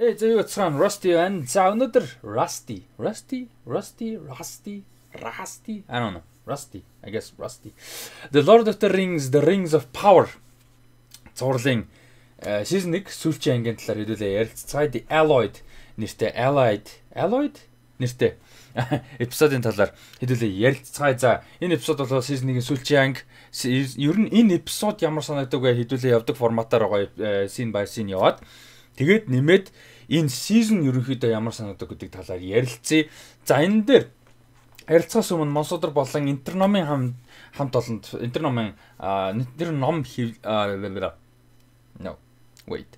Эй зөө яцхан Rusty байна. За өнөөдөр Rusty, Rusty, Rusty, Rusty, Rusty. I don't know. Rusty. I guess Rusty. The Lord of the Rings, The Rings of Power. Цуурлын э, season 1 сүүлчийн ангийн талаар хэлүүлээ. Ярилццгаая. The Allied нэртэй Allied, Allied нэртэй эпизодын талаар хэдүүлээ ярилцгаая. За энэ эпизод бол season 1-ийн сүүлчийн анги. Ер нь энэ эпизод ямар санагддаг вэ хэдүүлээ явдаг форматаар байгаа э, scene by scene яваад. Тэгээд нэмээд энэ сизон ерөнхийдөө ямар санагдав гэдэг талаар ярилцъя. За энэ дээр ярилцахаас өмнө Монсодор болон Интерномын хамт хамт олонд Интерномын нэр ном No. Wait.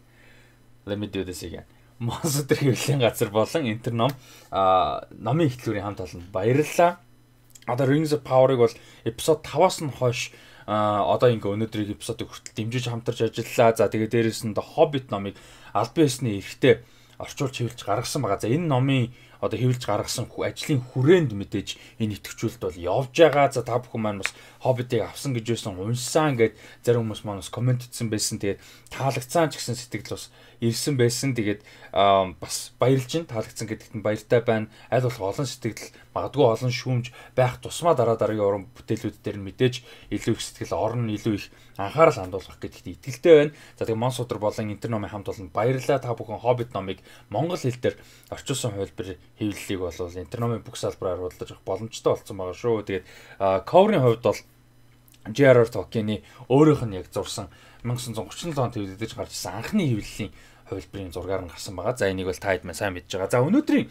Let me do this again. Монсодор хэвлэлийн газар болон Интерном номын ихтлүүрийн хамт олонд баярлалаа. Одоо Rings of Power-ыг бол эпизод 5-аас нь хойш одоо ингээ өнөөдрийн эпизодыг хүртэл дэмжиж хамтарч ажиллалаа. За тэгээ дээрэс нь The Hobbit номыг аль биесний эрэхтэй орчуулж хэвлж гаргасан байгаа. За энэ номын одоо хэвлж гаргасан ажлын хүрээнд мэдээж энэ итгэжүүлэлт бол явж байгаа. За та бүхэн маань бас хоббитыг авсан гэж байсан унссан гэд зарим хүмүүс маань бас комент хийсэн байсан. Тэгээд таалагцсан ч гэсэн сэтгэл бас ирсэн байсан. Тэгээд бас баярлж ин таалагцсан гэдэгт нь баяртай байна. Аль болох олон сэтгэл магадгүй олон шүүмж байх тусмаа дараа дараагийн уран бүтээлүүд дээр нь мэдээж илүү их сэтгэл орн илүү их анхаарал хандуулах гэдэгт итгэлтэй байна. За тэгээд Мон судар болон интерномын хамт олон баярлалаа. Та бүхэн хоббит номыг монгол хэл дээр орчуулсан хувилбар хэвлэлийг бол интерномын бүх салбараар худалдаж авах боломжтой болсон байгаа шүү. Тэгээд коврын хувьд бол JR Tolkien-ийн өөрийнх нь яг зурсан 1937 онд хэвлэгдэж гарч ирсэн анхны хэвлэлийн хувилбарын зургаар нь гарсан байгаа. За энийг бол та хэд мэн сайн мэдж байгаа. За өнөөдрийн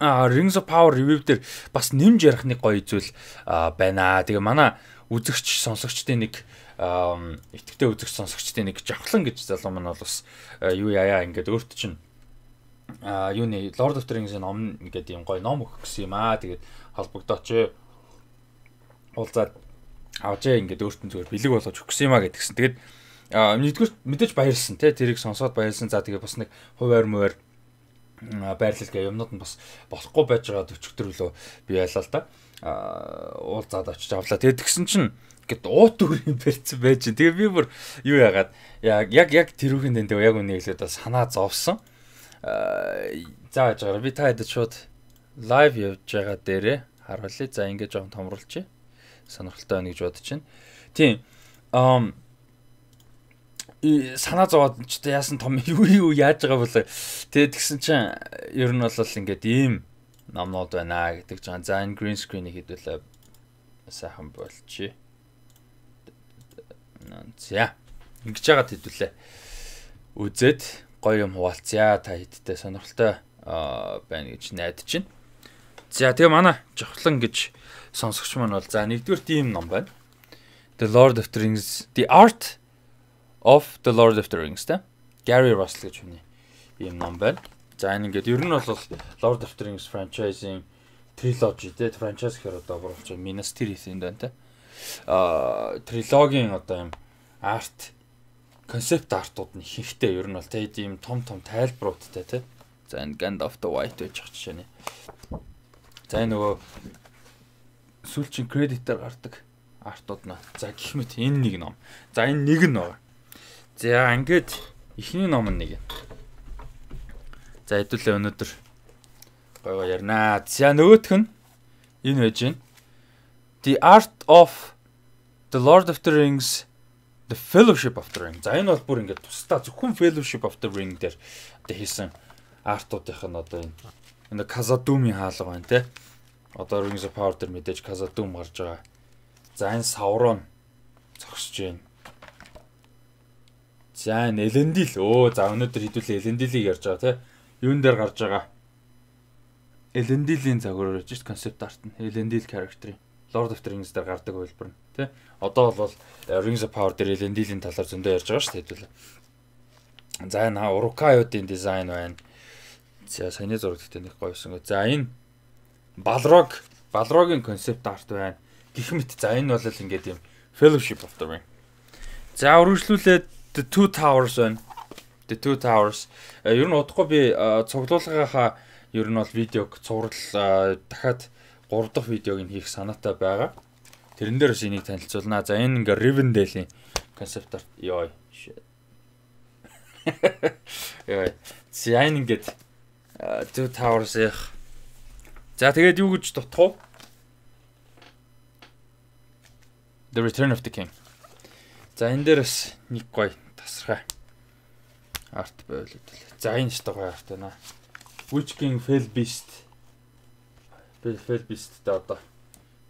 а Rings of Power review дээр бас нэмж ярих нэг гоё зүйл байна. Тэгээ манай үзэгч сонсогчдын нэг итгэвтэй үзэгч сонсогчдын нэг жавхлан гэж залуу маань бол бас юу яая ингээд өөрт чинь а юу нэ Lord of the Rings-ийн ном ингээд юм гоё ном өгөх гэсэн юм аа. Тэгээд холбогдооч. Уулзаад авжээ ингээд өөртөө зүгээр бэлэг болгож өгөх гэсэн юм аа гэдгсэн. Тэгээд нэгдүгээр мэдээж баярлсан тий тэрийг сонсоод баярлсан. За тэгээд бас нэг хуваар муур байрлал гэх юмнууд нь бас болохгүй байж байгаа өчтөр лөө би ялла л да. а уулзаад очиж авлаа. Тэгээд тэгсэн чинь гэт уут өрийн барьцсан байж. Тэгээ би бүр юу яагаад яг яг яг тэрүүхэн дэндээ яг үнийг хэлээд санаа зовсон. Э, зааж байгаа. Би та хэд шууд лайв явж байгаа дээрээ харуулъя. За ингэж жоон томруулчих. Сонирхолтой байна гэж бодож байна. Тийм. Ам санаа зовоод ч та яасан том юу юу яаж байгаа бол тэгээд тэгсэн чинь ер нь бол ингээд ийм номнууд байна гэдэг жаа. За энэ green screen-ийг хэдүүлээ сайхан болчих. За ингэж яагаад хэдүүлээ. Үзээд гоё юм хуваалцъя та хэдтэй сонирхолтой байна гэж найдаж байна. За тэгээ манай жавхлан гэж сонсогч маань бол за нэгдүгээр тийм ном байна. The Lord of the Rings The Art of the Lord of the Rings та Gary Russell гэж хүний ийм ном байна. За энэ ингээд ер нь бол Lord of the Rings franchise-ийн трилоги те франчайз гэхээр одоо буруулж Minas Tirith энд байна те. Аа трилогийн одоо юм арт концепт артууд нь ихэнхтэй ер нь бол тэ ийм том том тайлбаруудтай тэ. За энэ Gand of the White гэж ах жишээ нэ. За энэ нөгөө сүүлчийн кредитээр гардаг артууд нь. За гэх мэт энэ нэг ном. За энэ нэг нь байгаа. За ингээд эхний ном нэг. За хэдүүлээ өнөөдөр гоё гоё ярина. За нөгөөх нь энэ байж гэн. The Art of the Lord of the Rings The Fellowship of the Ring. За энэ бол бүр ингээд тусдаа зөвхөн Fellowship of the Ring дээр одоо хийсэн артуудынх нь одоо энэ энэ Казадумын хаалга байна те. Одоо Rings of Power дээр мэдээж Казадум гарч байгаа. За энэ Саврон зогсож байна. За энэ Элендил өө за өнөөдөр хэдүүлээ Элендилийг ярьж байгаа те. Юун дээр гарч байгаа? Элендилийн загвараар ярьж шít концепт арт нь. Элендил характерын Lord of the Rings дээр гардаг хувилбар нь тий. Одоо бол э, Rings of Power дээр Elendil-ийн талаар зөндөө ярьж байгаа шүү дээ хэдүүлээ. За энэ Urukaiud-ийн дизайн байна. За саяны зураг гэдэг нэг гоёсон. За энэ Balrog, Balrog-ийн концепт арт байна. Гэх мэт за энэ бол ингээд юм Fellowship of the Ring. За үргэлжлүүлээд The Two Towers байна. The Two Towers. Э, ер нь удахгүй би э, цуглуулгынхаа ер нь бол видеог цуврал дахиад 3 дахь видеог нь хийх санаатай байгаа. Тэрэн дээр бас энийг танилцуулнаа. За энэ ингээ Rivendell-ийн концепт арт. Йой. Йой. Сайн ингээд Two Towers-ийн За тэгээд юу гэж дутх вэ? The Return of the King. За энэ дээр бас нэг гоё тасархай. Арт байвал хэвэл. За энэ ч гоё арт байна. Witch King Fell Beast. Fell Beast дээр одоо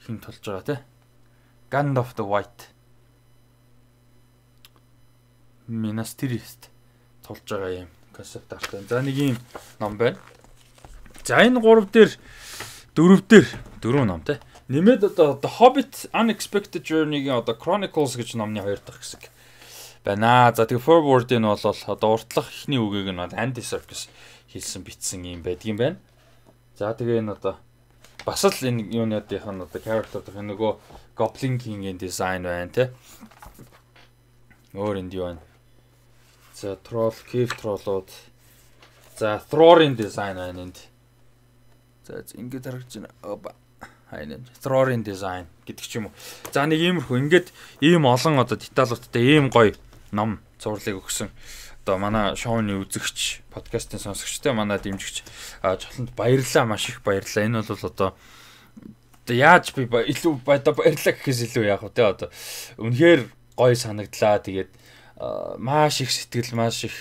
хин тулж байгаа те. Gand of the White Minas Tirith тулж байгаа юм концепт артаа. За нэг юм ном байна. За энэ гурав дээр дөрөв дээр дөрөв ном те. Нэмээд одоо The Hobbit Unexpected Journey-гийн одоо Chronicles гэж номны хоёр дахь хэсэг байна. За тэгээ forward нь бол одоо уртлах ихний үгийг нь Andy Serkis хэлсэн битсэн юм байдгийн байна. За тэгээ энэ одоо бас л энэ юуныадынх нь одоо character-уудын нөгөө Goblin King-ийн дизайн байна те. Өөр энд юу байна? За troll, cave troll-ууд. За Thor-ийн дизайн байна энд. За ингэж харагдаж байна. Оба. Хайн энэ Thor-ийн дизайн гэдэг ч юм уу. За нэг иймэрхүү ингээд ийм олон одоо деталуудтай ийм гоё ном зурлыг өгсөн одоо манай шоуны үзэгч, подкастын сонсогчтой манай дэмжигч чолонд баярлалаа, маш их баярлалаа. Энэ бол одоо одоо яаж би илүү одоо баярлаа гэхээс илүү яах вэ те одоо үнэхээр гоё санагдлаа. Тэгээд маш их сэтгэл маш их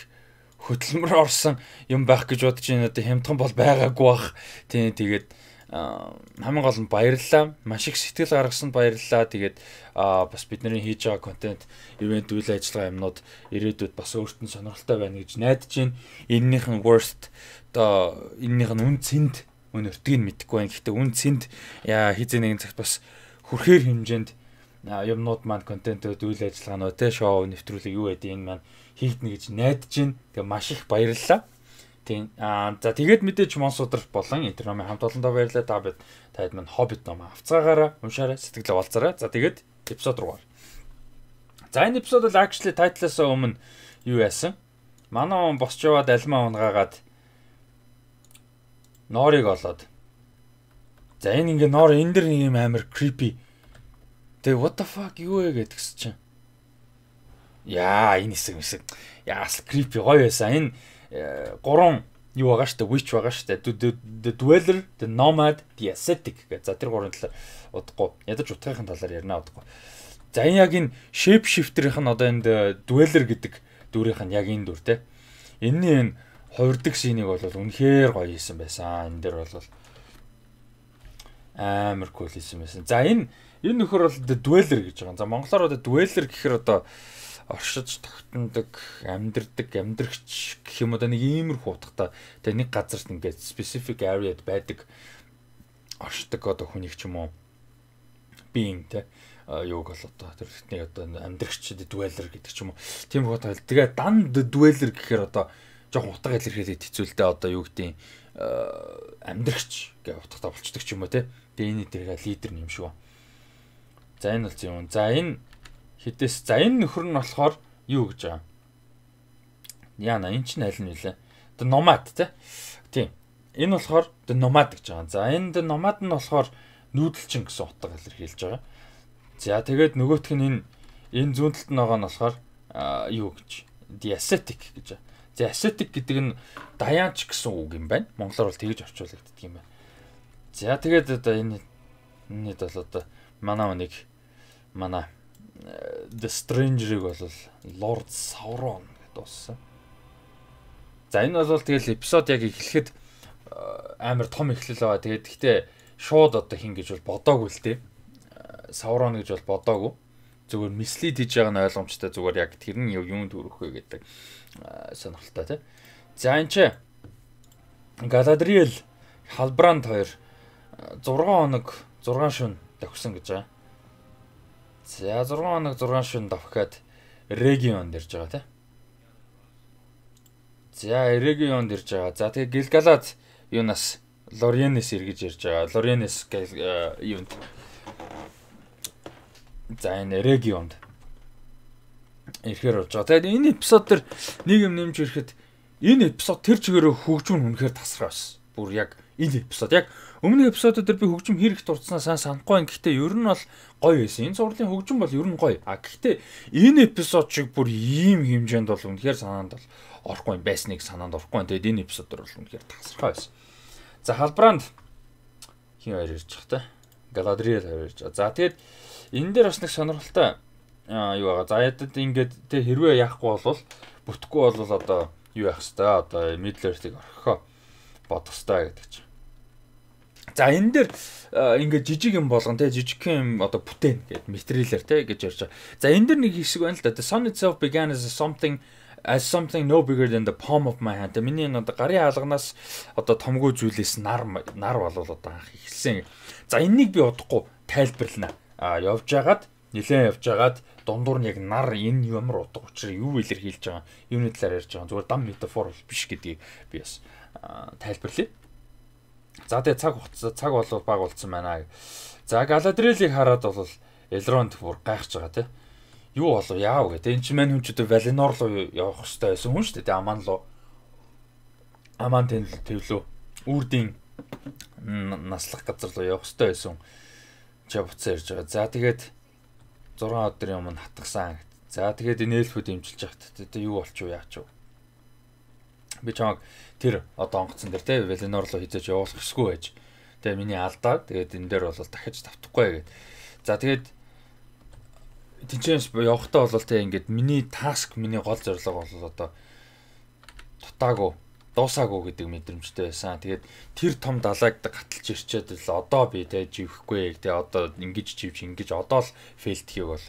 хөдөлмөр орсон юм байх гэж бодож байна. Одоо хямдхан бол байгаагүй бах. Тийм тэгээд хамгийн гол нь баярлалаа. Маш их сэтгэл гаргасан баярлалаа. Тэгээд бас бидний хийж байгаа контент, ивент үйл ажиллагаа юмнууд ирээдүйд бас өөрт нь сонирхолтой байна гэж найдаж байна. Эннийх нь worst одоо эннийх нь үн цэнд мөн өртгийг мэдэхгүй байна. Гэхдээ үн цэнд хизээ нэгэн цагт бас хүрхээр хэмжээнд юмнууд маань контентууд үйл ажиллагаанууд те шоу нэвтрүүлэг юу гэдэг энэ маань хийгднэ гэж найдаж байна. Тэгээ маш их баярлалаа. Тийм. Аа за тэгээд мэдээж Мон судрал болон энэ номын хамт олондоо баярлалаа. Та бид таад минь хоббит ном авцаагаараа уншаараа сэтгэлээ болцараа. За тэгээд эпизод руу оръё. За энэ эпизод бол actually title-аас өмнө юу яасан? Манай он босч яваад альмаа унгаагаад ноорыг олоод. За энэ ингээ ноор энэ дэр нэг юм амар creepy. Тэгээ what the fuck юу вэ гэдгс чинь. Яа энэ хэсэг хэсэг. Яа creepy гоё байсан. Энэ гурван юу байгаа штэ witch байгаа штэ the dweller the nomad the ascetic гэж за тэр гурван талаар удахгүй ядаж утгын талаар ярина удахгүй за энэ яг энэ shape shifter-ийнх нь одоо энд э, dweller гэдэг дүрийнх нь яг энэ дүр те энэний энэ хувирдаг шинийг бол үнэхээр гоё хийсэн байсан энэ дэр бол амар cool хийсэн байсан за энэ энэ нөхөр бол dweller гэж байгаа за монголоор одоо dweller гэхэр одоо оршиж тогтнодог, амьдрдаг, амьдрагч гэх юм одоо нэг иймэрхүү утгатай. Тэгээ нэг газарт ингээд specific area-д байдаг оршдог одоо хүнийг ч юм уу being те юуг бол одоо тэрхтний одоо амьдрагч dweller гэдэг ч юм уу. Тийм хөө тайл. Тэгээ дан dweller гэхээр одоо жоохон утга илэрхийлээд хэцүүлдэ одоо юу гэдэг амьдрагч гэх утгатай болчдөг ч юм уу те. Тэгээ энэ тэргээ лидер юм шиг. За энэ бол зөв юм. За энэ Хитэс за энэ нөхөр нь болохоор юу гэж байгаа. Яна эн чинь аль нь вэ? The Nomad тийм. Энэ болохоор The Nomad гэж байгаа. За энэ The Nomad нь болохоор нүүдэлчин гэсэн утга илэрхийлж байгаа. За тэгээд нөгөөх нь энэ энэ зүүн талд нь байгаа нь болохоор юу гэж The Ascetic гэж байгаа. За ascetic гэдэг нь даянч гэсэн үг юм байна. Монголоор бол тэгж орчуулагддаг юм байна. За тэгээд одоо энэ энэд бол одоо манай нэг манай The Stranger-ыг бол Lord Sauron гэдээ дууссан. За энэ бол тэгэл эпизод яг эхлэхэд э, амар том эхлэл байгаа. Тэгээд гэхдээ шууд одоо хин гэж бол бодоогүй л дээ. Саурон э, гэж бол бодоогүй. Зүгээр мислид хийж байгаа нь ойлгомжтой. Зүгээр яг тэр нь юунд төрөх вэ гэдэг э, сонирхолтой тий. За энэ ч Галадриэл Халбранд 2 6 хоног 6 шөнө төгсөн гэж байгаа. За 6 хоног 6 шин давхаад регионд ирж байгаа тийм. За регионд ирж байгаа. За тэгээ Гилгалад юунаас Лоренес эргэж ирж байгаа. Лоренес э, юунд. За энэ регионд ирэхээр болж байгаа. Тэгээд энэ эпизод төр нийгэм нэмж ирэхэд энэ эпизод тэр чигээрээ хөгжүүн үнэхээр тасраа байсан. Бүр яг энэ эпизод. Яг өмнөх эпизодууд дээр би хөгжим хийх дурдсанаа сайн санахгүй юм. Гэхдээ ер нь бол гоё байсан. Энэ зурлын хөгжим бол ер нь гоё. А гэхдээ энэ эпизод шиг бүр ийм хэмжээнд бол үнэхээр санаанд бол орохгүй байсныг санаанд орохгүй. Тэгэд энэ эпизод дор бол үнэхээр тасархаа байсан. За халбраанд хин хоёр ирж байгаа та. Галадриэл хоёр ирж байгаа. За тэгэд энэ дээр бас нэг сонирхолтой юу байгаа. За ядад ингээд тэ хэрвээ яахгүй бол бүтэхгүй бол одоо юу яах хэвээр одоо мэдлэртиг орхихоо бодох хэвээр гэдэг чинь. За энэ дээр ингээ жижиг юм болгон те жижиг юм одоо бүтээн гэдэг материалаар те гэж ярьж байгаа. За энэ дээр нэг хэсэг байна л да. The sun itself began as something as something no bigger than the palm of my hand. Миний энэ одоо гарын хаалганаас одоо томгүй зүйлээс нар нар болвол одоо анх эхэлсэн. За энэнийг би удахгүй тайлбарлана. А явж агаад нилэн явж агаад дундуур нь яг нар энэ ямар утга учир юу илэрхийлж байгаа юмны талаар ярьж байгаа. Зүгээр дам метафор биш гэдгийг би бас тайлбарлая. За тэгээ цаг хугацаа цаг бол баг болсон байна. За Галадрелийг хараад бол Элронд бүр гайхаж байгаа тий. Юу болов яав гэдэг. Энд чинь мань хүн ч өдөө Валинор руу явах хэрэгтэй байсан хүн шүү дээ. Аман руу. Аман төвлөө. Үрдийн наслах газар руу явах хэрэгтэй байсан. Жа буцаа ирж байгаа. За тэгээд 6 өдрийн өмнө хатгсан. За тэгээд энэ эльфүүд имжилж яхад тэ юу болчих вэ яач вэ? Би чамаг тэр одоо онгоцон дээр те Велинор руу хизээж явуулах гэсгүй байж. Тэгээ миний алдаа. Тэгээд энэ дээр бол дахиж давтахгүй гэд. За тэгээд тэнцэнс явахдаа бол те ингээд миний таск миний гол зорилго бол одоо тутаагүй дуусаагүй гэдэг мэдрэмжтэй байсан. Тэгээд тэр том далайг гаталж ирчээд л одоо би те живэхгүй яг те одоо ингэж живж ингэж одоо л фейлдхийг бол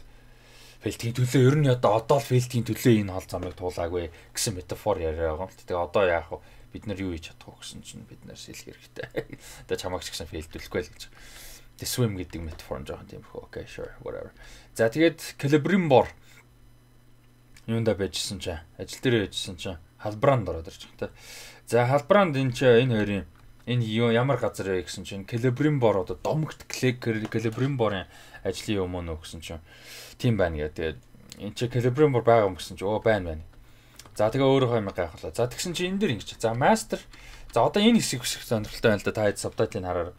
фейлдхийн төлөө ер нь одоо одоо л фейлдхийн төлөө энэ хол замыг туулаагүй гэсэн метафор яриа байгаа юм л. Тэгээ одоо яах вэ? бид нар юу хийж чадах вэ гэсэн чинь бид нар сэлэх хэрэгтэй. Тэгээ чамаг ч гэсэн фейлдүүлэхгүй л гэж. Тэгээ swim гэдэг метафор нь жоохон тийм их окей sure whatever. За тэгээд Calibrimor юунда байжсэн чинь ажил дээр байжсэн чинь халбраанд ороод ирж байгаа тийм. За халбраанд энэ чи энэ хоёрын энэ юу ямар газар вэ гэсэн чинь Calibrimor одоо домогт Calibrimor-ын ажлын юм уу гэсэн чинь тийм байна гэдэг. Тэгээд энэ чи Calibrimor байгаа юм гэсэн чинь оо байна байна За тэгээ өөрөө хоймыг гайхуулаа. За тэгсэн чи энэ дээр ингэж. За мастер за одоо энэ хэсэг хэсэг сонирхолтой байна л да та хэд субтайтлыг хараа.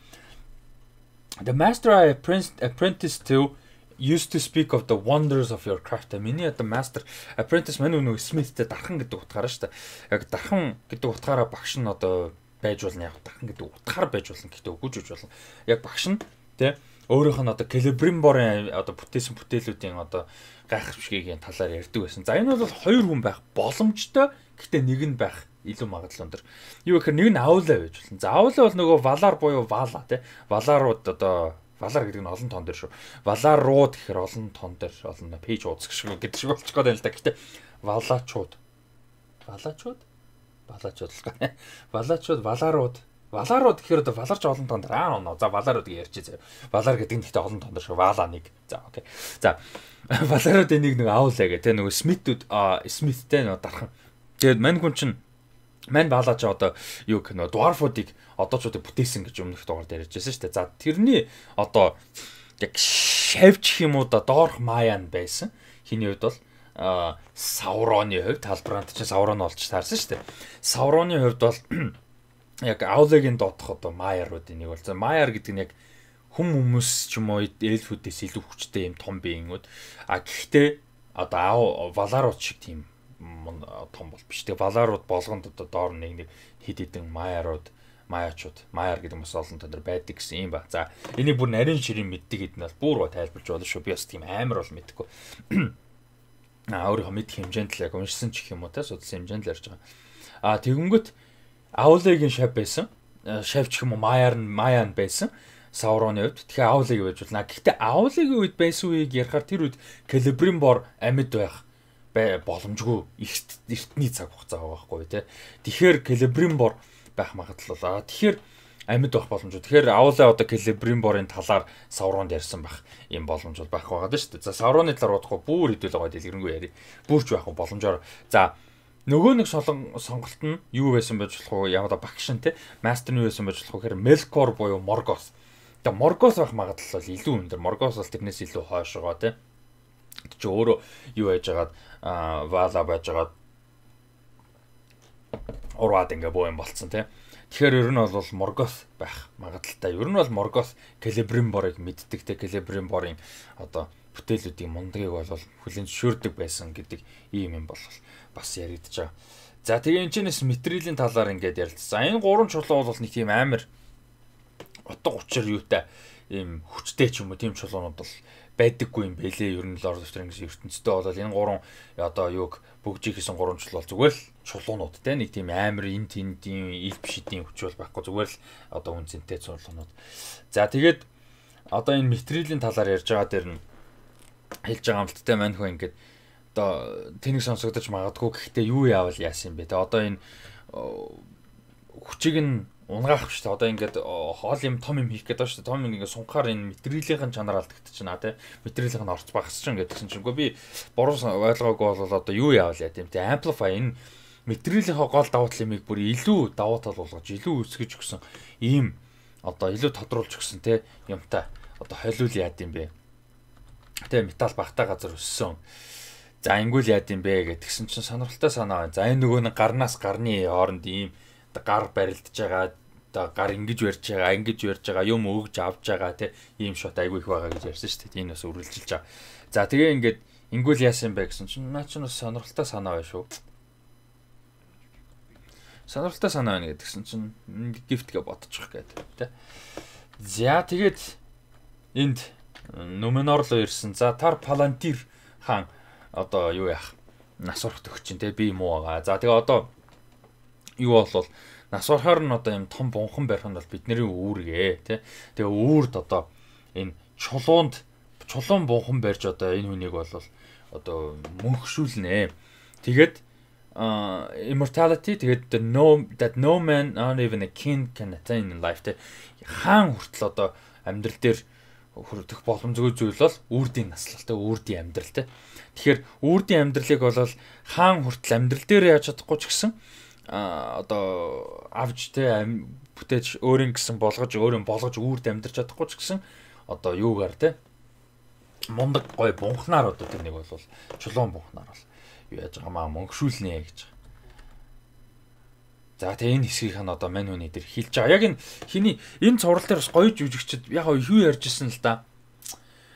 The master I apprentice to used to speak of the wonders of your craft. Миний одоо master apprentice мань өнөө Смиттэй дархан гэдэг утгаараа шүү дээ. Яг дархан гэдэг утгаараа багш нь одоо байж болно яг дархан гэдэг утгаар байж болно гэхдээ үгүй ч үж болно. Яг багш нь тий өөрөөх нь одоо Келебримборын одоо бүтээсэн бүтээлүүдийн одоо гайхах бишгийн талаар ярьдаг байсан. За энэ бол хоёр хүн байх боломжтой. Гэхдээ нэг нь байх илүү магадлал өндөр. Юу гэхээр нэг нь аулаа байж болно. За аулаа бол нөгөө валар буюу вала тий. Валарууд одоо Валар гэдэг нь олон тон дээр шүү. Валарууд гэхээр олон тон дээр олон пэйж уудсах шиг гэдэг шиг болчих гээд байна л да. Гэтэ валачууд. Валачууд? Валачууд л гэнэ. Валачууд, валарууд Валар руу тэгэхээр одоо валарч олон тонд аа оноо. За валар руу ярьж заяа. Валар гэдэг нь ихтэй олон тонд шиг вала нэг. За окей. За валар руу нэг нэг аавлаа гэх те нөгөө смитүүд смиттэй нөгөө дархан. Тэгээд мань хүн чинь мань валаач одоо юу гэх нөгөө дуарфуудыг одоочуудыг бүтээсэн гэж өмнөх дугаар дээр ярьжсэн шүү дээ. За тэрний одоо яг шавьчих юм уу да доорх маян байсан. Хиний үед бол савроны хувь талбарант чинь саврон олж таарсан шүү дээ. Савроны хувьд бол яг Аулагийн доодох одоо Майеруудын нэг бол за Майер гэдэг нь яг хүм хүмүүс ч юм уу эльфүүдээс илүү хүчтэй юм том биеингүүд а гэхдээ одоо Валарууд шиг тийм том бол биш. Тэгээ Валарууд болгонд одоо доор нэг нэг хид хідэн Майерууд Маячууд Майер гэдэг бас олон төр байдаг гэсэн юм ба. За энийг бүр нарийн ширийн мэддэг гэдэг нь бол бүр тайлбарч болно шүү. Би бас тийм амар бол мэдэхгүй. Аа өөрөө мэдх хэмжээнд л яг уншсан ч их юм уу те судалсан хэмжээнд л ярьж байгаа. Аа тэгэнгүүт Аулигийн шав байсан. Э, Шавч юм уу Маяр нь Маян байсан. Сауроны үед тэгэхээр Аулиг байж болно. Гэхдээ Аулигийн үед байсан үеийг ярихаар тэр үед Калибримбор амьд байх боломжгүй эртний цаг хугацаа байхгүй тий. Тэгэхээр Калибримбор байх магадлал аа. Тэгэхээр амьд байх боломж. Тэгэхээр Аула одоо Калибримборын талаар Сауронд ярьсан байх юм боломж бол байх байгаад шүү дээ. За Сауроны талаар бодохгүй бүр хэдүүл байгаа дэлгэрэнгүй яри. Бүрч байх боломжоор. За Нөгөө нэг солон сонголт нь юу байсан байж болох вэ? Ямар багшин те мастер нь юу байсан байж болох вэ гэхээр Melkor буюу Morgoth. Тэгээ Morgoth байх магадлал бол илүү өндөр. Morgoth бол тэрнээс илүү хойшгоо те. Тэг чи өөрөө юу яжгаад Vala байжгаад ураад ингээ боо юм болцсон те. Тэгэхээр ер нь бол Morgoth байх магадлалтай. Ер нь бол Morgoth Celebrimbor-ыг мэддэг те Celebrimbor-ын одоо бүтээлүүдийн мундгийг бол хүлэн зөвшөөрдөг байсан гэдэг ийм юм болвол бас яригдчихаг. За тэгээ энэ чэнэс материалын талаар ингээд ярилцсан. Энэ гурван чулуу бол нэг тийм амар утга учир юутай ийм хүчтэй ч юм уу тийм чулуунууд бол байдаггүй юм бэлээ. Ер нь л орон дотор ингээд ертөнцтэй болол энэ гурван одоо юуг бөгжих гэсэн гурван чулуу зүгээр л чулуунууд те нэг тийм амар эн тэндийн илб шидийн хүч бол байхгүй зүгээр л одоо үнцэнтэй чулуунууд. За тэгээд одоо энэ материалын талаар ярьж байгаа дээр нь хэлж байгаа юмтай мань хөө ингээд одоо тэнэг сонсогдож магадгүй гэхдээ юу яавал яасан юм бэ? Тэ одоо энэ хүчийг нь унгаах шүү дээ. Одоо ингээд хоол юм том юм хийх гэдэг байна шүү дээ. Том юм ингээд сунхаар энэ материалын чанар алдагдчихна тий. Материалын нь орц багасч чинь гэдгсэн чинь. Гэхдээ би буруу ойлгоогүй бол одоо юу яавал яа гэм тий. Amplify энэ материалын гол давуу тал юмыг бүр илүү давуу тал болгож илүү өсгөж өгсөн ийм одоо илүү тодруулж өгсөн тий юмтай одоо хойлуул яад юм бэ. Тэ металл багтаа газар өссөн. За ингүүл яад юм бэ гэдгсэн чинь сонирхолтой санаа байна. За энэ нөгөө нэг гарнаас гарны хооронд ийм гар барилдж байгаа оо гар ингэж барьж байгаа, ингэж барьж байгаа, юм өгж авж байгаа те ийм шот айгүй их байгаа гэж ярьсан шүү дээ. Энэ бас үргэлжилж байгаа. За тэгээ ингээд ингүүл яасан юм бэ гэсэн чинь наа чинь бас сонирхолтой санаа байна шүү. Сонирхолтой санаа байна гэдгсэн чинь гифтгээ бодчих гээд те. За тэгээд энд Нуменор руу ирсэн. За тар Палантир хаан одоо юу яах нас урахт өгч чинь те би муу байгаа. За тэгээ одоо юу болвол нас урахаар нь одоо юм том бунхан барих нь бол бидний үүргээ те. Тэгээ үүрд одоо энэ чулуунд чулуун бунхан барьж одоо энэ хүнийг бол одоо мөнхшүүлнэ. Тэгээд uh immortality тэгээд the no that no man not even a king can attain in life те хаан хүртэл одоо амьдрал дээр хүрдэх боломжгүй зүйл бол үрдийн наслалтай үрдийн амьдрал те Тэгэхээр үрдийн амьдралыг бол хаан хүртэл амьдрал дээр яаж чадахгүй ч гэсэн а одоо авч те бүтээж өөрийн гэсэн болгож өөрийн болгож үрд амьдарч чадахгүй ч гэсэн одоо юугаар те мундаг гой бунхнаар одоо тэр нэг бол чулуун бунхнаар бол юу яаж байгаамаа мөнгөшүүлнэ гэж. За тэгээ энэ хэсгийг хана одоо мань хүний дээр хилж байгаа. Яг энэ хиний энэ цуврал дээр бас гоё жүжигчд яг юу ярьж ирсэн л да.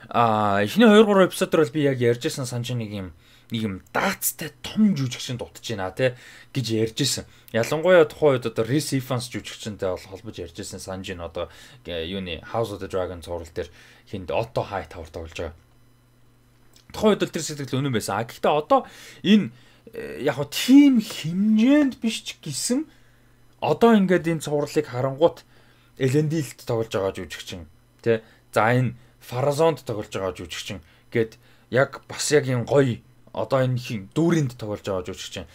Аа эхний 2 3 эпизодор бол би яг ярьжсэн санаж нэг юм нэг юм даацтай том жүжигчин дутж байна те гэж ярьжсэн. Ялангуяа тухайн үед одоо Reese Evans жүжигчэнтэй бол холбож ярьжсэн санаж байна одоо юуны House of the Dragon цуврал дээр хинд Otto Hightower тоглож байгаа. Тухайн үед л тэр сэтгэл өнөө байсан. А гэхдээ одоо энэ э, яг хөө тийм хэмжээнд биш ч гэсэн одоо ингээд энэ цувралыг харангуут Элендилд тоглож байгаа жүжигчин тий. За энэ Фаразонд тоглож байгаа жүжигчин гээд яг бас яг юм гоё одоо энэ хин дүүринд тоглож байгаа жүжигчин.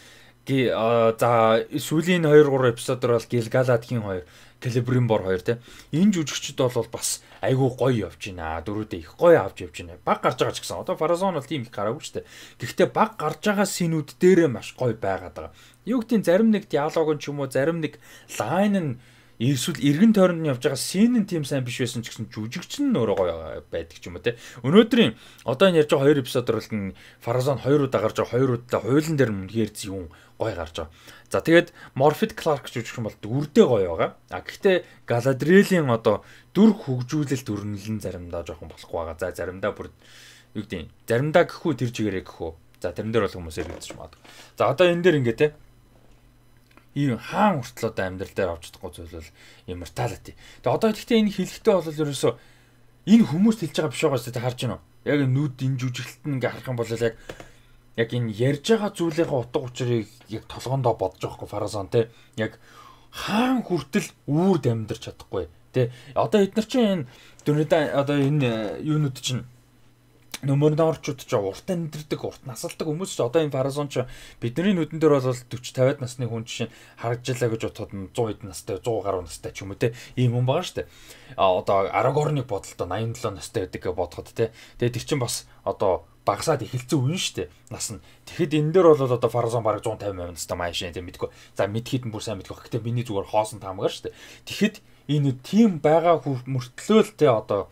Гэ за сүүлийн 2 3 эпизодор бол Гилгалад хин 2 Телебримбор 2 те. Энэ жүжигчд бол бас айгүй гоё явж байна. Дөрүүдээ их гоё авч явж байна. Баг гарч байгаа ч гэсэн одоо Фаразон бол тийм их гараагүй ч те. Гэхдээ баг гарч байгаа синүүд дээрээ маш гоё байгаад байгаа. Юу гэдгийг зарим нэг диалог нь ч юм уу зарим нэг лайн нь эсвэл эргэн тойронд нь явж байгаа син нь тийм сайн биш байсан ч гэсэн жүжигч нь өөрөө гоё байдаг ч юм уу те. Өнөөдрийн одоо энэ ярьж байгаа хоёр эпизодор бол н Фаразон хоёр удаа гарч байгаа хоёр удаа хуулийн дээр мөнгөөр зүүн гоё гарч байгаа. За тэгээд Morfit Clark жүжигч юм бол үрдээ гоё байгаа. А гэхдээ Galadriel-ийн одоо дүр хөгжүүлэлт өрнөлн заримдаа жоохон болохгүй байгаа. За заримдаа бүр юу гэдэг юм. Заримдаа гэхүү тэр жигээрээ гэхүү. За тэрэн дээр бол хүмүүс эргэлдэж магадгүй. За одоо энэ дээр ингээ те ийм хаан хүртэл одоо амьдрал дээр авч чадахгүй зүйл бол immortality. Тэгээ одоо ихтэй энэ хэлэхдээ бол ерөөсөө энэ хүмүүс хэлж байгаа биш байгаа зүгээр харж байна уу? Яг нүд энэ жүжиглэлт нь ингээ харах юм бол яг яг энэ ярьж байгаа зүйлийнхээ утга учирыг яг толгоондоо бодож байгаа хгүй фарасон те яг хаан хүртэл үүрд амьдарч чадахгүй те одоо эдгээр чинь энэ дүнэдэ одоо энэ э, юунууд чинь Нөмөрөнд орчууд ч уртаа нэндэрдэг, урт насалдаг хүмүүс ч одоо энэ фаразон ч бидний нүдэн дээр бол 40 50-аад насны хүн жишээ харагджилаа гэж бодоход 100 хэд настай, 100 гаруй настай ч юм уу те. Ийм хүн байгаа штэ. А одоо Арагорныг бодлоо 87 настай байдаг гэж бодоход те. Тэгээд тэр чинь бас одоо багасаад эхэлсэн үн штэ. Нас нь. Тэгэхэд энэ дээр бол одоо фаразон бараг 150 настай маань шинэ те мэдгүй. За мэдхийд нь бүр сайн мэдгүй. Гэхдээ миний зүгээр хоосон таамагаар штэ. Тэгэхэд энэ тийм байгаа мөртлөө л те одоо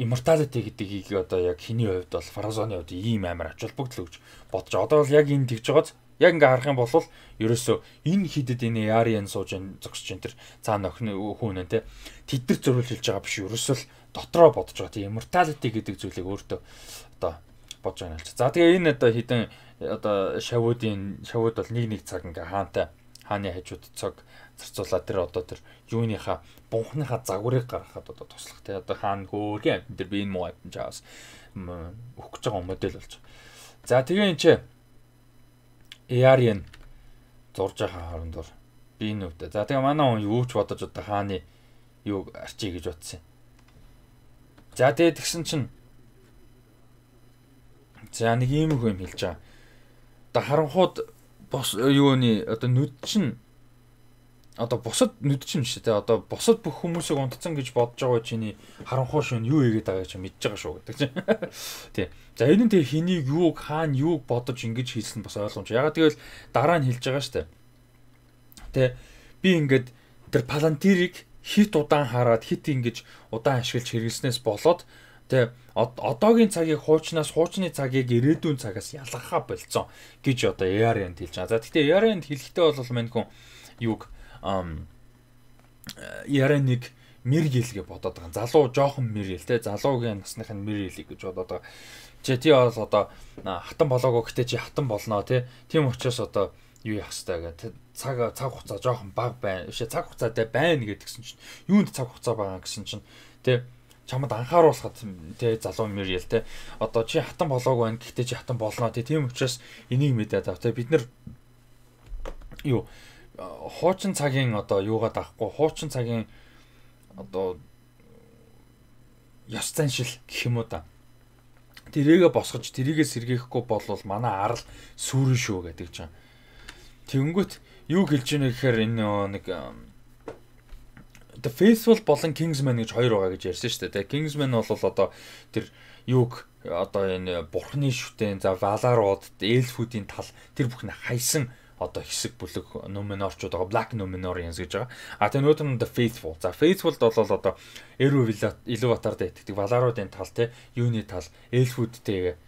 immortality гэдгийг одоо яг хиний хувьд бол фразоны хувьд ийм амар ач холбогдол өгч бодож одоо бол яг энэ тэгж байгааз яг ингээ харах юм бол ерөөсөө энэ хидэд энэ яариан сууж энэ зогсож энэ төр цаана охин хүн нэ тэ тэд нар зөрүүлжилж байгаа биш ерөөсөө л дотроо бодож байгаа тийм immortality гэдэг зүйлийг өөртөө одоо бодож байна л ч. За тэгээ энэ одоо хідэн одоо шавуудын шавууд бол нэг нэг цаг ингээ хаантай хааны хажууд цаг зарцуулаад тэр одоо тэр юуныхаа бунхныхаа загварыг гаргахад одоо туслах те одоо хаана хөөрхи амт дээр би энэ муу амт жаас өгөх гэж байгаа модель болж байгаа. За тэгээ энэ чинь AR-ын зурж байгаа хооронд би энэ үүдээ. За тэгээ манай хүн юу ч бодож одоо хааны юу арчий гэж утсан юм. За тэгээ тэгсэн чинь За нэг ийм их юм хэлж байгаа. Одоо харанхууд бос юуны одоо нүд чинь одоо бусад нүдчин шүү дээ. Одоо бусад бүх хүмүүсийг унтцсан гэж бодож байгаа чиний харанхуй шин юу хийгээд байгаа гэж мэдж байгаа шүү гэдэг чинь. Тий. За энэ нь тэгээ хэнийг юуг хаана юуг бодож ингэж хийсэн бас ойлгомж. Ягаад гэвэл дараа нь хэлж байгаа шүү дээ. Тэ би ингээд тэр палантирийг хит удаан хараад хит ингэж удаан ашиглаж хэрэглэснээс болоод тэ одоогийн цагийг хуучнаас хуучны цагийг ирээдүйн цагаас ялгахаа болцсон гэж одоо AR-д хэлж байгаа. За тэгтээ AR-д хэлэхдээ бол мань хүн юг Э, яриа нэг мэргэл гэж бодоод байгаа. Залуу жоохон мэргэл те залуугийн насныхын мэргэл гэж бодоод байгаа. Жи ти бол одоо хатан болоогүй гэхдээ чи хатан болно те. Тийм учраас одоо юу яах вэ гэдэг цаг цаг хугацаа жоохон бага байна. Бишээ цаг хугацаатай байна гэдгсэн чинь юунд цаг хугацаа байгаа гэсэн чинь те чамд анхааруулхад те залуу мэргэл те одоо чи хатан болоогүй байна гэхдээ чи хатан болно те. Тийм учраас энийг мэдээд ав те бид нар юу хуучин цагийн одоо юугаа даахгүй хуучин цагийн одоо ёс заншил гэх юм уу да. Тэрийгэ босгож тэрийгэ сэргийхгүй болвол манай арал сүрэн шүү гэдэг ч юм. Тэнгүүт юу хэлж ийнэ гэхээр энэ э, нэг э, The Faithful болон Kingsman гэж хоёр байгаа гэж ярьсан шүү дээ. Kingsman бол одоо тэр юг э, одоо энэ бурхны шүтэн за Valor-ууд, Elf-үүдийн тал тэр бүхний хайсан одоо хэсэг бүлэг Numenorчууд байгаа Black Numenorians гэж байгаа. А тэгээ нөгөөт нь The Faithful. За Faithful бол одоо Eru Ilúvatarд итгэдэг Valarudын тал те юуны тал Elfwood-тэй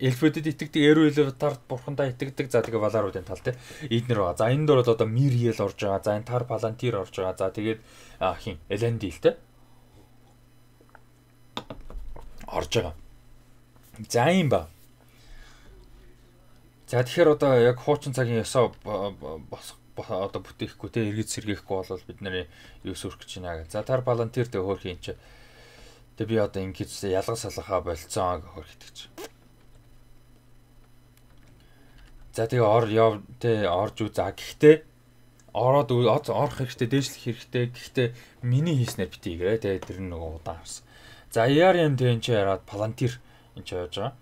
Эльфүүдэд итгэдэг, Эрүү Эльфтард бурхандаа итгэдэг. За тэгээ Валаруудын тал тий. Эднэр байгаа. За энэ дөрөд одоо Мириэл орж байгаа. За энэ Тар Палантир орж байгаа. За тэгээд хин Элендил тий. орж байгаа. За юм ба. За тэгэхээр одоо яг хуучин цагийн ёсоо босох одоо бүтээхгүй те эргэж сэргээхгүй бол бид нарыг юус өрөх гэж байна гэх. За тар балантир дэ хөөрхийн чи. Тэ би одоо ингэж ялган салахаа болцсон гэх хөөрх итгэж. За тэгээ ор яв те орж үз. За гэхдээ ороод орох хэрэгтэй, дээшлэх хэрэгтэй. Гэхдээ миний хийснээр битийгээрэ. Тэгээ тэр нь нөгөө удаан авсан. За ERM тэн чи яраад палантир энэ чи яаж байгаа.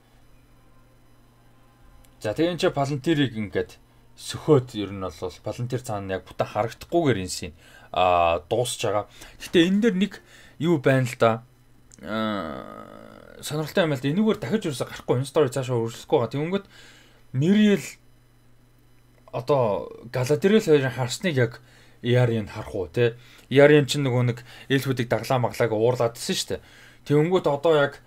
За тэгээ энэ ч волонтерийг ингээд сөхөөд ер нь бол волонтер цаана яг бүтэн харагдахгүйгээр энэ сийн а дуусж байгаа. Гэтэ энэ дэр нэг юу байна л да. Аа сонирхолтой юм л да. Энэгээр дахиж юусаа гарахгүй энэ стори цаашаа өргөсөхгүй байгаа. Тэнгөт Мэриэл одоо Галадриэл хоёрын харсныг яг Ярийн харах уу те. Ярийн ч нөгөө нэг эльфүүдийг даглаа маглааг уурлаадсэн шүү дээ. Тэнгөт одоо яг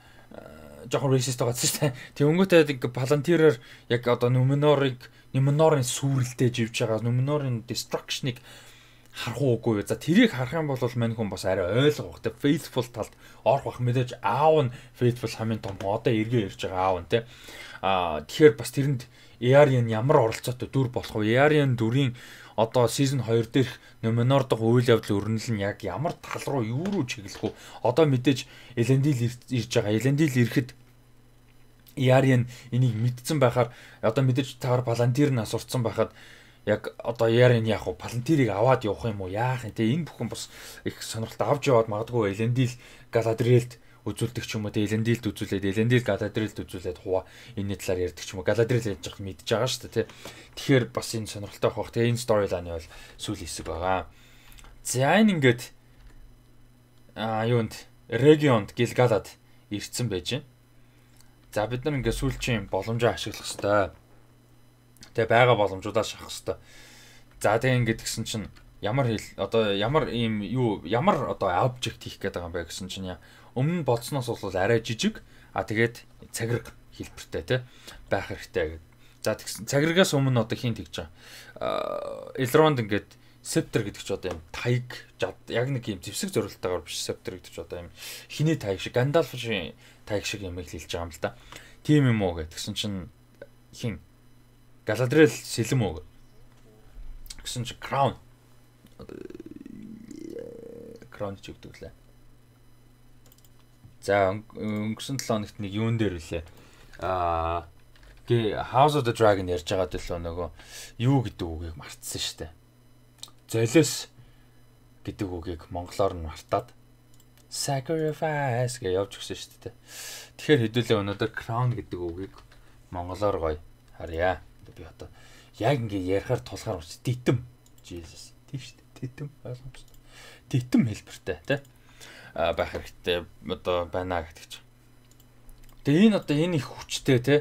жоохон racist байгаад шүү дээ. Тэг өнгөтэй нэг палантирээр яг одоо Numenorыг Numenorын сүрэлдэж живж байгаа Numenorын destruction-ыг харах уугүй. За тэрийг харах юм бол мань хүн бас арай ойлгох. Тэг faithful талд орох бах мэдээж аав нь faithful хамгийн том одоо эргээ ирж байгаа аав нь тий. Аа тэгэхээр бас тэрэнд Yarian ямар оролцоотой дүр болох вэ? Yarian дүрийн одоо season 2 дээрх номинор дох үйл явдал өрнөл нь яг ямар тал руу юу руу чиглэх вэ? Одоо мэдээж Elendil ирж байгаа. Elendil ирэхэд Яриан энийг мэдсэн байхаар одоо мэдээж таар палантир нас урцсан байхад яг одоо Яриан яг уу палантирийг аваад явах юм уу яах юм те энэ бүхэн бас их сонирхолтой авч яваад магадгүй Элендил Галадриэлд үзүүлдэг ч юм уу те Элендилд үзүүлээд Элендил Галадриэлд үзүүлээд хуваа энэ талаар ярьдаг ч юм уу Галадриэл ярьж байгааг мэдж байгаа шүү дээ те тэгэхээр бас энэ сонирхолтой байх те энэ сторилайн бол сүүл хэсэг байгаа за энэ ингээд а юунд регионд Гилгалад ирцэн байж байна За бид нар ингээд сүүлчийн боломжоо ашиглах хэвээр. Тэгээ байгаа боломжуудаас шахах хэвээр. За тэгээ ингээд гисэн чинь ямар хэл одоо ямар ийм юу ямар одоо обжект хийх гээд байгаа юм бэ гэсэн чинь өмнө нь болсноос бол арай жижиг а тэгээд цагираг хэлбэртэй те байх хэрэгтэй гэдэг. За тэгсэн цагирагаас өмнө одоо хин тэгж байгаа. Э, Элронд ингээд септер гэдэг ч одоо юм тайг яг нэг юм зэвсэг зөрөлтэйгээр биш септер гэдэг ч одоо юм хиний тайг шиг Гандалф шиг та их шиг юм их хэлж байгаа юм л да. Тим юм уу гэтгсэн чинь хин Галадриэл сэлэм үү гэсэн чинь Crown Crown ч өгдөг лээ. За өнгөрсөн 7 хоногт нэг юун дээр үлээ. Аа гээ House of the Dragon ярьж байгаа төлөө нөгөө юу гэдэг үгийг мартсан штэ. Золиос гэдэг үгийг монголоор нь мартаад sacrifice гэж явж өгсөн шүү дээ. Тэгэхээр хэдүүлээ өнөөдөр crown гэдэг үгийг монголоор гоё харьяа. Би одоо яг ингээ ярихаар тулгаар уч дитэм. Jesus. Тийм шүү дээ. Дитэм ойлгомжтой. Дитэм хэлбэртэй тий. А байх хэрэгтэй одоо байна гэдэг чинь. Тэгээ энэ одоо энэ их хүчтэй тий.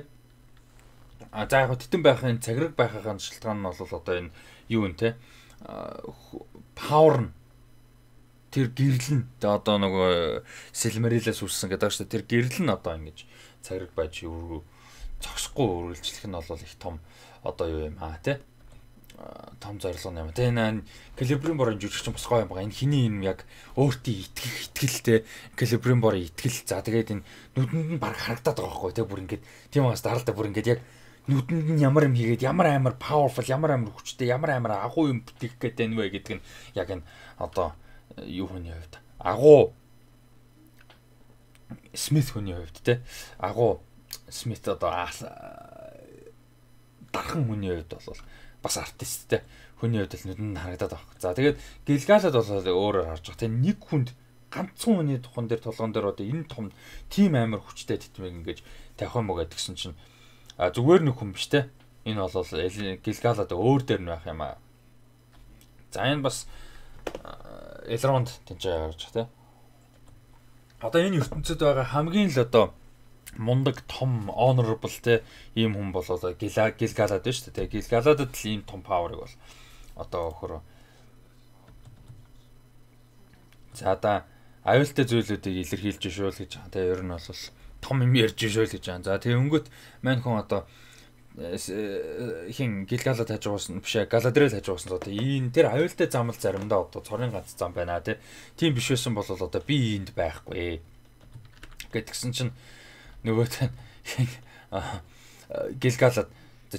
А за яг титэн байхын цагираг байхын шалтгаан нь бол одоо энэ юу нэ тий. Power нь тэр гэрэл нь одоо нөгөө сэлмэрилээс үссэн гэдэг шүү дээ. Тэр гэрэл нь одоо ингэж цагираг байж өргөө зогсохгүй үргэлжлэх нь бол их том одоо юу юм аа тий том зорилго юм. Тэгээ энэ калибрын борын жүжигчин босгоо юм байгаа. Энэ хиний юм яг өөртөө итгэх итгэлтэй калибрын борын итгэл. За тэгээд энэ нүдэнд нь баг харагдаад байгаа байхгүй тий бүр ингээд тийм бас даралдаа бүр ингээд яг нүдэнд нь ямар юм хийгээд ямар амар powerful, ямар амар хүчтэй, ямар амар агуу юм бүтээх гээд байна вэ гэдэг нь яг энэ одоо юу хүний хувьд агуу Смит хүний хувьд те агуу Смит одоо дархан хүний хувьд бол бас артист те хүний хувьд л нүдэнд харагдаад байна. За тэгээд Гилгалад бол өөрөөр харж байгаа те нэг хүнд ганцхан хүний тухан дээр тулган дээр одоо энэ том тим амар хүчтэй тэтмийг ингэж тавихын мөгөөд гэсэн чинь зүгээр нэг хүн биш те энэ бол Гилгалад өөр дээр нь байх юм аа. За энэ бас элронд тэнцээ явж тий. Одоо энэ ертөнцид байгаа хамгийн л одоо мундаг том honorable те ийм хүн бол одоо Гилгалад байна шүү дээ. Гилгаладд л ийм том паверыг бол одоо өхөр. За одоо аюултай зүйлүүдийг илэрхийлж шүүл гэж те ер нь бол том юм ярьж шүүл гэж байна. За тэгээ өнгөт мань хүн одоо Э, хин Гилгалад хажуугасан биш Галадрел хажуугасан одоо энэ тэр аюултай зам л заримдаа одоо цорын ганц зам байна тий. Тийм биш байсан бол одоо би энд байхгүй. Гэтгсэн чинь нөгөө тань Гилгалад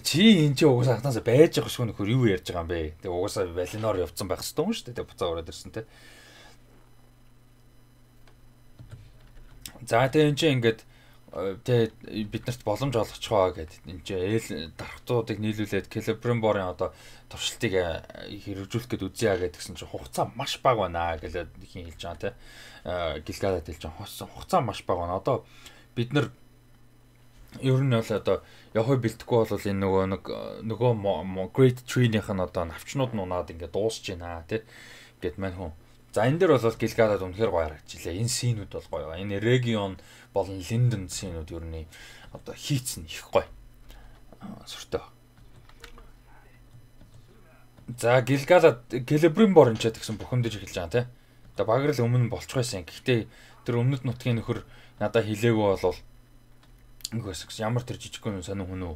чи энэ ч угаасаа анханасаа байж байгаа шүү нөхөр юу ярьж байгаа юм бэ? Тэгээ угаасаа Валинор явцсан байх хэвчтэй юм шүү дээ. Тэгээ буцаа ураад ирсэн тий. За тэгээ энэ ч ингээд тэ бид нарт боломж олгочих ва гэд энэ чи ээл дарахтуудыг нийлүүлээд Келебрэмборын одоо туршилтыг э, хэрэгжүүлэх гээд үзье гэд гэсэн чи хугацаа маш бага байна гэлээд хин хэлж байгаа тэ э, гэлгадад хэлж байгаа хугацаа маш бага байна одоо бид нар ер нь бол одоо явах бэлтгэхгүй бол энэ нөгөө нэг нөгөө grade 3-ийнх нь одоо навчнууд нь унаад ингээд дуусж байна тэ гэд мань хүн за энэ дээр бол гэлгадад үнэхээр гоё харагдчихлээ энэ синүүд бол гоё энэ регион болон Линденсийн нүд ер нь одоо хийц нь их гоё. Сүртэй. За Гилгала Гэлбримбор энэ ч гэсэн бухимдаж эхэлж байгаа тий. Одоо багэр л өмнө болчих байсан. Гэхдээ тэр өмнөд нутгийн нөхөр надад хилээгөө болвол нөхөс гэсэн ямар тэр жижигхэн сонин хүн үү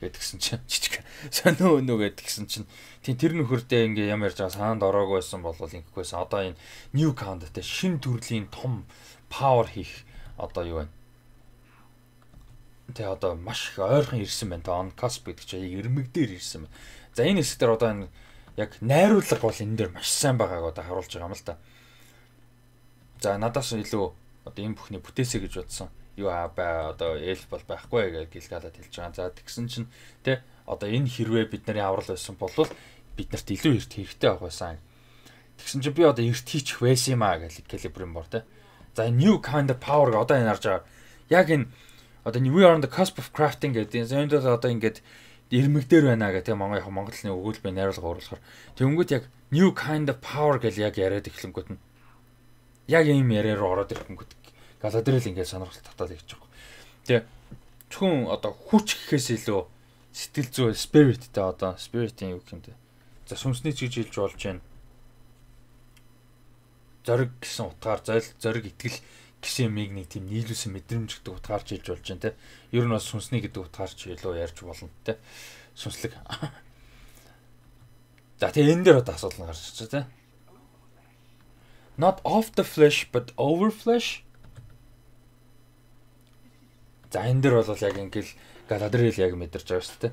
гэдгсэн чинь жижиг сонин хүн үү гэдгсэн чинь тий тэр нөхөртэй ингээ ямар ярьж байгаа санаанд ороагүй байсан болвол ингэхгүйсэн. Одоо энэ New Count-тэй шин төрлийн том power хийх одоо юу байна? Тэгээ одоо маш их ойрхон ирсэн байна. Тэгээ онкасп гэдэг чинь ирмэг дээр ирсэн байна. За энэ хэсэг дээр одоо энэ яг найруулга бол энэ дээр маш сайн байгааг одоо харуулж байгаа юм л да. За надаас илүү одоо энэ бүхний бүтээсэй гэж бодсон. Юу аа бай одоо ээл бол байхгүй гэж гэлгалаад хэлж байгаа. За тэгсэн чинь тэ одоо энэ хэрвээ бидний аврал байсан бол биднэрт илүү эрт хэрэгтэй байх байсан. Тэгсэн чинь би одоо эрт хийчих байсан юм аа гэж калибрын бор тэ. Да За энэ new kind of power гэ одоо энэ харж байгаа. Яг энэ одоо we are on the cusp of crafting гэдэг. Энд бол одоо ингээд ирмэгдэр байна гэх тийм Монгол Монголны өгүүлбэр найруулга оруулахаар тэнгүүд яг new kind of power гэл яг яриад эхлэнгүүт нь яг ийм яриаар ороод ирэнгүүт Галадриэл ингээд сонирхол татаад ирчихэж байгаа. Тэгээ зөвхөн одоо хүч гэхээс илүү сэтгэл зүй spiritтэй одоо spirit-ийн үг юм дэ. За сүнсний чиглэлж болж байна зориг гэсэн утгаар зориг итгэл гэсэн юмыг нэг тийм нийлүүлсэн мэдрэмжтэй утгаар ч хийж болж байна те. Ер нь бас сүнсний гэдэг утгаар ч илүү ярьж болно те. Сүнслэг. За тэгээ энэ дээр одоо асуудал гарч ирж байна те. Not of the flesh but over flesh. За энэ дээр бол яг ингээл Галадриэл яг мэдэрч байгаа шүү дээ те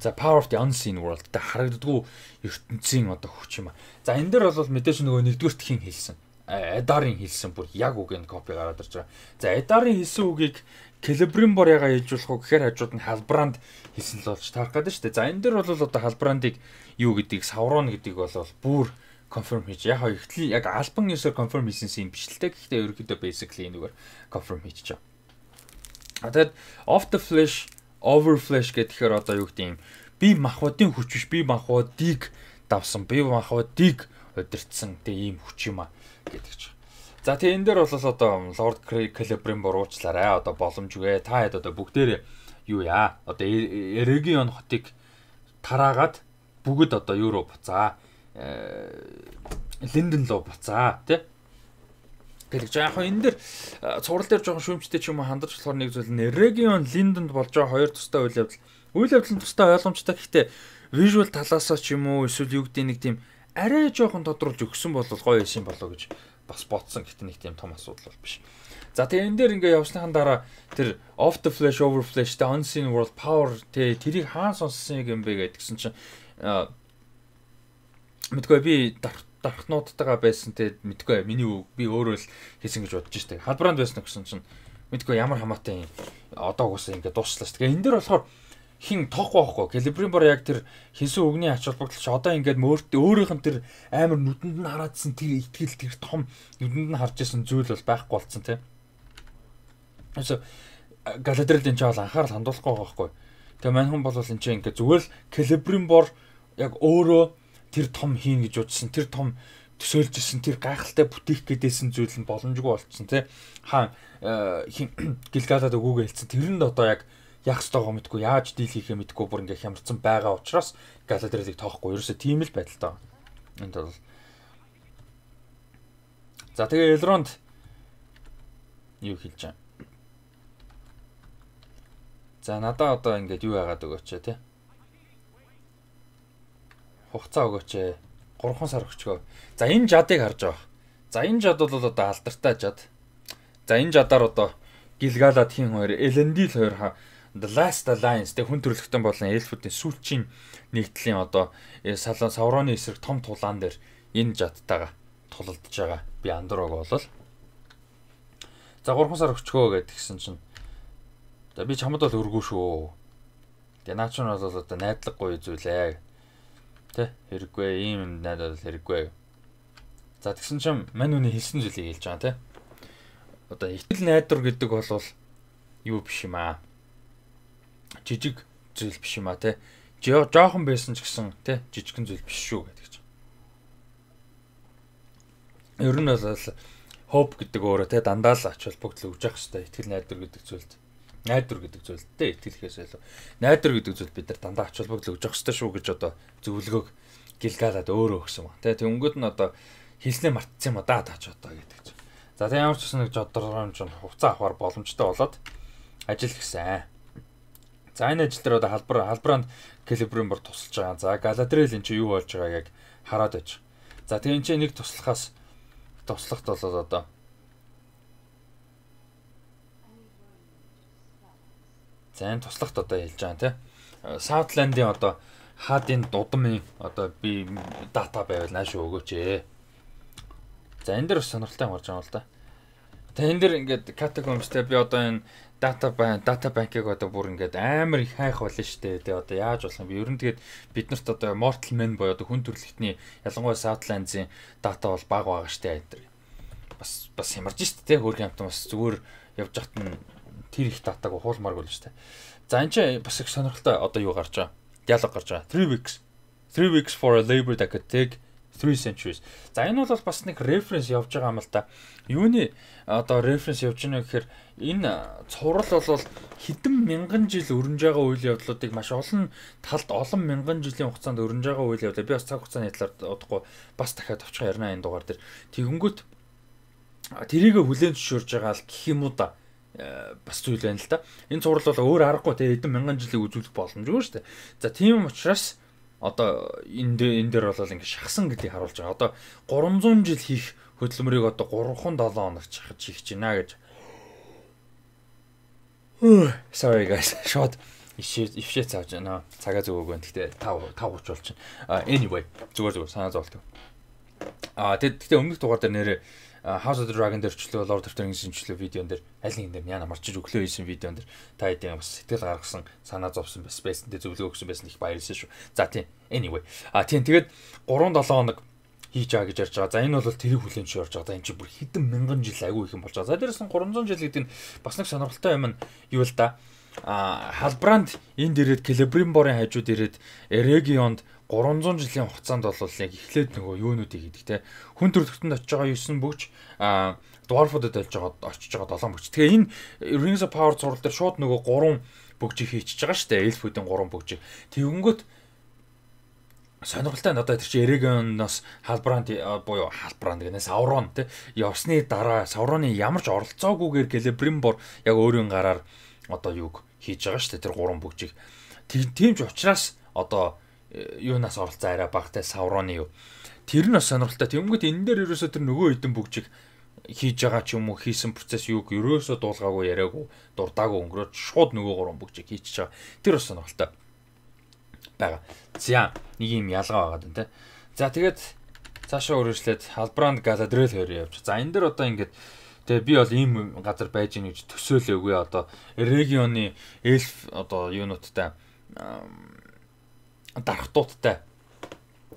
За Power of the Unseen World гэдэг харагддгүй ертөнцийн одоо хүч юм аа. За энэ дээр бол мэдээж нөгөө нэгдүгürt хин хэлсэн. Эдарын хэлсэн бүр яг үг энэ копи гараад ирж байгаа. За Эдарын хэлсэн үгийг Келебрин Боряга хийж болох уу гэхээр хажууд нь халбраанд хэлсэн л болж таарах гэдэг нь шүү дээ. За энэ дээр бол одоо халбраандыг юу гэдгийг савруун гэдгийг бол бүр confirm хийж яг ихтл яг альбан user confirm хийсэн юм биш л те гэхдээ ерөөхдөө basically энэгээр confirm хийчихэв. А тэгэд off the flash overflash гэхээр одоо юу гэдэг юм би махбодын хүч биш би махбодыг давсан би махбодыг удирдсан тэг ийм хүч юм а гэдэг чинь За тэгээ энэ дээр бол одоо Lord Celebrimbor буруучлаарай одоо боломж үгэ. Та хэд одоо бүгдээрээ юу яа? Одоо Eregion э, э, хотыг тараагаад бүгд одоо Европ буцаа. Линден э, руу буцаа тий. Тэлэг жоохон энэ дээр цуврал дээр жоохон шүүмжтэй ч юм уу хандарч болохоор нэг зүйл нэ регион линдонд болж байгаа хоёр тустай үйл явдал. Үйл явдал нь тустай ойлгомжтой гэхдээ вижюал талаас ч юм уу эсвэл юу гэдэг нэг тийм арай жоохон тодруулж өгсөн бол гоё юм болоо гэж бас бодсон гэхдээ нэг тийм том асуудал бол биш. За тэгээ энэ дээр ингээ явсныхан дараа тэр off the flash over flash тэ unseen world power тэ тэрийг хаан сонссон юм бэ гэдгсэн чинь мэдгүй би дарах дарахнуудтайгаа байсан те мэдгүй миний би өөрөө л хийсэн гэж бодож штэ халбраанд байсан гэсэн чинь мэдгүй ямар хамаатай юм одоо угсаа ингээд дууслаа штэ энэ дээр болохоор хин тох байхгүй Гэлбримбор яг тэр хийсэн өгний ач холбогдолч одоо ингээд өөрийнх нь тэр амар нүдэнд нь хараадсэн тэр ихтгэл тэр том нүдэнд нь харж исэн зүйл бол байхгүй болцсон те Эсвэл Галадрил энэ ч бол анхаарал хандуулахгүй байхгүй. Тэгээ мань хүн бол энэ ч ингээ зүгээр л Калибримбор яг өөрөө тэр том хийн гэж удсан тэр том төсөөлж исэн тэр гайхалтай бүтээх гэдээсэн зүйл нь боломжгүй болцсон тий хаан гэлгадад өгөөг хэлсэн тэр нь одоо яг яах ёстойгоо мэдгүй яаж дийл хийхээ мэдгүй бүр ингээ хямрцсан байгаа учраас галадрелийг тоохгүй ерөөсө тийм л байдалтай байна энд бол за тэгээ элронд юу хэлж байна за надаа одоо ингээд юу яагаад өгөөч тий хугацаа өгөөч ээ. 3 сар өчгөө. За энэ жадыг харж байгаа. За энэ жад бол одоо алдартай жад. За энэ жадаар одоо Гилгалад хин хоёр, Элендил хоёр хаа The Last Alliance тэг хүн төрөлхтөн болон эльфүүдийн сүүлчийн нэгдлийн одоо э, салон савроны эсрэг том тулаан дээр энэ жадтайгаа тулалдж байгаа. Би андроог болол. За 3 сар өчгөө гэдгсэн чинь за би чамд бол өргөө шүү. Тэгээ наач нь бол одоо найдлаггүй зүйлээ Тэ хэрэггүй ийм юм надад бол хэрэггүй. За тэгсэн чинь мань үний хэлсэн зүйлийг хэлж байгаа тэ. Одоо итгэл найдвар гэдэг бол юу биш юм аа. Жижиг зүйл биш юм аа тэ. Жохон байсан ч гэсэн тэ жижигэн зүйл биш шүү гэдэг чинь. Ер нь бол hope гэдэг өөрөө тэ дандаа л ач холбогдол өгж явах хэрэгтэй итгэл найдвар гэдэг зүйлд найдвар гэдэг зүйлтэй итгэлхээс илүү найдвар гэдэг зүйл бид нар дандаа ач холбогдол өгж явах хэрэгтэй шүү гэж одоо зөвлөгөөг гэлгалаад өөрөө өгсөн ба. Тэ тэнгууд нь одоо хэлснээр мартсан юм да таач одоо гэдэг чинь. За тэг ямар ч гэсэн нэг жодромж нь хувцас авахар боломжтой болоод ажил гисэн. За энэ ажил дээр одоо халбар халбраанд калибрын бор тусалж байгаа. За Галадриэл энэ чинь юу болж байгааг яг хараад байж. За тэг энэ чинь нэг туслахаас туслахт болоод одоо За энэ туслахт одоо ялж байгаа тий. Э, Southland-ийн одоо хаадын дудамын одоо би дата байвал нааш өгөөч ээ. За энэ дэр бас сонирхолтой юм гарч байгаа юм л да. Тэгээ энэ дэр ингээд Catacombs-тэй би одоо энэ дата байн дата банкийг одоо бүр ингээд амар их хайх болно шүү дээ. Тэгээ одоо яаж болох вэ? Ер нь тэгээд бид нарт одоо Mortal Man боё одоо хүн төрөлхтний ялангуяа Southlands-ийн дата бол баг байгаа шүү дээ. Бас бас ямарч шүү дээ. Хөргийн хамт бас зүгээр явж хат нь тэр их татаг ухуулмааргүй л шүү дээ. За энэ чинь бас их сонирхолтой одоо юу гарч байгаа. Диалог гарч байгаа. 3 weeks. 3 weeks for a labor that could take 3 centuries. За энэ бол бас нэг референс явж байгаа юм л да. Юуны одоо референс явж байгаа гэхээр энэ цуврал бол хэдэн мянган жил өрнж байгаа үйл явдлуудыг маш олон талд олон мянган жилийн хугацаанд өрнж байгаа үйл явдал. Би бас цаг хугацааны талаар удахгүй бас дахиад очих ярина энэ дугаар дээр. Тэгэнгүүт тэрийг хүлэн зөвшөөрж байгаа л гэх юм уу да. Э, бас зүйл байна л да. Энэ цуврал бол өөр аргагүй те эдэн мянган жилийн үзүүлэх боломжгүй шүү дээ. За тийм учраас одоо энэ энэ дээр бол ингэ шахсан гэдгийг харуулж байгаа. Одоо 300 жил хийх хөдөлмөрийг одоо 3.7 хоногт шахаж хийх гэж байна гэж. Sorry guys. Shot ишээ ившээ цаавж байна. Цагаа зөвөөг байна. Гэтэ 5 5 30 болчихно. Anyway зүгээр зүгээр санаа зовлт. Аа тэгэхдээ өмнөх дугаар дээр нэрээ House of the Dragon дээр ч лөө Lord of the Rings ч лөө видеон дээр аль нэгэн дээр яна марчиж өглөө хийсэн видеон дээр та хэдийн бас сэтгэл гаргасан санаа зовсон бас байсан тэ зөвлөгөө өгсөн байсан их баярлсан шүү. За тийм. Anyway. А тийм тэгээд 3 7 хоног хийж байгаа гэж ярьж байгаа. За энэ бол тэр хүлэн чинь орж байгаа. За энэ чинь бүр хэдэн мянган жил агүй их юм болж байгаа. За дээрээс нь 300 жил гэдэг нь бас нэг сонирхолтой юм нь юу л да. А халбраанд энд ирээд Келебримборын хажууд ирээд Эрегионд 300 жилийн хугацаанд бол яг эхлээд нөгөө юунуудыг хийдэг те. Хүн төрөлхтөнд очиж байгаа 9 бөгч а дwarf-одод олж байгаа очиж байгаа 7 бөгч. Тэгээ энэ Rings of Power зураг дээр шууд нөгөө 3 бөгжийг хийчихэж байгаа шүү дээ. Эльфүүдийн 3 бөгжийг. Тэгэнгүүт сонирхолтой нь одоо тэр чинь Эрегоноос халбраанд буюу халбраанд гэнэ Саурон те явсны дараа Сауроны ямар ч оролцоогүйгээр Гэлебримбор яг өөрийн гараар одоо юг хийж байгаа шүү дээ тэр гурван бүгжийг. Тийм ч учраас одоо юунаас оролцоо арай багтай саврооны юу. Тэр нь бас сонирхолтой. Тэнгүүд энэ дээр ерөөсөө тэр нөгөө хэдэн бүгжиг хийж байгаа ч юм уу хийсэн процесс юуг ерөөсөө дуулгаагүй яриаггүй дурдаагүй өнгөрөөд шууд нөгөө гурван бүгжийг хийчихэж байгаа. Тэр бас сонирхолтой байгаа. За нэг юм ялгаа байгаа дэн тэ. За тэгээд цаашаа өргөжлээд Halbrand Galadriel хоёр явж. За энэ дэр одоо ингээд тэгээ би бол ийм газар байж гэнэ гэж төсөөлөөгүй одоо регионы эльф одоо юунуудтай дарах тууттай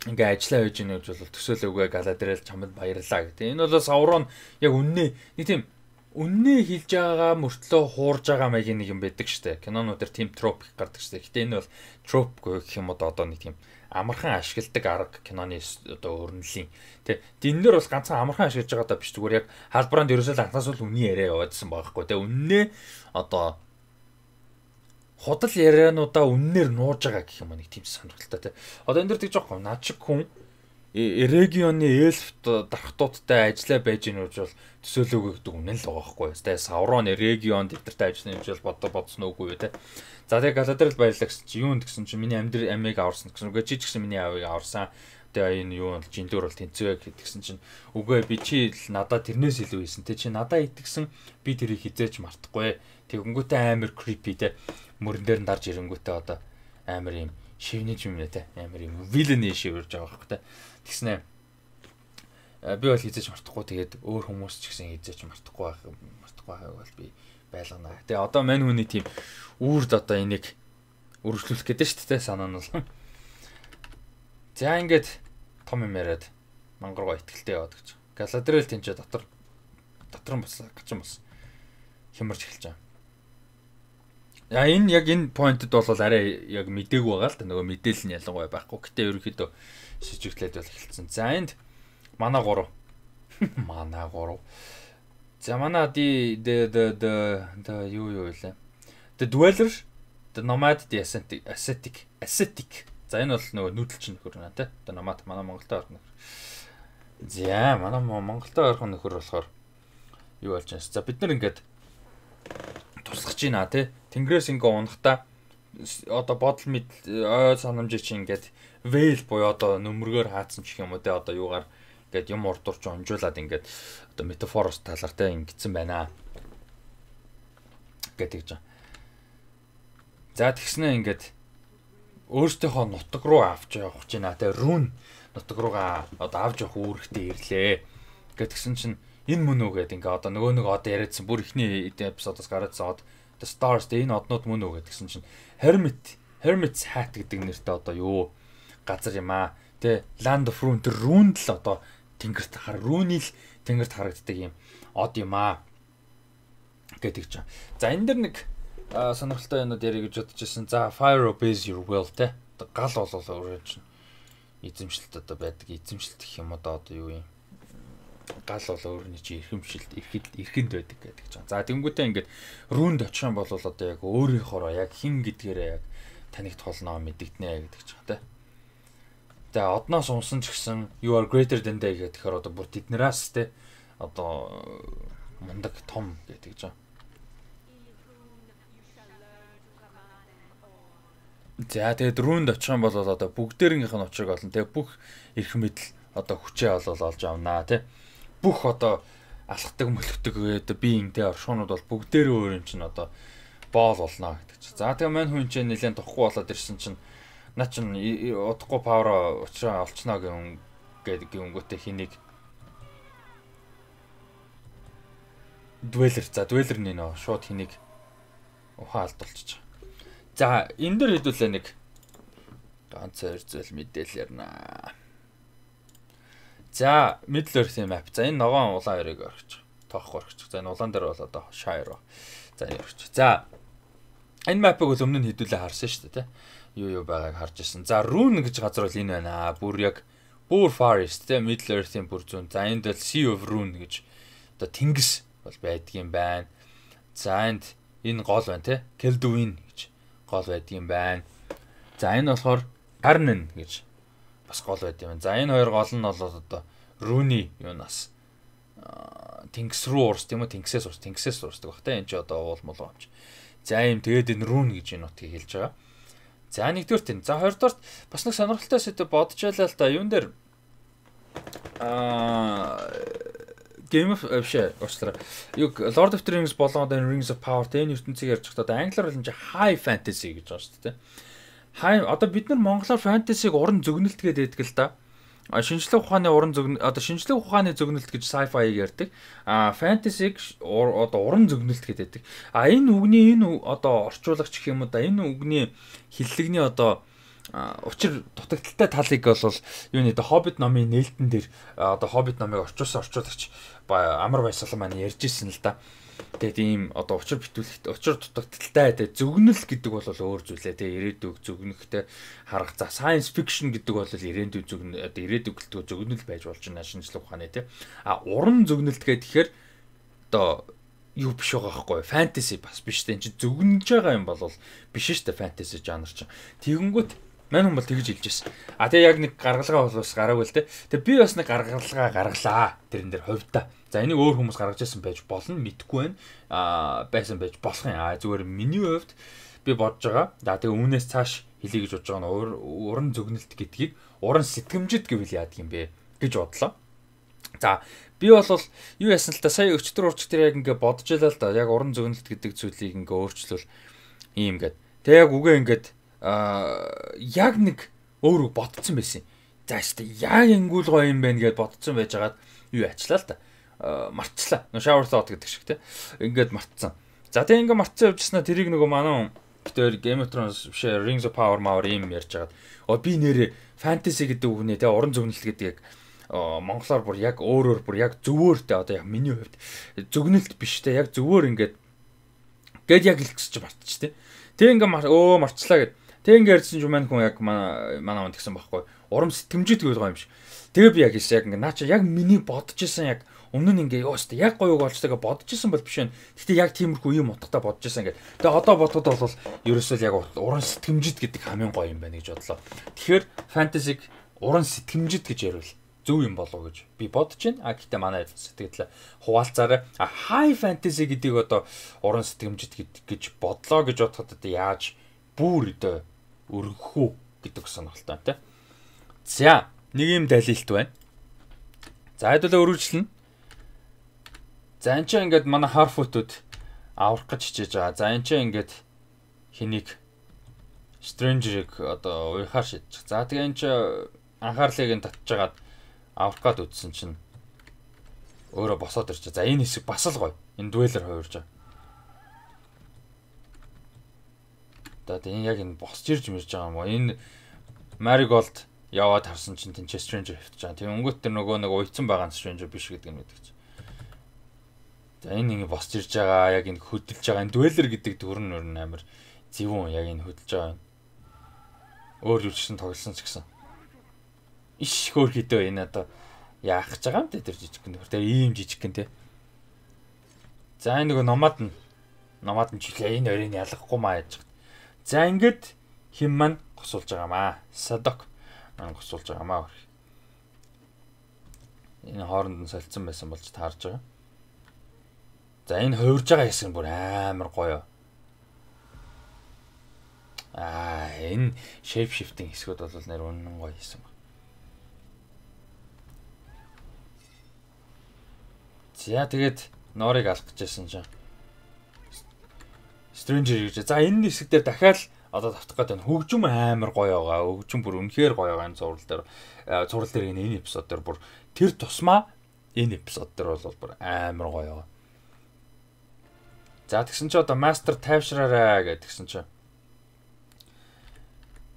ингээ ажиллаа байж гэнэ гэж бол төсөөлөө үгээ галадрэл чамд баярлаа гэдэг. Энэ бол саврон яг үннээ нэг тийм үннээ хилж байгаа мөртлөө хуурж байгаа маягийн нэг юм байдаг штэ. Кинонууд төр тийм троп гардаг штэ. Гэтэ энэ бол троп гэх юм уу одоо нэг тийм амархан ашигладаг арга киноны одоо өрнөлийн тэ диннэр бол ганцхан амархан ашиглаж байгаа даа биш зүгээр яг халбаранд ерөөсөө анхаас л үний яриа яваадсан байхгүй тэ үннээ одоо худал яриануудаа үннээр нууж байгаа гэх юм аа нэг тийм сонирхолтой тий. Одоо энэ дэр тэгж жоохон наач хүн э, регионы эльфт дархтуудтай ажиллаа байж гэнэ үуч бол төсөөлөгөө гэдэг үнэн л байгаа байхгүй. Тэ саврон регион дэвтэртэй ажиллана гэж бол боддог бодсон үгүй юу те. За тэгээ галадарл баялагч чи юунд гэсэн чи миний амьдр амийг аварсан гэсэн үгээ чи ч гэсэн миний авийг аварсан. Тэгээ энэ юу бол жиндүүр бол тэнцвэ гэдгсэн чинь үгүй би чи л надад тэрнээс илүү хийсэн те чи надад итгэсэн би тэрийг хизээж мартахгүй. Тэг өнгөтэй амар creepy те мөрөн дээр нь дарж ирэнгүүтээ одоо амар юм шивний жимнэ те амар юм вилэний шивэрж байгаа байхгүй те тэгснэ э, би бол хийж мартахгүй тэгээд өөр хүмүүс ч гэсэн хийж мартахгүй байх мартахгүй байх бол би байлгана. Тэгээ одоо мань хүний тийм үрд одоо энийг өргөжлүүлэх гэдэг нь шүү дээ санаа нь бол. За ингээд том юм яриад мангар го ихтэлтэй яваад гэж. Галадрел тэнцээ дотор дотор нь буслаа гэж юм болсон. Хямарч эхэлж байгаа. А энэ яг энэ поинтэд бол арай яг мдэггүй байгаа л да нөгөө мэдээлэл нь ялангуяа байхгүй. Гэтэ ерөөхдөө сэжигтлээд бол эхэлсэн. За энд мана 3. Мана 3. За мана ди дэ дэ дэ да юу юу вэ? The Dweller, The Nomad, The Ascetic, Ascetic, Ascetic. За энэ бол нөгөө нүүдэлч нөхөр нэ тэ. Одоо Nomad манай Монголтой орно. За манай Монголтой орхон нөхөр болохоор юу болж байна? За бид нар ингээд тусгаж байна тий. Тэнгэрээс ингээ унахта одоо бодол мэдл ой санамж чи ингээд вэл буюу одоо нүмергээр хаацсан ч юм уу тий одоо юугаар ингээд юм урдурч онжуулаад ингээд одоо метафорос талаар тий ингэсэн байна гэдэг гэж байна. За тэгснэ ингээд өөртөөхөө нутаг руу авч явах гэж байна тий рүн нутаг руугаа одоо авч явах үүрэгтэй ирлээ гэтгсэн чинь энэ мөн үү гэдэг ингээ одоо нөгөө нэг одоо яриадсан бүр ихний эпизодоос гараадсан од The Stars дээр энэ однууд мөн үү гэдгсэн чинь Hermit Hermit's Hat гэдэг нэртэй одоо юу газар юм аа. Тэ Land of Rune тэр Rune л одоо тэнгэрт хар Rune-ийг тэнгэрт харагддаг юм од юм аа гэдэг чинь. За энэ дэр нэг сонирхолтой юмнууд ярих гэж бодож ирсэн. За Fire Obeys Your Will тэ гал болол өөрөө чинь эзэмшилт одоо байдаг. Эзэмшилт гэх юм одоо одоо юу юм? гал бол өөрний чи эрхэмшилд эрхэд эрхэнд байдаг гэдэг ч юм. За тэгэнгүүтээ ингээд рүүнд очих юм бол одоо яг өөрийнхоороо яг хин гэдгээрээ яг танигд холноо мэдэгдэнэ гэдэг ч юм те. За одноос унсан ч гэсэн you are greater than they гэхээр одоо бүр тэднээс те одоо мундаг том гэдэг ч юм. За тэгээд рүүнд очих юм бол одоо бүгдээрийнх нь очиг олно те бүх эрх мэдэл одоо хүчээ олол олж авнаа те. Тэ бүх одоо алхдаг мөлхдөг гэдэг биеиндээ оршуунууд бол бүгдээрээ өөр юм чинь одоо боол болно гэдэг чинь. За тэгээ мань хүн чинь нэлээд тухгүй болоод ирсэн чинь наа чин удахгүй павро уучраа олчноо гэдэг гингүүтэй хэнийг дуэлэр за дуэлэрний нөө шууд хэнийг ухаан алдулчих. За энэ дөр хэдүүлээ нэг ганц хоёр зөв мэдээлэл ярина. За Middle Earth map. За энэ ногоон улаан өрийг орчих. Тоохгүй орчих. За энэ улаан дээр бол одоо Shire. За энэ орчих. За энэ map-ыг бол өмнө нь хэдүүлээ харсан шүү дээ, тэ. Юу юу байгааг харж ирсэн. За Rune гэж газар бол энэ байна аа. Бүр яг бүр forest те Middle Earth-ийн бүр зүүн. За энд бол Sea of Rune гэж одоо тэнгис бол байдгийн байна. За энд энэ гол байна те. Kelduin гэж гол байдгийн байна. За энэ болохоор Garnen гэж бас гол байд юм. За энэ хоёр гол нь бол одоо Руни юунаас тэнгис рүү уурс тийм үү тэнгисээс уурс тэнгисээс уурсдаг бах та энэ ч одоо уул мул авч. За юм тэгээд энэ Рун гэж энэ утгийг хэлж байгаа. За нэгдүгээр тийм. За хоёрдугаар бас нэг сонирхолтой сэдв бодож байлаа л да. Юун дээр аа Game of Shit э, уучлаарай. Юг Lord of the Rings болон The Rings of Power тэ энэ ертөнцийг ярьж байхдаа англиар бол энэ high fantasy гэж байгаа шүү дээ хай одоо бид нар монголоор фэнтезиг уран зөгнөлт гэдэг л да. А шинжлэх ухааны уран зөгнөлт одоо шинжлэх ухааны зөгнөлт гэж sci-fi ярьдаг. А фэнтезиг одоо уран зөгнөлт гэдэг. А энэ үгний энэ одоо орчуулагч гэх юм уу да энэ үгний хиллэгний одоо учир дутагдaltaй талыг бол юу нэ хоббит номын нээлтэн дээр одоо хоббит номыг орчуулсан орчуулагч амар баясгалан маань ярьж ирсэн л да. Тэгээд ийм одоо учир битүүлэгт учир дутагдaltaй тэгээд зөвгнөл гэдэг бол өөр зүйлээ тэгээд ирээдүг зөвгнөхтэй харах за science fiction гэдэг бол ирээдүйн зөвгнөл одоо ирээдүгэлтгүй зөвгнөл байж болж байна шинжлэх ухааны тий. А уран зөвгнөлт гэхээр одоо юу биш байгаа байхгүй фэнтези бас биш тэ энэ чинь зөвгөнж байгаа юм бол биш штэ фэнтези жанр чинь. Тэгэнгүүт Мань хүн бол тэгж хэлж байсан. А тэгээ яг нэг гаргалгаа болоос гараагүй л те. Тэгээ би бас нэг гаргалгаа гаргалаа. Тэрэн дээр ховда. За энийг өөр хүмүүс гаргаж ирсэн байж болно, мэдгүй байна. А байсан байж болох юм. А зүгээр миний хувьд би бодож байгаа. За тэгээ үүнээс цааш хэлье гэж бодож байгаа нь уран зөгнөлт гэдгийг уран сэтгэмжид гэвэл яадаг юм бэ гэж бодлоо. За би бол юу яасан л та сая өчтөр урч тэр яг ингээ бодож илаа л да. Яг уран зөгнөлт гэдэг зүйлийг ингээ өөрчлөл ийм ингээд. Тэг яг үгээ ингээд аа яг нэг өөрөө бодцсон байсан. За штэ яг ингүүл гоё юм байна гэд бодцсон байжгаад юу ачлаа л та. Мартчлаа. Shower thought гэдэг шиг те. Ингээд мартсан. За тэгээ ингээд мартсан явжснаа тэрийг нөгөө манаа Гэтэр Game of Thrones биш Rings of Power маар юм ярьж хагаад оо би нэрэ fantasy гэдэг үгнээ те уран зөвнөлт гэдэг яг монголоор бүр яг өөрөөр бүр яг зөвөөр те одоо яг миний хувьд зөвнөлт биш те яг зөвөөр ингээд гээд яг хэлчихэж мартчих те. Тэг ингээ өө марцлаа гэд Тэг ингээд ярьсан чинь маань хүн яг манай манай манд гисэн байхгүй. Урам сэтгэмжтэй байгаа юм шиг. Тэгээ би яг хэлсэн яг ингээд наа чи яг миний бодож исэн яг өмнө нь ингээ ёостой яг гоё болчтойг бодож исэн бол биш нэ. Гэтэ яг тиймэрхүү юм утгатай бодож исэн ингээ. Тэгээ одоо бодоход бол ерөөсөө л яг уран сэтгэмжит гэдэг хамгийн гоё юм байна гэж бодлоо. Тэгэхээр фэнтезиг уран сэтгэмжит гэж ярил зөв юм болов уу гэж би бодож байна. А гэтээ манай сэтгэл хуваалцаарай. А хай фэнтези гэдгийг одоо уран сэтгэмжит гэж бодлоо гэж бодоход одоо яаж бүр одоо өргөх үү гэдэг сонголтоотой. За нэг юм далилт байна. За хэдүүлээ өргөжлөн. За энэ ч ингээд манай харфутууд аврах гэж хичээж байгаа. За энэ ч ингээд хэнийг Stranger-ыг одоо уяхаар шидчих. За тэгээ энэ ч анхаарлыг нь татчихагаад аврах гад үтсэн чинь өөрөө босоод ирчихэ. За энэ хэсэг бас л гоё. Энэ дуэлэр хувирж байгаа. да энэ яг энэ босч ирж мэрж байгаа юм уу энэ Marigold яваад харсан чинь тэнд Stranger хэвтэж байгаа. Тэгээ өнгөт тэр нөгөө нэг уйцсан байгаа Stranger биш гэдэг нь мэддэг чи. За энэ ингэ босч ирж байгаа яг энэ хөдөлж байгаа энэ дуэлер гэдэг дүр нь өөрөө амар зэвүүн яг энэ хөдөлж байгаа юм. Өөр юу ч гэсэн тоглосон ч гэсэн. Иш хөөр хідөө энэ одоо яах гэж байгаа юм те тэр жижиг гэн. Тэр ийм жижиг гэн те. За энэ нөгөө номад нь номад нь жилээ энэ өрийг ялахгүй маа яж За ингээд хим маань госуулж байгаамаа. Садок маань госуулж байгаамаа. Энэ хооронд нь солилцсон байсан болж таарж байгаа. За энэ хувирж байгаа хэсэг нь бүр амар гоё. Аа энэ shape shifting хэсгүүд бол нэр үнэн гоё хэсэг байна. За тэгээд норыг алах гэжсэн чинь Stranger гэж. За энэ хэсэг дээр дахиад одоо тавтах гэдэг нь хөгжим амар гоё байгаа. Хөгжим бүр үнэхээр гоё байгаа энэ зураг дээр. Э, зураг дээр энэ эпизод дээр бүр тэр тусмаа энэ эпизод дээр бол бүр амар гоё байгаа. За тэгсэн чи одоо мастер тайвшраарэ гэдэг тэгсэн чи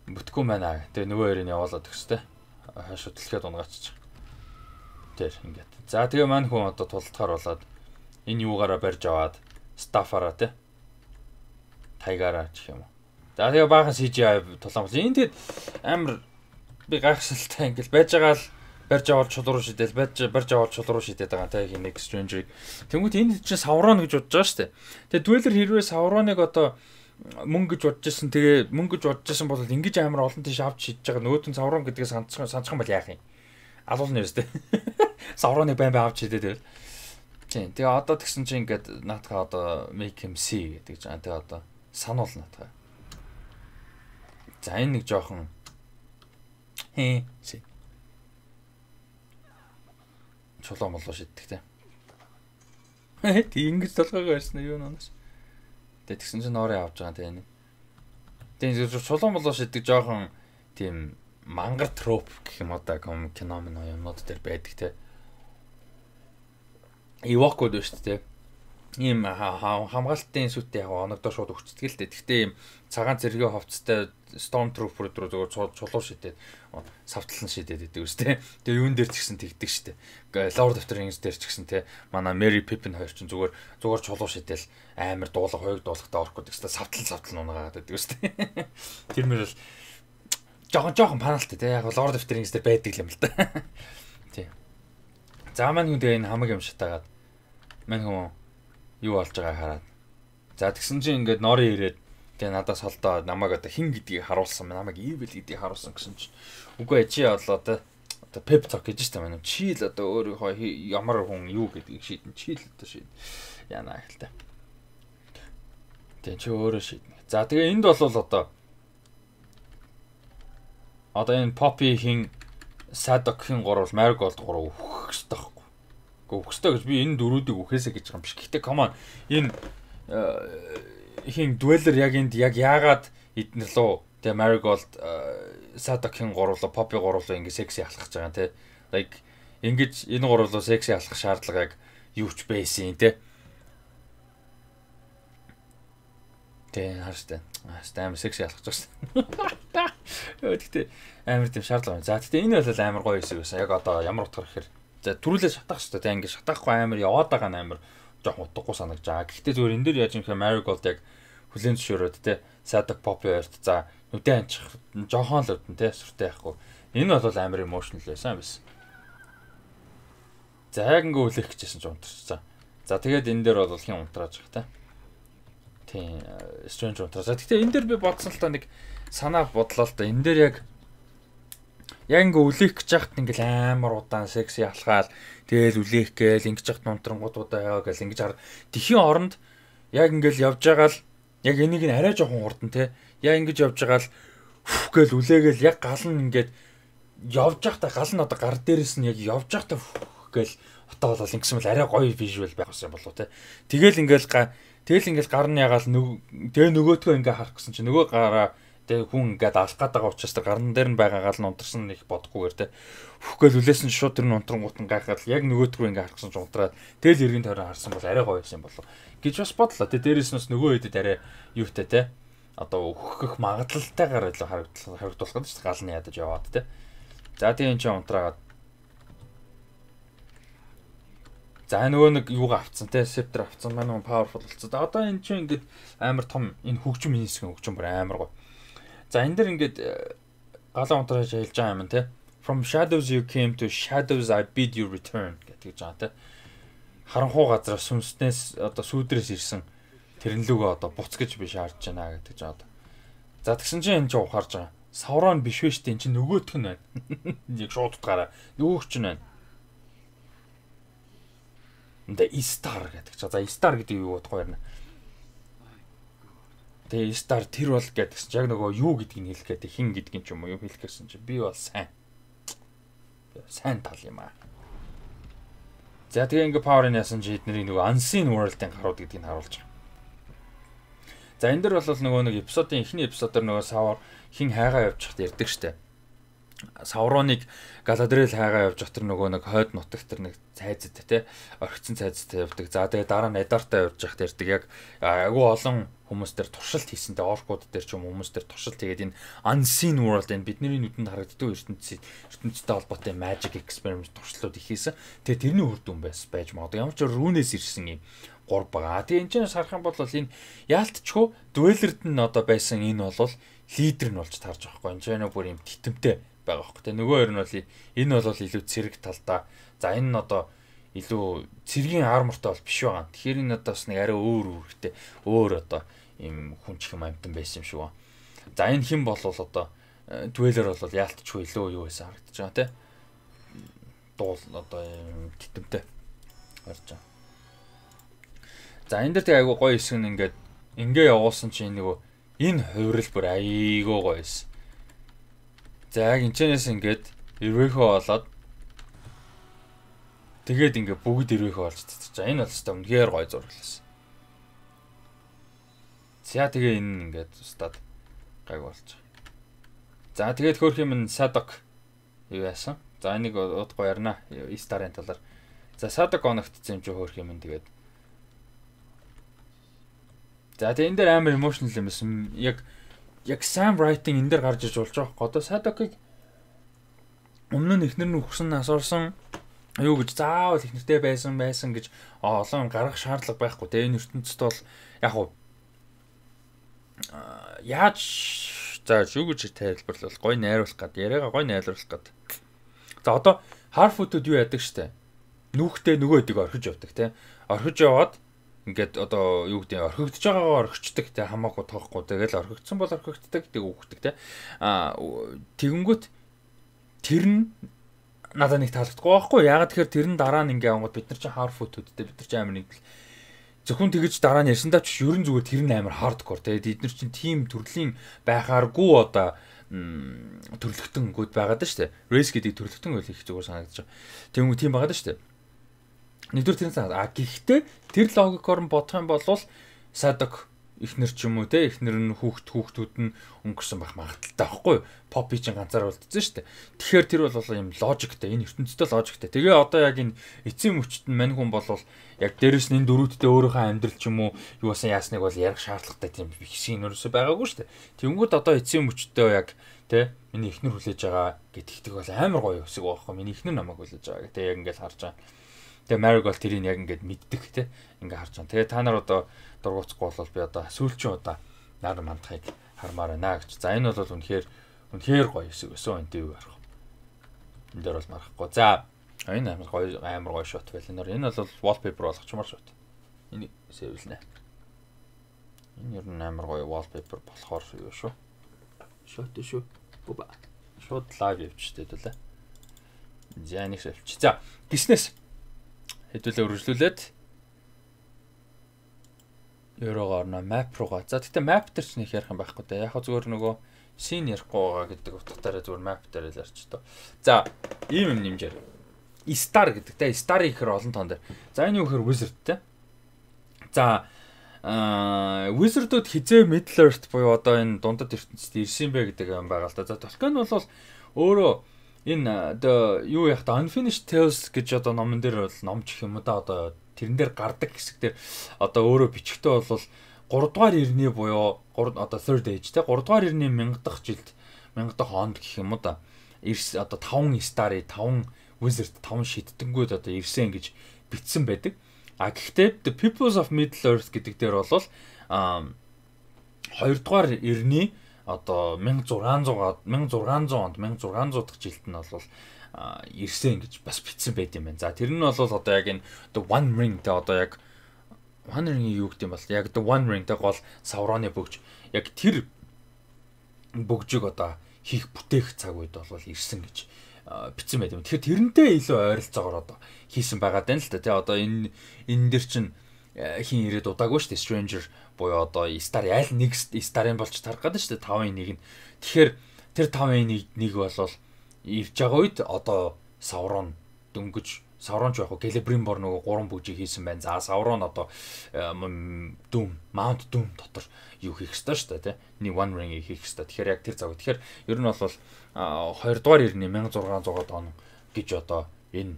бүтгүй байна. Тэгээ нөгөө хоёрыг явуулаад өгчтэй. Хаашаа төлөхэд унгаачих. Тэр ингээд. За тэгээ маань хүн одоо тултахаар болоод энэ юугаараа барьж аваад стафараа те тайгаараа ч юм уу. За тэгээ баахан CGI тулаамж. Энд тэгэд амар би гайхшилтай ингээл байж байгаа л барьж аваад чулуу руу шидэл барьж барьж аваад чулуу руу шидэт байгаа тайг нэг Stranger-ийг. Тэнгүүт энэ чинь саврон гэж бодож байгаа шүү дээ. Тэгээ Dweller хэрвээ савроныг одоо мөнгө гэж бодож исэн тэгээ мөнгө гэж бодож исэн бол ингэж амар олон тийш авч шидэж байгаа нөөтэн саврон гэдгээ санацхан санацхан бол яах юм. Алуулна юу тест. Савроныг байн байн авч шидэт байл. Тийм. Тэгээ одоо тэгсэн чинь ингээд наатаха одоо make him see гэдэг чинь тэгээ одоо сануул надгаа. За энэ нэг жоохон хээ чулуу молуу шиддэг те. Тэг ингэж толгойгоо ярьсан юу нөөс. Тэг тэгсэн чинь нуурын авж байгаа те энэ. Тэг чулуу молуу шиддэг жоохон тийм мангар троп гэх юм одоо ком кино мөн юмнууд дээр байдаг те. Ивокод шүү дээ те ийм хамгаалтын сүт яг оногдоо шууд өгчдөг л дээ. Гэхдээ ийм цагаан зэрэгэ ховцтой Stormtrooper руу зөвөр чулуу шидэд савтлан шидэд гэдэг үстэй. Тэгээ юун дээр ч гэсэн тэгдэг штэ. Lord of the Rings дээр ч гэсэн те манай Mary Pippin хоёр ч зүгээр зүгээр чулуу шидэл амар дуулах хойг дуулахтай орох гэдэг штэ савтлан савтлан унаагаад гэдэг үстэй. Тэр мөр л жоохон жоохон паналтай те яг Lord of the Rings дээр байдаг юм л да. Тий. За маань хүн тэгээ энэ хамаг юм шатаагаад мань хүмүүс юу болж байгааг хараад. За тэгсэн чинь ингээд нори ирээд тэгээ надаас холдоо намайг одоо хин гэдгийг харуулсан байна. Намайг evil гэдгийг харуулсан гэсэн чинь үгүй ээ чи болоо одоо одоо pep talk гэж штэ манай чи л одоо өөрийнхөө ямар хүн юу гэдгийг шийдэн чи л одоо шийд. Яна хэлтэ. Тэгээ чи өөрөө шийднэ. За тэгээ энд бол одоо одоо энэ Poppy хин Sadok хин гурав Marigold гурав өгч таах өгөхстой гэж би энэ дөрүүдийг өгөхээсэ гэж байгаа юм биш. Гэхдээ come on энэ э, хин дуэлер яг энд яг яагаад эднэр лөө тэгээ Marigold э, Sadok-ийн гурвлаа, Poppy гурвлаа ингэ секси алхах гэж байгаа те. Like ингэж энэ гурвлаа секси алхах шаардлагааг юу ч байсан те. Тэ харстай. Харстай амар секси алхаж байгаа шээ. Өө тэгтээ амар тийм шаардлага. За тэгтээ энэ бол амар гоё юм байсан. Яг одоо ямар утгаар гэхээр За төрүүлээ шатаах шүү дээ. Ингээд шатаахгүй амар яваад байгаа нь амар жоохон утгагүй санагдаж байгаа. Гэхдээ зөвөр энэ дээр яаж юм хэ Marigold яг хүлэн зөвшөөрөөд те Sadak Poppy хоёрт за нүдэн анчих жоохон л үдэн те сүртэй байхгүй. Энэ бол амар emotional байсан биз. За яг ингээ үлэх гэжсэн ч унтарчихсан. За тэгээд энэ дээр бол хин унтрааж байгаа те. Тийм strange унтрааж. Гэхдээ энэ дээр би бодсон л та нэг санаа бодлоо л да. Энэ дээр яг яг ингээ үлээх гэж яхад ингээл амар удаан секс ялхаал тэгэл үлээх гээл ингэж яхад нунтрангууд удаа яваа гээл ингэж хараад тхийн оронд яг ингээл явж байгаа л яг энийг нь арай жоохон хурдан те яг ингэж явж байгаа л гээл үлээгээл яг гал нь ингээд явж явахдаа гал нь одоо гар дээрээс нь яг явж явахдаа гээл утаа болол ингэсэн бол арай гоё вижюал байх юм болов те тэгэл ингээл га тэгэл ингээл гар нь ягаал нөгөө тэгээ нөгөөдгөө ингээ харах гэсэн чинь нөгөө гараа Тэ хүн ингээд алах гээд байгаа учраас тэр гарн дээр нь байгаагаал нь унтарсан их бодохгүйгээр тэ. Фүхгээл үлээсэн ч шууд тэр нь унтрангууд нь гайхаад яг нөгөөдгөө ингээд харахсан ч унтраад тэгэл эргэн тойрон харсан бол арай гоё юм болов. Гэж бас бодлоо. Тэ дээрээс нь бас нөгөө хэдэд арай юутай тэ. Одоо өөхөх магадлалтайгаар илүү харагдах харагдуулах гэж гал нь ядаж яваад тэ. За тийм ч унтраагаад За нөгөө нэг юугаа авцсан те септер авцсан байна уу powerful болцсон. Одоо эн чинь ингээд амар том энэ хөгжим хийсэн хөгжим бүр амар гоё. За энэ дэр ингээд э, галаа унтраж хэлж байгаа юм те. From shadows you came to shadows I bid you return гэдэг жаа те. Харанхуу газраас сүнснээс одоо сүүдрээс ирсэн тэрнлүүгээ одоо буц гэж би шаарж байна гэдэг жаа. За тэгсэн чинь энэ ч ухаарж байгаа. Саврон биш вэ штэ эн чинь нөгөөх нь байна. Яг шууд утгаараа нөгөөх чинь байна. Энд Истар гэдэг чинь. За Истар гэдэг юу бодох вэ? Тэгээ стар тэр бол гэдгсэн чи яг нөгөө юу гэдгийг хэлэх гэдэг хин гэдгийг ч юм уу юу хэлэх гэсэн чи би бол сайн. Сайн тал юм аа. За тэгээ ингээ power-ын ясан чи эднэрийг нөгөө unseen world-ын гарууд гэдгийг харуулж байгаа. За энэ дөр бол нөгөө нэг эпизодын эхний эпизодоор нөгөө савар хин хайгаа явчихд ярддаг штэ. Савроныг Галадрел хайгаа явж отор нөгөө нэг хойд нутагт тэр нэг цайзад те орхицсан цайзтай явдаг. За тэгээ дараа нь Эдартай явж явах тэрдэг яг агүй олон хүмүүс төр туршилт хийсэнтэй оркууд төр ч юм хүмүүс төр туршилт хийгээд энэ unseen world энэ бидний нүдэнд харагддаг ертөнцийн ертөнцтэй холбоотой magic experiment туршлууд их хийсэн. Тэгээ тэрний үр дүн байс байж магадгүй. Ямар ч рүүнээс ирсэн юм гур бага. Тэгээ энэ ч харах юм бол энэ яалтчгүй дуэлэрд нь одоо байсан энэ бол лидер нь болж тарж байгаа хгүй. Энэ ч нэ бүр юм титэмтэй байгаа байхгүй те нөгөө хоёр нь бол энэ бол илүү цэрэг талдаа за энэ нь одоо илүү цэргийн армортой бол биш байгаа. Тэгэхээр энэ одоо бас нэг арай өөр үүрэгтэй өөр одоо юм хүн ч юм амтан байсан юм шиг байна. За энэ хэн бол одоо трейлер э, бол яалтчгүй илүү юу байсан харагдаж байгаа те. Дуул одоо юм титэмтэй орж байгаа. За энэ дэр тэг айгу гоё хэсэг нь ингээд ингээ явуулсан чинь нөгөө энэ хувирал бүр айгуу гоёсэн. За яг энэчнээс ингээд эрвэхөө болоод тэгээд ингээд бүгд эрвэхөө болж татчих. За энэ бол хэвээр үнэхээр гоё зураг лээс. За тэгээ энэ ингээд устдаад гайг болж байгаа. За тэгээд хөөх юм нь Садок юу яасан? За энийг удахгүй ярина. Старын талаар. За Садок оногдсон юм чи хөөх юм нь тэгээд За тэгээ энэ дээр амар emotional юм байсан. Яг яг Sam Wright-ийн энэ дээр гарч иж болж байгаа. Одоо Sadok-ыг өмнө нь эхнэр нь өгсөн асуурсан юу гэж заавал эхнэртэй байсан байсан гэж олон гарах шаардлага байхгүй. Тэгээ энэ ертөнцид бол яг уу яаж за юу гэж тайлбарлал гой найруулах гад яриага гой найруулах гад. За одоо Harfoot-уд юу яадаг штэ. Нүүхтэй нөгөө хэдийг орхиж явдаг те. Орхиж яваад ингээд одоо юу гэдэг нь орхигдож байгаагаа орхичдаг те хамаагүй тоохгүй тэгэл орхигдсан бол орхигддаг тэг үхдэг те а тэгэнгүүт тэр нь надад нэг таалагдахгүй байхгүй ягаад тэгэхээр тэр нь дараа нь ингээд онгод бид нар чинь хаар футүүдтэй бид нар чинь амир нэг зөвхөн тэгэж дараа нь ярьсандаа ч ерэн зүгээр тэр нь амир хардкор те бид нар чинь тийм төрлийн байхааргүй одоо төрлөختөнгүүд байгаад штэ рейс гэдэг төрлөختөн үйл их зүгээр санагдаж байгаа. Тэгмүү тийм байгаад штэ Нэгдүгээр тэрнээс а гэхдээ тэр логикоор нь бодох юм бол садаг эхнэр ч юм уу те эхнэр нь хүүхд хүүхдүүд нь өнгөрсөн байх магадaltaй байхгүй поппи чинь ганцаар үлдсэн шүү дээ тэгэхээр тэр бол юм ложиктэй энэ ертөнцийн ложиктэй тэгээ одоо яг энэ эцсийн мөчт нь мань хүн бол яг дээрэс нь энэ дөрүүдтэй өөрийнхөө амьдрал ч юм уу юусан яасныг бол ярих шаардлагатай тийм их шиг нөрөөсө байгаагүй шүү дээ тэнгүүд одоо эцсийн мөчтөө яг те миний эхнэр хүлээж байгаа гэдэгтэг бол амар гоё үсэг байхгүй миний эхнэр намайг хүлээж байгаа гэдэг яг ингээл харж байгаа Тэгээ Marigold тэрийг яг ингээд мэддэг те ингээ харж байна. Тэгээ та нар одоо дургуцхгүй бол би одоо сүүлчийн удаа нар мандахыг хармаар байна гэж. За энэ бол үнэхээр үнэхээр гоё хэсэг өсөн энэ юу арах. Энд дээр бол марахгүй. За энэ амар гоё амар гоё шот байлнаар. Энэ бол wallpaper болгочмар шот. Энийг сэвлэнэ. Энэ ер нь амар гоё wallpaper болохоор юу шүү. Шот шүү. Буба. Шот лайв явчихтэй дээ. За энийг сэвч. За гиснээс хэдүүлээ үргэлжлүүлээд Еврогоор нөө map руугаа. За тэгтээ map дээр ч нэг ярих юм байхгүй да. Яг зүгээр нөгөө шин ярихгүй байгаа гэдэг утгаараа зүгээр map дээр л ярьчих тоо. За ийм юм нэмжээр. Star гэдэг те. Star ихэр олон тоон дээр. За энэ юу гэхээр wizard те. За аа wizardуд хизээ middle earth буюу одоо энэ дундад ертөнцид ирсэн бэ гэдэг юм байгаа л да. За Tolkien бол өөрөө энэ одоо юу яг та unfinished tales гэж одоо номон дээр бол номч юм да одоо тэрэн дээр гардаг хэсэг дээр одоо өөрөө бичгтээ бол 3 дугаар ирний буюу 3 одоо third age те 3 дугаар ирний 1000 дахь жилд 1000 дахь хонд гэх юм да ирс одоо 5 стари 5 wizard 5 шидтэнгүүд одоо ирсэн гэж бичсэн байдаг а гэхдээ the peoples of middle earth гэдэг дээр бол а 2 дугаар ирний одоо 1600-аад 1600 онд 1600 дахь жилд нь бол ирсэн гэж бас бичсэн байт юм байна. За тэр нь бол одоо яг энэ One Ring тэ одоо яг One Ring-ийн юу гэдэг юм бол яг One Ring тэ гол Савроны бөгж яг тэр бөгжийг одоо хийх бүтээх цаг үед бол ирсэн гэж бичсэн байт юм. Тэгэхээр тэрнтэй илүү ойролцоогоор одоо хийсэн байгаа даа л та. Тэ одоо энэ энэ дэр чинь хин ирээд удаагүй шүү дээ Stranger буюу одоо стар аль нэг старын болж тарах гэдэг шүү дээ 5-1 нь. Тэгэхээр тэр 5-1-ийг болвол ирж байгаа үед одоо саврон дөнгөж Саврон ч яг Гэлебрин бор нөгөө гурван бүжиг хийсэн байна. За Саврон одоо Дүм, Маунт Дүм дотор юу хийх ёстой шүү дээ, тий. Нэг One Ring хийх ёстой. Тэгэхээр яг тэр завг. Тэгэхээр ер нь бол 2 дугаар ирнэ 1600 он гэж одоо энэ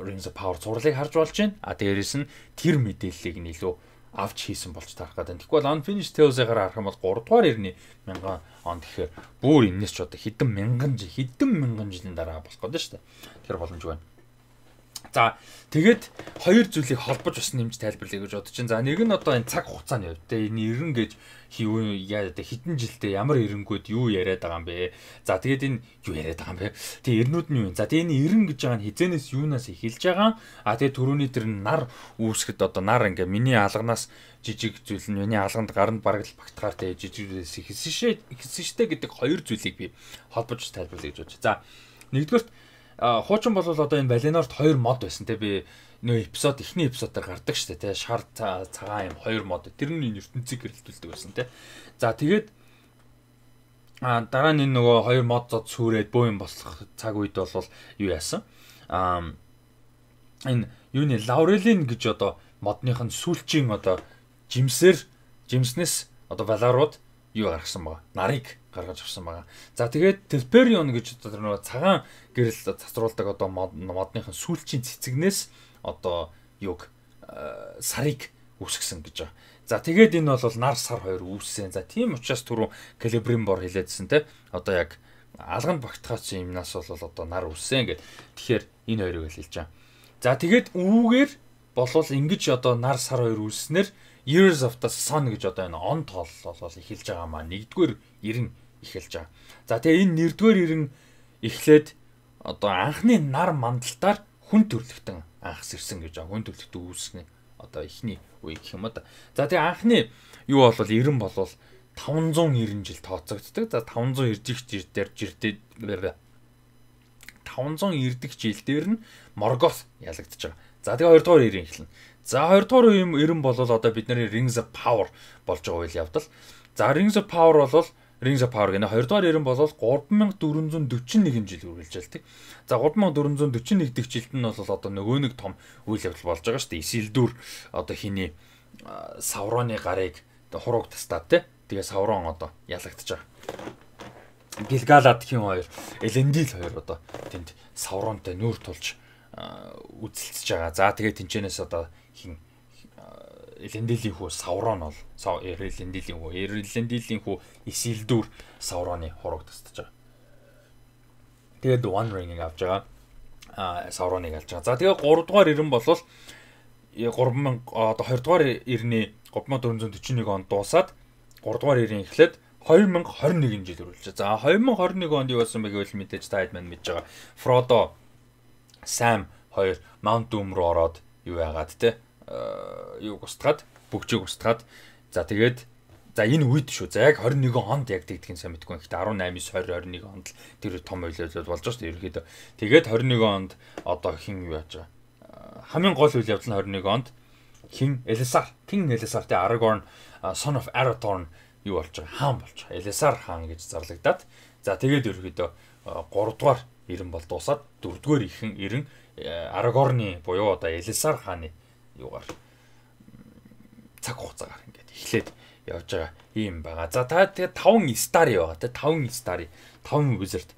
Rings of Power зурлыг харж болж байна. А дээрэс нь тэр мэдээллийг нь илүү авч хийсэн болж тарах гэдэг. Тэгвэл Unfinished Tales-аар харах юм бол 3 дугаар ирний 1000 он тэгэхээр бүр энэс ч одоо хэдэн мянган жил хэдэн мянган жилийн дараа болох гэдэг шүү дээ. Тэр боломж байна. За тэгээд хоёр зүйлийг холбож бас нэмж тайлбарлая гэж бодож байна. За нэг нь одоо энэ цаг хугацааны хувьд те энэ ирэн гэж юу яа одоо хэдэн жилдээ ямар ирэнгүүд юу яриад байгаа юм бэ? За тэгээд энэ юу яриад байгаа юм бэ? Тэг ирнүүд нь юу вэ? За тэгээд энэ ирэн гэж байгаа нь хизэнээс юунаас эхэлж байгаа? А тэгээд түрүүний тэр нар үүсгэд одоо нар ингээ миний алганаас жижиг зүйл нь миний алганд гарна бараг л багтахаар тэ жижиг зүйлээс эхэлсэн шээ эхэлсэн штэ гэдэг хоёр зүйлийг би холбож тайлбарлая гэж бодож. За нэгдүгээрт хуучин бол одоо энэ Valinor-т хоёр мод байсан те би нөө эпизод эхний эпизод дээр гардаг штэ те шар цагаан юм хоёр мод тэр нь энэ ертөнцийг гэрэлтүүлдэг байсан те за тэгээд а дараа нь энэ нөгөө хоёр мод зод сүрээд бөө юм болох цаг үед бол юу яасан а энэ юуны лаурелин гэж одоо модных нь сүүлчийн одоо жимсээр жимснэс одоо валарууд юу гаргасан баг нарыг гаргаж авсан байгаа. За тэгээд Telperion гэж одоо тэр нэг цагаан гэрэл цацруулдаг одоо модныхын сүүлчийн цэцэгнээс одоо юг э, сарыг үсгсэн гэж байна. За тэгээд энэ бол нар сар хоёр үүссэн. За тийм учраас түрүү Calibrin бор хилээдсэн те. Одоо яг алганд багтахаас юмнаас бол одоо нар үссэн гэд. Тэгэхээр энэ хоёрыг л хэлж байгаа. За тэгээд үүгээр болвол ингэж одоо нар сар хоёр үлснээр Years of the Sun гэж одоо энэ он тоолол бол эхэлж байгаа маа. Нэгдүгээр 90 эхэлж байгаа. За тэгээ энэ нэрдвэр ирэн эхлээд одоо анхны нар мандалтаар хүн төрлөختөн анх сэрсэн гэж байгаа. Хүн төрлөختөө үүснэ одоо эхний үе гэх юм да. За тэгээ анхны юу болвол 90 болвол 590 жил тооцогддог. За 500 ирдэгч жил дээр жирдээ 500 ирдэгч жил дээр нь Моргос ялагдчихаг. За тэгээ 2 дугаар ирэн эхэлнэ. За 2 дугаар юм 90 болвол одоо бидний Rings of Power болж байгаа үйл явдал. За Rings of Power болвол Rings of Power гэнэ. Хоёрдугаар ярим бол 3441 хэмжээл үргэлж ялдаг. За 3441 дэх жилд нь бол одоо нөгөө нэг том үйл явдал болж байгаа шүү дээ. Исилдүр одоо хийний савроны гарыг хурууг тастаад те. Тэгээ саврон одоо ялагдчихаг. Гилгалад хин хоёр, Элендил хоёр одоо тэнд савронтой нүүр тулж үзэлцэж байгаа. За тэгээ тэнчэнээс одоо хин Элендилийн хүү Саврон бол Элендилийн хүү Элендилийн хүү Исилдүр Савроны хураг тусдаж байгаа. Тэгээд One Ring-ийг авч байгаа. А Савроныг алж байгаа. За тэгээд 3 дугаар ирэм бол 3000 оо 2 дугаар ирний 3441 онд дуусаад 3 дугаар ирийн эхлээд 2021 жил үргэлжлээ. За 2021 онд юу болсон бэ гэвэл мэдээж та хэд мань мэдж байгаа. Frodo, Sam хоёр Mount Doom руу ороод юу яагаад те Э, юуг устгаад бүгжийг устгаад за тэгээд за энэ үед шүү. За яг 21 онд яг тэгдгийг сайн мэдгүй. Гэхдээ 18-ис 20 21 онд л тэр том үйлдэл болж байгаа шүү. Ерөөхдөө тэгээд 21 онд одоо хин юу яаж байгаа? Э, хамгийн гол үйл явдал нь 21 онд хин Элисар, King Элисар тэ Aragorn son of Arathorn юу болж байгаа? Хаан болж байгаа. Элисар хаан гэж зарлагдаад за тэгээд ерөөхдөө 3 э, дугаар 90 бол дуусаад 4 дугаар ихэн 90 Арагорны буюу одоо Элисар хааны юугаар цаг хугацаагаар ингээд эхлээд явж байгаа юм байгаа. За та тэгээ 5 стари байгаа те 5 стари 5 wizard.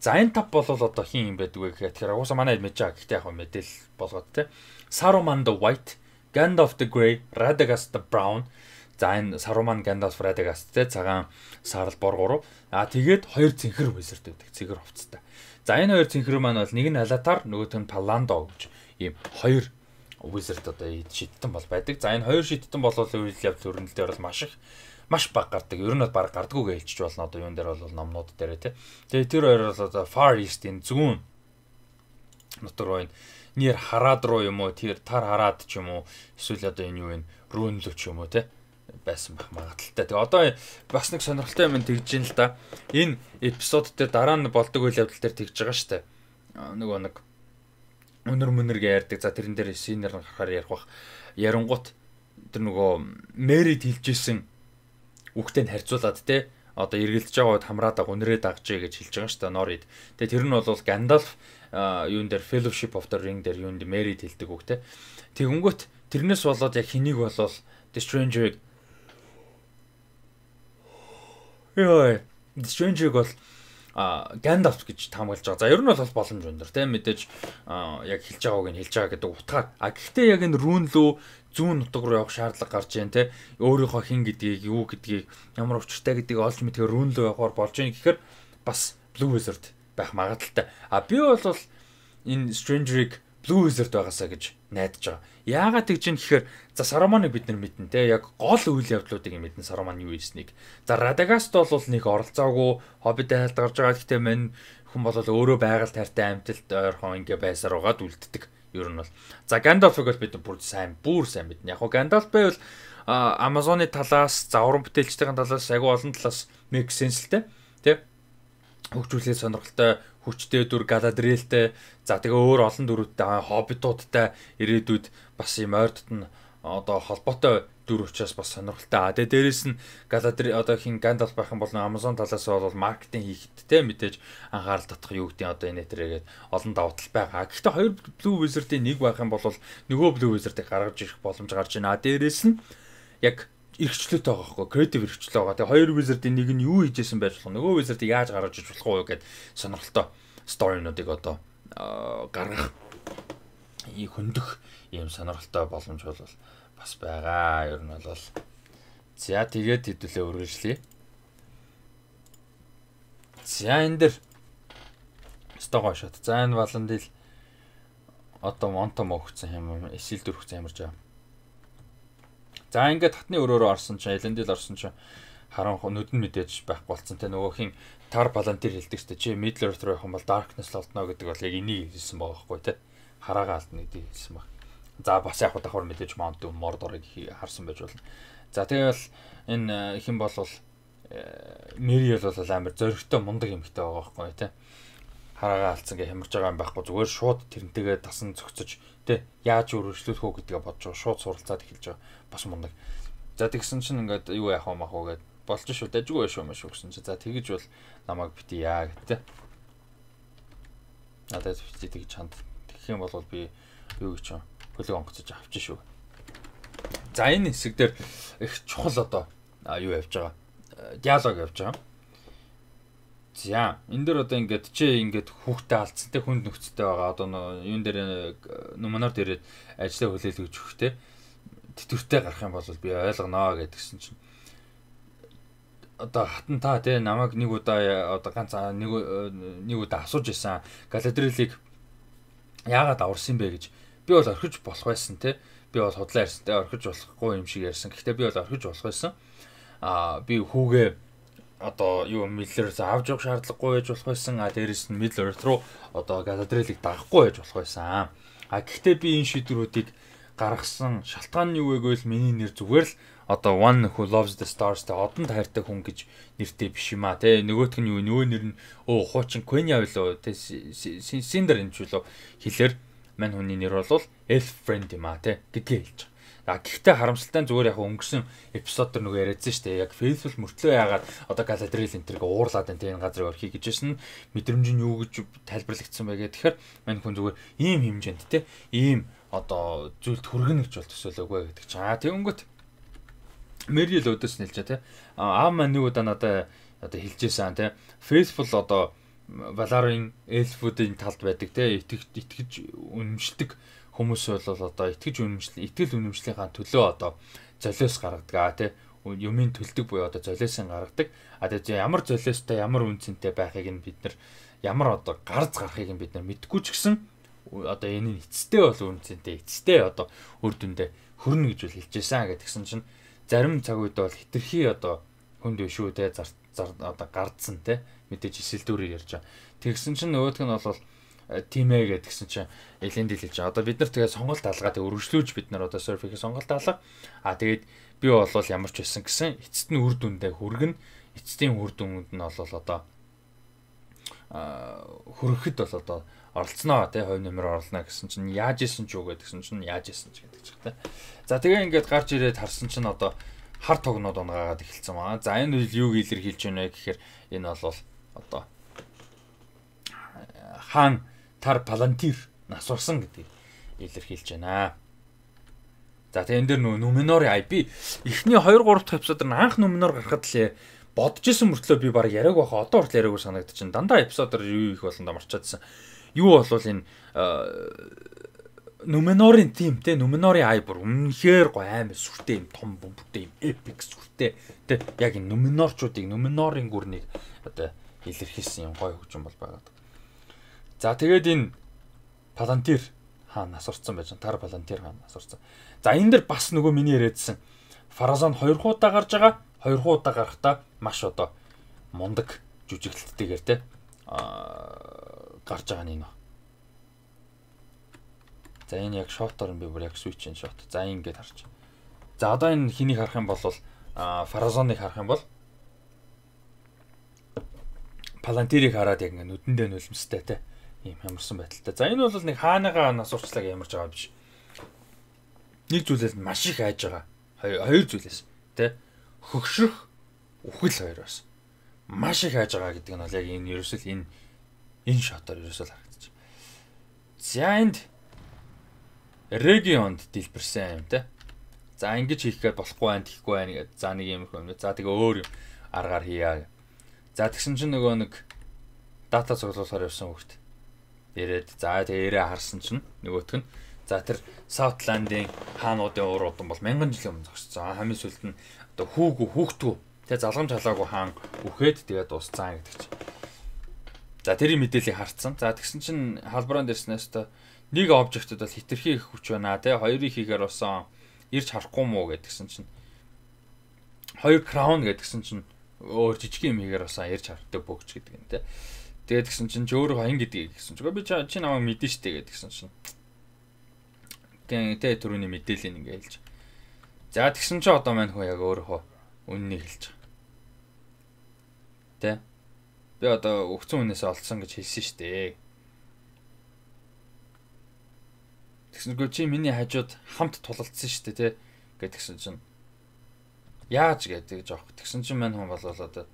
За энэ тап бол одоо хин юм байдаг вэ гэхээр тэгэхээр угаасаа манай мэдэж байгаа. Гэхдээ яг мэдээлэл болгоод те. Saruman the White, Gandalf the Grey, Radagast the Brown. За энэ Saruman, Gandalf, Radagast те цагаан сарал бор гурав. А тэгээд хоёр цэнхэр wizard байдаг. Цэгэр хувцтай. За энэ хоёр цэнхэр маань бол нэг нь Alatar, нөгөөх нь Palando гэж ийм хоёр Wizard одоо шидтэн бол байдаг. За энэ хоёр шидтэн бол үйл явдал өрнөлдөөр бол маш их маш баг гардаг. Ер нь бол баг гардаггүй гэж хэлж болно одоо юун дээр бол номнууд дээр тий. Тэгээ тэр хоёр бол одоо Far East энэ зүүн нутгаар байна. Нэр хараад руу юм уу тэр тар хараад ч юм уу эсвэл одоо энэ юу вэ? Рүүн л ч юм уу тий байсан байх магадaltaй. Тэгээ одоо бас нэг сонирхолтой юм тэгж ин л да. Энэ эпизод дээр дараа нь болдог үйл явдал дээр тэгж байгаа штэ. Нөгөө нэг өнөр мөнөр ярьдаг. За тэрэн дээр шинээр харахаар ярих бах. Ярангуут тэр нөгөө мэрэд хэлжсэн үхтэй нь харьцуулаад те одоо эргэлдэж байгаа үед хамраад аг өнрөө дагжээ гэж хэлж байгаа шүү дээ Норид. Тэгээ тэр нь бол Gandalf юун дээр Fellowship of the Ring дээр юунд мэрэд хэлдэг үг те. Тэгэнгүүт тэрнээс болоод яг хэнийг болол The Stranger-ыг Йой, The Stranger-ыг бол Гандалф гэж таамаглаж байгаа. За ер нь бол боломж өндөр тийм мэдээж яг хэлж байгааг нь хэлж байгаа гэдэг утгаар. А гэхдээ яг энэ рүүн лөө зүүн нутаг руу явах шаардлага гарч ийн тийм өөрийнхөө хин гэдгийг юу гэдгийг ямар учиртай гэдгийг олж мэдгээр рүүн лөө явахаар болж ийн гэхээр бас Blue Wizard байх магадaltaй. А би бол энэ Stranger-ыг Blue Wizard байгаасаа гэж найдаж байгаа. Яагаад тэгж юм гэхээр за Сароманыг бид нар мэднэ те яг гол үйл явдлуудыг мэднэ Сароман юу ийснийг. За Радагаст бол нэг оролцоогүй хоббит айлд гарч байгаа гэхдээ мань хүн бол өөрөө байгаль тайртай амтэлт ойрхон ингээ байсаар угаад үлддэг. Ер нь бол. За Gandalf-ыг бол бид бүр сайн бүр сайн мэднэ. Яг хоо Gandalf байвал Амазоны талаас, зауран бүтээлчдийн талаас, агуу олон талаас make sense л те. Тэ хөгжүүлэлт сонирхолтой хүчтэй дүр Галадриэлтэй за тэгээ өөр олон дүрүүдтэй хоббитуудтай ирээдүйд бас юм ойртод нь одоо холбоотой дүр учраас бас сонирхолтой. А тэгээ дээрэс нь Галадри одоо хин Гандалф байх юм бол Amazon талаас бол маркетинг хийхэд те мэдээж анхаарал татах юу гэдэг одоо энэ төрөгээд олон давуу тал байгаа. Гэхдээ хоёр Blue Wizard-ийн нэг байх юм бол нөгөө Blue Wizard-ыг гаргаж ирэх боломж гарч байна. А дээрэс нь яг эрхчлөөтэй байгаа хөөхгүй креатив эрхчлөө байгаа. Тэгээ хоёр wizard-ийн нэг нь юу хийжсэн байж болох нөгөө wizard-ийг яаж гаргаж иж болох вэ гэдэг сонирхолтой story-нуудыг одоо гаргах и хөндөх ийм сонирхолтой боломж бол бас байгаа. Ер нь бол за тэгээд хэдүүлээ үргэлжлэе. За энэ дэр стогоо шат. За энэ Валандил одоо монтом өгсөн юм. Эсэл дөрөх замарж байгаа За ингээд татны өрөөрөө орсон чинь Элендил орсон чинь харанх нүдэн мэдээж байх болцсон те нөгөөх нь тар палантир хэлдэг штэ чи middle earth руу явах юм бол darkness олдно гэдэг бол яг энийг хэлсэн байгаа байхгүй те хараагаа алдна гэдэг хэлсэн баг. За бас яг давхар мэдээж mount mordorыг харсан байж болно. За тэгвэл энэ э, хэн болвол мэриэл бол амар зөрөгтэй мундаг юм хтэй байгаа байхгүй те хараагаа алдсан гэж хямарж байгаа юм байхгүй зүгээр шууд тэрнтэйгээ тасан цогцож тэ яаж өргөжлүүлэх үү гэдгээ бодож шууд суралцаад эхэлж байгаа бас мундаг. За тэгсэн чинь ингээд юу яах вэ мах уу гэд болж шүү дажгүй шүү маш өгсөн чи за тэгэж бол намайг бити яа гэтээ. Надад бити тэгж чанд тэгэх юм бол би юу гэж юм хөлийг онгоцож авчих шүү. За энэ хэсэг дээр их чухал одоо юу явьж байгаа. Диалог явьж байгаа За энэ дээр одоо ингээд чи ингээд хүүхдээ алдсантай хүнд нөхцөлтэй байгаа. Одоо юун дээр номинор дээр ажилла хүлээлгэж өгөхтэй тэтгэвртэй гарах юм бол би ойлгоноо гэдгсэн чинь одоо хатан та тий намайг нэг удаа одоо ганц нэг нэг удаа асууж исэн галадрилыг яагаад аварсан бэ гэж би бол орхиж болох байсан тий би бол худлаа ярьсантай орхиж болохгүй юм шиг ярьсан. Гэхдээ би бол орхиж болох байсан. Аа би хүүгээ одоо юу Миллерс авч явах шаардлагагүй байж болох байсан. А дээрэс нь Миллер руу одоо Галадрелийг дагахгүй байж болох байсан. А гэхдээ би энэ шийдвэрүүдийг гаргасан шалтгаан нь юу вэ гэвэл миний нэр зүгээр л одоо One Who Loves the Stars-тай одон тайртай хүн гэж нэртэй биш юм а тий нөгөөх нь юу нөгөө нэр нь оо хуучин Quenya билүү тий Cinder юм ч билүү хэлэр мань хүний нэр бол Elf Friend юм а тий гэдгийг хэлж байгаа. А гэхдээ харамсалтай нь зүгээр яг өнгөрсөн эпизод төр нөгөө яриадсан шүү дээ. Яг Facebook мөртлөө яагаад одоо Galadriel энэ тэрийг уурлаад байна тийм энэ газрыг орхий гэжсэн нь мэдрэмж нь юу гэж тайлбарлагдсан байгээ. Тэгэхээр мань хүн зүгээр ийм хэмжээнд тийм ийм одоо зүйлд хүргэнэ гэж бол төсөөлөөгүй гэдэг чинь. Аа тэгэнгүүт Мэрил өдөөс нэлжээ тийм. Аа маань нэг удаа надад одоо хэлжээсэн тийм. Facebook одоо Valorant эльфүүдийн талд байдаг тийм итгэж итгэж үнэмшдэг хүмүүс бол одоо итгэж үнэмшлийн итгэл үнэмшлийнхаа төлөө одоо золиос гаргадаг аа тий юмын төлдөг буюу одоо золиосын гаргадаг. А тэгээ ямар золиостой ямар үнцэнтэй байхыг нь бид нар ямар одоо гарц гарахыг нь бид нар мэдгүй ч гэсэн одоо энэ нь эцстэй бол үнцэнтэй эцстэй одоо үр дүндээ хөрнө гэж үл хэлжсэн гэдгсэн чинь зарим цаг үед бол хитрхи одоо хүнд биш үү те зар одоо гарцсан те мэдээж эсэлдүүрээр ярьж байгаа. Тэгсэн чинь нөгөөх нь бол тимээ гэдгсэн чинь элен дэлж байгаа. Одоо бид нар тэгээ сонголт алгаа тэг өргөжлүүлж бид нар одоо серфингийн сонголт алга. А тэгээд би бол ямар ч байсан гэсэн эцэст нь үр дүндээ хүргэн эцсийн үр дүнд нь бол одоо хөрөхөд бол одоо оролцноо тий хувь нэмэр орлоно гэсэн чинь яаж исэн ч үгээд гэсэн чинь яаж исэн ч гэдэг чих тий. За тэгээ ингээд гарч ирээд харсан чинь одоо хар тогнод унгаагаад эхэлсэн баа. За энэ үйл юуг илэрхийлж байна вэ гэхээр энэ бол одоо хаан тар палантир насурсан гэдэг илэрхийлж байна. За тэгээ энэ дэр нөө Нуменори IP эхний 2 3 дахь эпизод нь анх Нуменор гарахад л э, бодож исэн мөртлөө би баг яриаг баха одоо хүртэл яриаг санагдчихэв. Дандаа эпизодор юу их болонд амарчаадсан. Юу болвол энэ Нуменорын тим те Нуменорын ай бүр үнэхээр гоо аймаа сүртэй юм том бүмбүтэй юм эпик сүртэй те яг энэ Нуменорчуудыг Нуменорын гүрнийг одоо илэрхийлсэн юм гоё хөгжим бол байгаа. За тэгээд энэ Палантир хаан асурцсан байж тар Палантир хаан асурцсан. За энэ дэр бас нөгөө миний яриадсан Фаразон хоёр хуудаа гарч байгаа. Хоёр хуудаа гарахдаа маш одоо мундаг жүжиглэлттэйгээр те аа гарч байгаа нь энэ. За энэ яг шотоор би бүр яг switch-ийн шот. За ингэж харж. За одоо энэ хэнийг харах юм бол Фаразоныг харах юм бол Палантирийг хараад яг ингэ нүдэндээ нулимстай те. Тэ ийм ямарсан байдалтай. За энэ бол нэг хаанагаа нас урчлаг ямарж байгаа биш. Нэг зүйлээс маш их айж байгаа. Хоёр зүйлээс тий хөгшрөх үхэл хоёр бас маш их хайж байгаа гэдэг нь бол яг энэ ерөөсөл энэ энэ шотоор ерөөсөл харагдчих. За энд регионд дэлбэрсэн юм те. За ингэж хийх гээд болохгүй байх гэхгүй байх гэдэг. За нэг юм юм. За тэгээ өөр аргаар хийя. За тэгсэн чинь нөгөө нэг дата цуглуулахаар явсан хөхт. Ирээд за тэгээрээ харсан чинь нөгөөх нь за тэр Саутландын хаануудын уур удам бол мянган жилийн өмнө зогссон. Хамгийн сүүлд нь одоо хүүгүү хүүхдүү тэгээ залгам талаагүй хаан үхээд тэгээд дууссан гэдэг чинь. За тэрийн мэдээллийг харцсан. За тэгсэн чинь халбараан дэрснээс та нэг обжектэд бол хитрхи их хүч байна те хоёрыг хийхээр болсон ирж харахгүй мүү гэдгсэн чинь хоёр краун гэдгсэн чинь өөр жижиг юм хийгээр болсон ирж харддаг бөгч гэдэг нь те Тэгээд гэсэн чинь чи өөрөө хаян гэдгийг гэсэн чинь би чи намайг мэдэн штэ гэдгсэн чинь. Тэгээд тэ түрүүний мэдээлэл ингээ хэлж. За тэгсэн чи одоо маань хөө яг өөрөө үннийг хэлж байгаа. Тэ? Би одоо өгцөн хүнээс олцсон гэж хэлсэн штэ. Тэгсэнгүй чи миний хажууд хамт тулалдсан штэ тэ гэдгсэн чинь. Яаж гэдэг жоох. Тэгсэн чинь мань хүн болвол одоо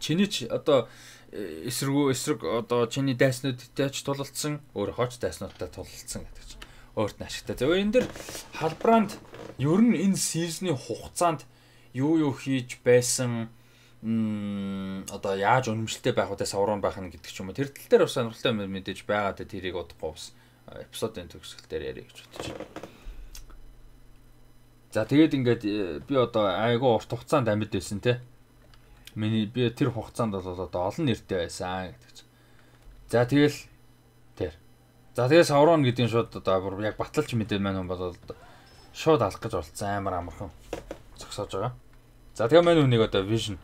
чиний ч одоо э, эсрэгөө эсрэг одоо чиний дайснуудтай ч тулалцсан өөр хоч дайснуудтай тулалцсан гэдэг чинь өөрт нь ашигтай. За энэ дэр халбраанд ер нь энэ сизний хугацаанд юу юу хийж байсан м одоо яаж өнөмжлөлтэй байх удаа савруун байх нь гэдэг ч юм уу тэр тал дээр бас сонирхолтой юм мэдээж байгаа дэ тэрийг удахгүй бас эпизодын төгсгөл дээр ярих гэж бодчих. За тэгээд ингээд э, би одоо айгүй урт хугацаанд амьд байсан те Миний би тэр хугацаанд бол одоо олон нэртэй байсан гэдэг чинь. За тэгэл тэр. За тэгээ Саурон гэдэг нь шууд одоо яг баталж мэдээд маань хүн бол шууд алах гэж болцсон амар амархан зогсоож байгаа. За тэгээ маань үнийг одоо Vision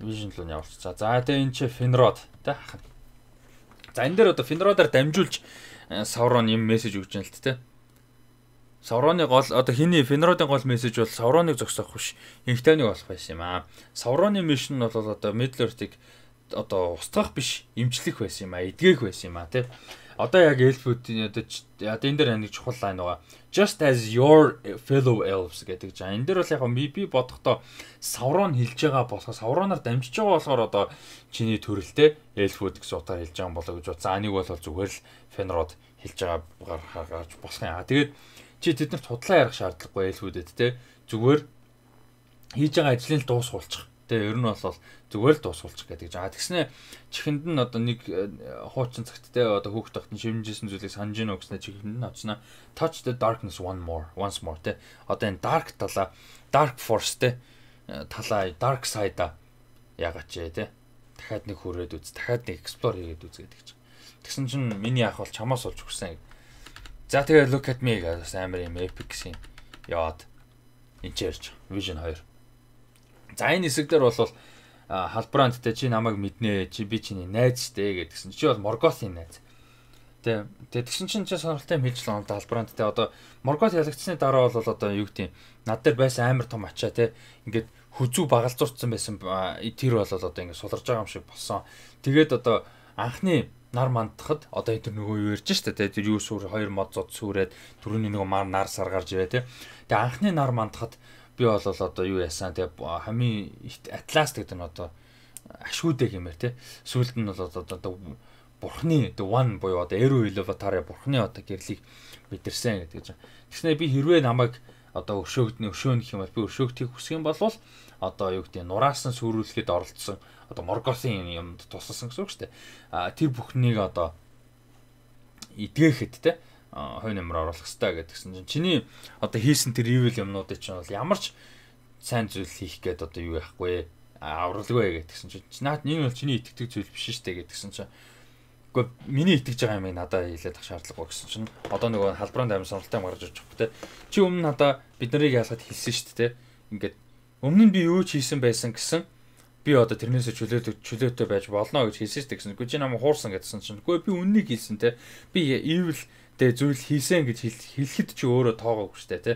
Vision руу нь явуулчихсан. За тэгээ энэ чи Finrod тэ ахын. За энэ дээр одоо Finrod-аар дамжуулж Саурон э, юм мессеж өгч юм л тэ. Савроны гол одоо хиний Фенродын гол мессеж бол Савроныг зогсоох биш. Инхтаныг олох байсан юм аа. Савроны мишн нь бол одоо Middle-earth-ийг одоо устгах биш, эмчлэх байсан юм аа, эдгээх байсан юм аа тий. Одоо яг эльфүүдийн одоо одоо энэ дээр нэг чухал лайн байгаа. Just as your fellow elves гэдэг жаа. Энэ дээр бол яг би би бодохдоо саврон хэлж байгаа болохоос савроноор дамжиж байгаа болохоор одоо чиний төрөлтэй эльфүүд гэсэн утгаар хэлж байгаа болоо гэж бод. За энийг бол зүгээр л Фенрод хэлж байгаагаар гарч босхын. Аа тэгээд Чи тэднэрт худлаа ярих шаардлагагүй ээлхүүдэд те. Зүгээр хийж байгаа ажлыг дуусгуулчих. Тэ ер нь бол зүгээр л дуусгуулчих гэдэг. За тэгснэ чихэнд нь одоо нэг э, хуучин цагт те одоо хөөх тогт нь шимжижсэн зүйлийг санаж гинөө гэснэ чихэнд нь очно. Touch the darkness one more once more те. Одоо энэ dark талаа dark force те э, талаа dark side-а ягач ээ те. Дахиад нэг хүрээд үз, дахиад нэг explore хийгээд үз гэдэг чинь. Тэгсэн чинь миний ах бол чамаас олж өгсөн За тэгээ look at me гэсэн амар юм epic гэсэн яваад энэ ч ярьж Vision 2. За энэ хэсэг дээр бол халбраанд тэ чи намайг мэднэ чи би чиний найз штэ гэдгсэн. Чи бол Morgoth-ийн найз. Тэ тэгсэн чинь чи сонирхолтой юм хэлж л он халбраанд тэ одоо Morgoth ялагдсны дараа бол одоо юу гэдэг над дээр байсан амар том ачаа тэ ингээд хүзүү багалзуурцсан байсан тэр бол одоо ингээд суларж байгаа юм шиг болсон. Тэгээд одоо анхны нар мандахад одоо энэ төр нөгөө юу ярьж штэ тэ тэр юу сүр хоёр мод зод сүрээд түрүүний нөгөө маар нар сар гарч ирээ тэ тэгээ анхны нар мандахад би бол одоо юу яасан тэ хамгийн атлас гэдэг нь одоо ашгүйдэг юм байна тэ сүүлд нь бол одоо бурхны the one буюу одоо эрүү элеватары бурхны одоо гэрлийг мэдэрсэн гэдэг гэж. Тэгснэ би хэрвээ намайг одоо өшөөгдний өшөөнөх юм бол би өшөөгдгийг хүсэх юм бол одоо юу гэдэг нь нураасан сүрүүлэхэд оролцсон одоо Моргосын юмд тусалсан гэсэн үг шүү дээ. А тэр бүхнийг одоо эдгээхэд те хой нэмэр оруулах хэрэгтэй гэдгсэн чинь чиний одоо хийсэн тэр ивэл юмнуудыг чинь бол ямар ч сайн зүйл хийх гээд одоо юу яахгүй авралгүй гэдгсэн чинь наад нэг бол чиний итгэдэг зүйл биш шүү дээ гэдгсэн чинь Гэхдээ миний итгэж байгаа юм надад хэлээд ах шаардлагагүй гэсэн чинь одоо нөгөө халбраанд амин сонголттой гарч ирж байгаа хөх те. Чи өмнө надад бид нарыг яалахад хэлсэн шүү дээ те. Ингээд Өмнө нь би юу ч хийсэн байсан гэсэн би одоо тэрнээсээ чөлөөтэй чөлөөтэй байж болно гэж хэлсэн ч гэсэн гүжи намайг хуурсан гэдсэн чинь үгүй би үннийг хэлсэн те би ивэл тэг зүйл хийсэн гэж хэлэхэд чи өөрөө тоогоогүй штэ те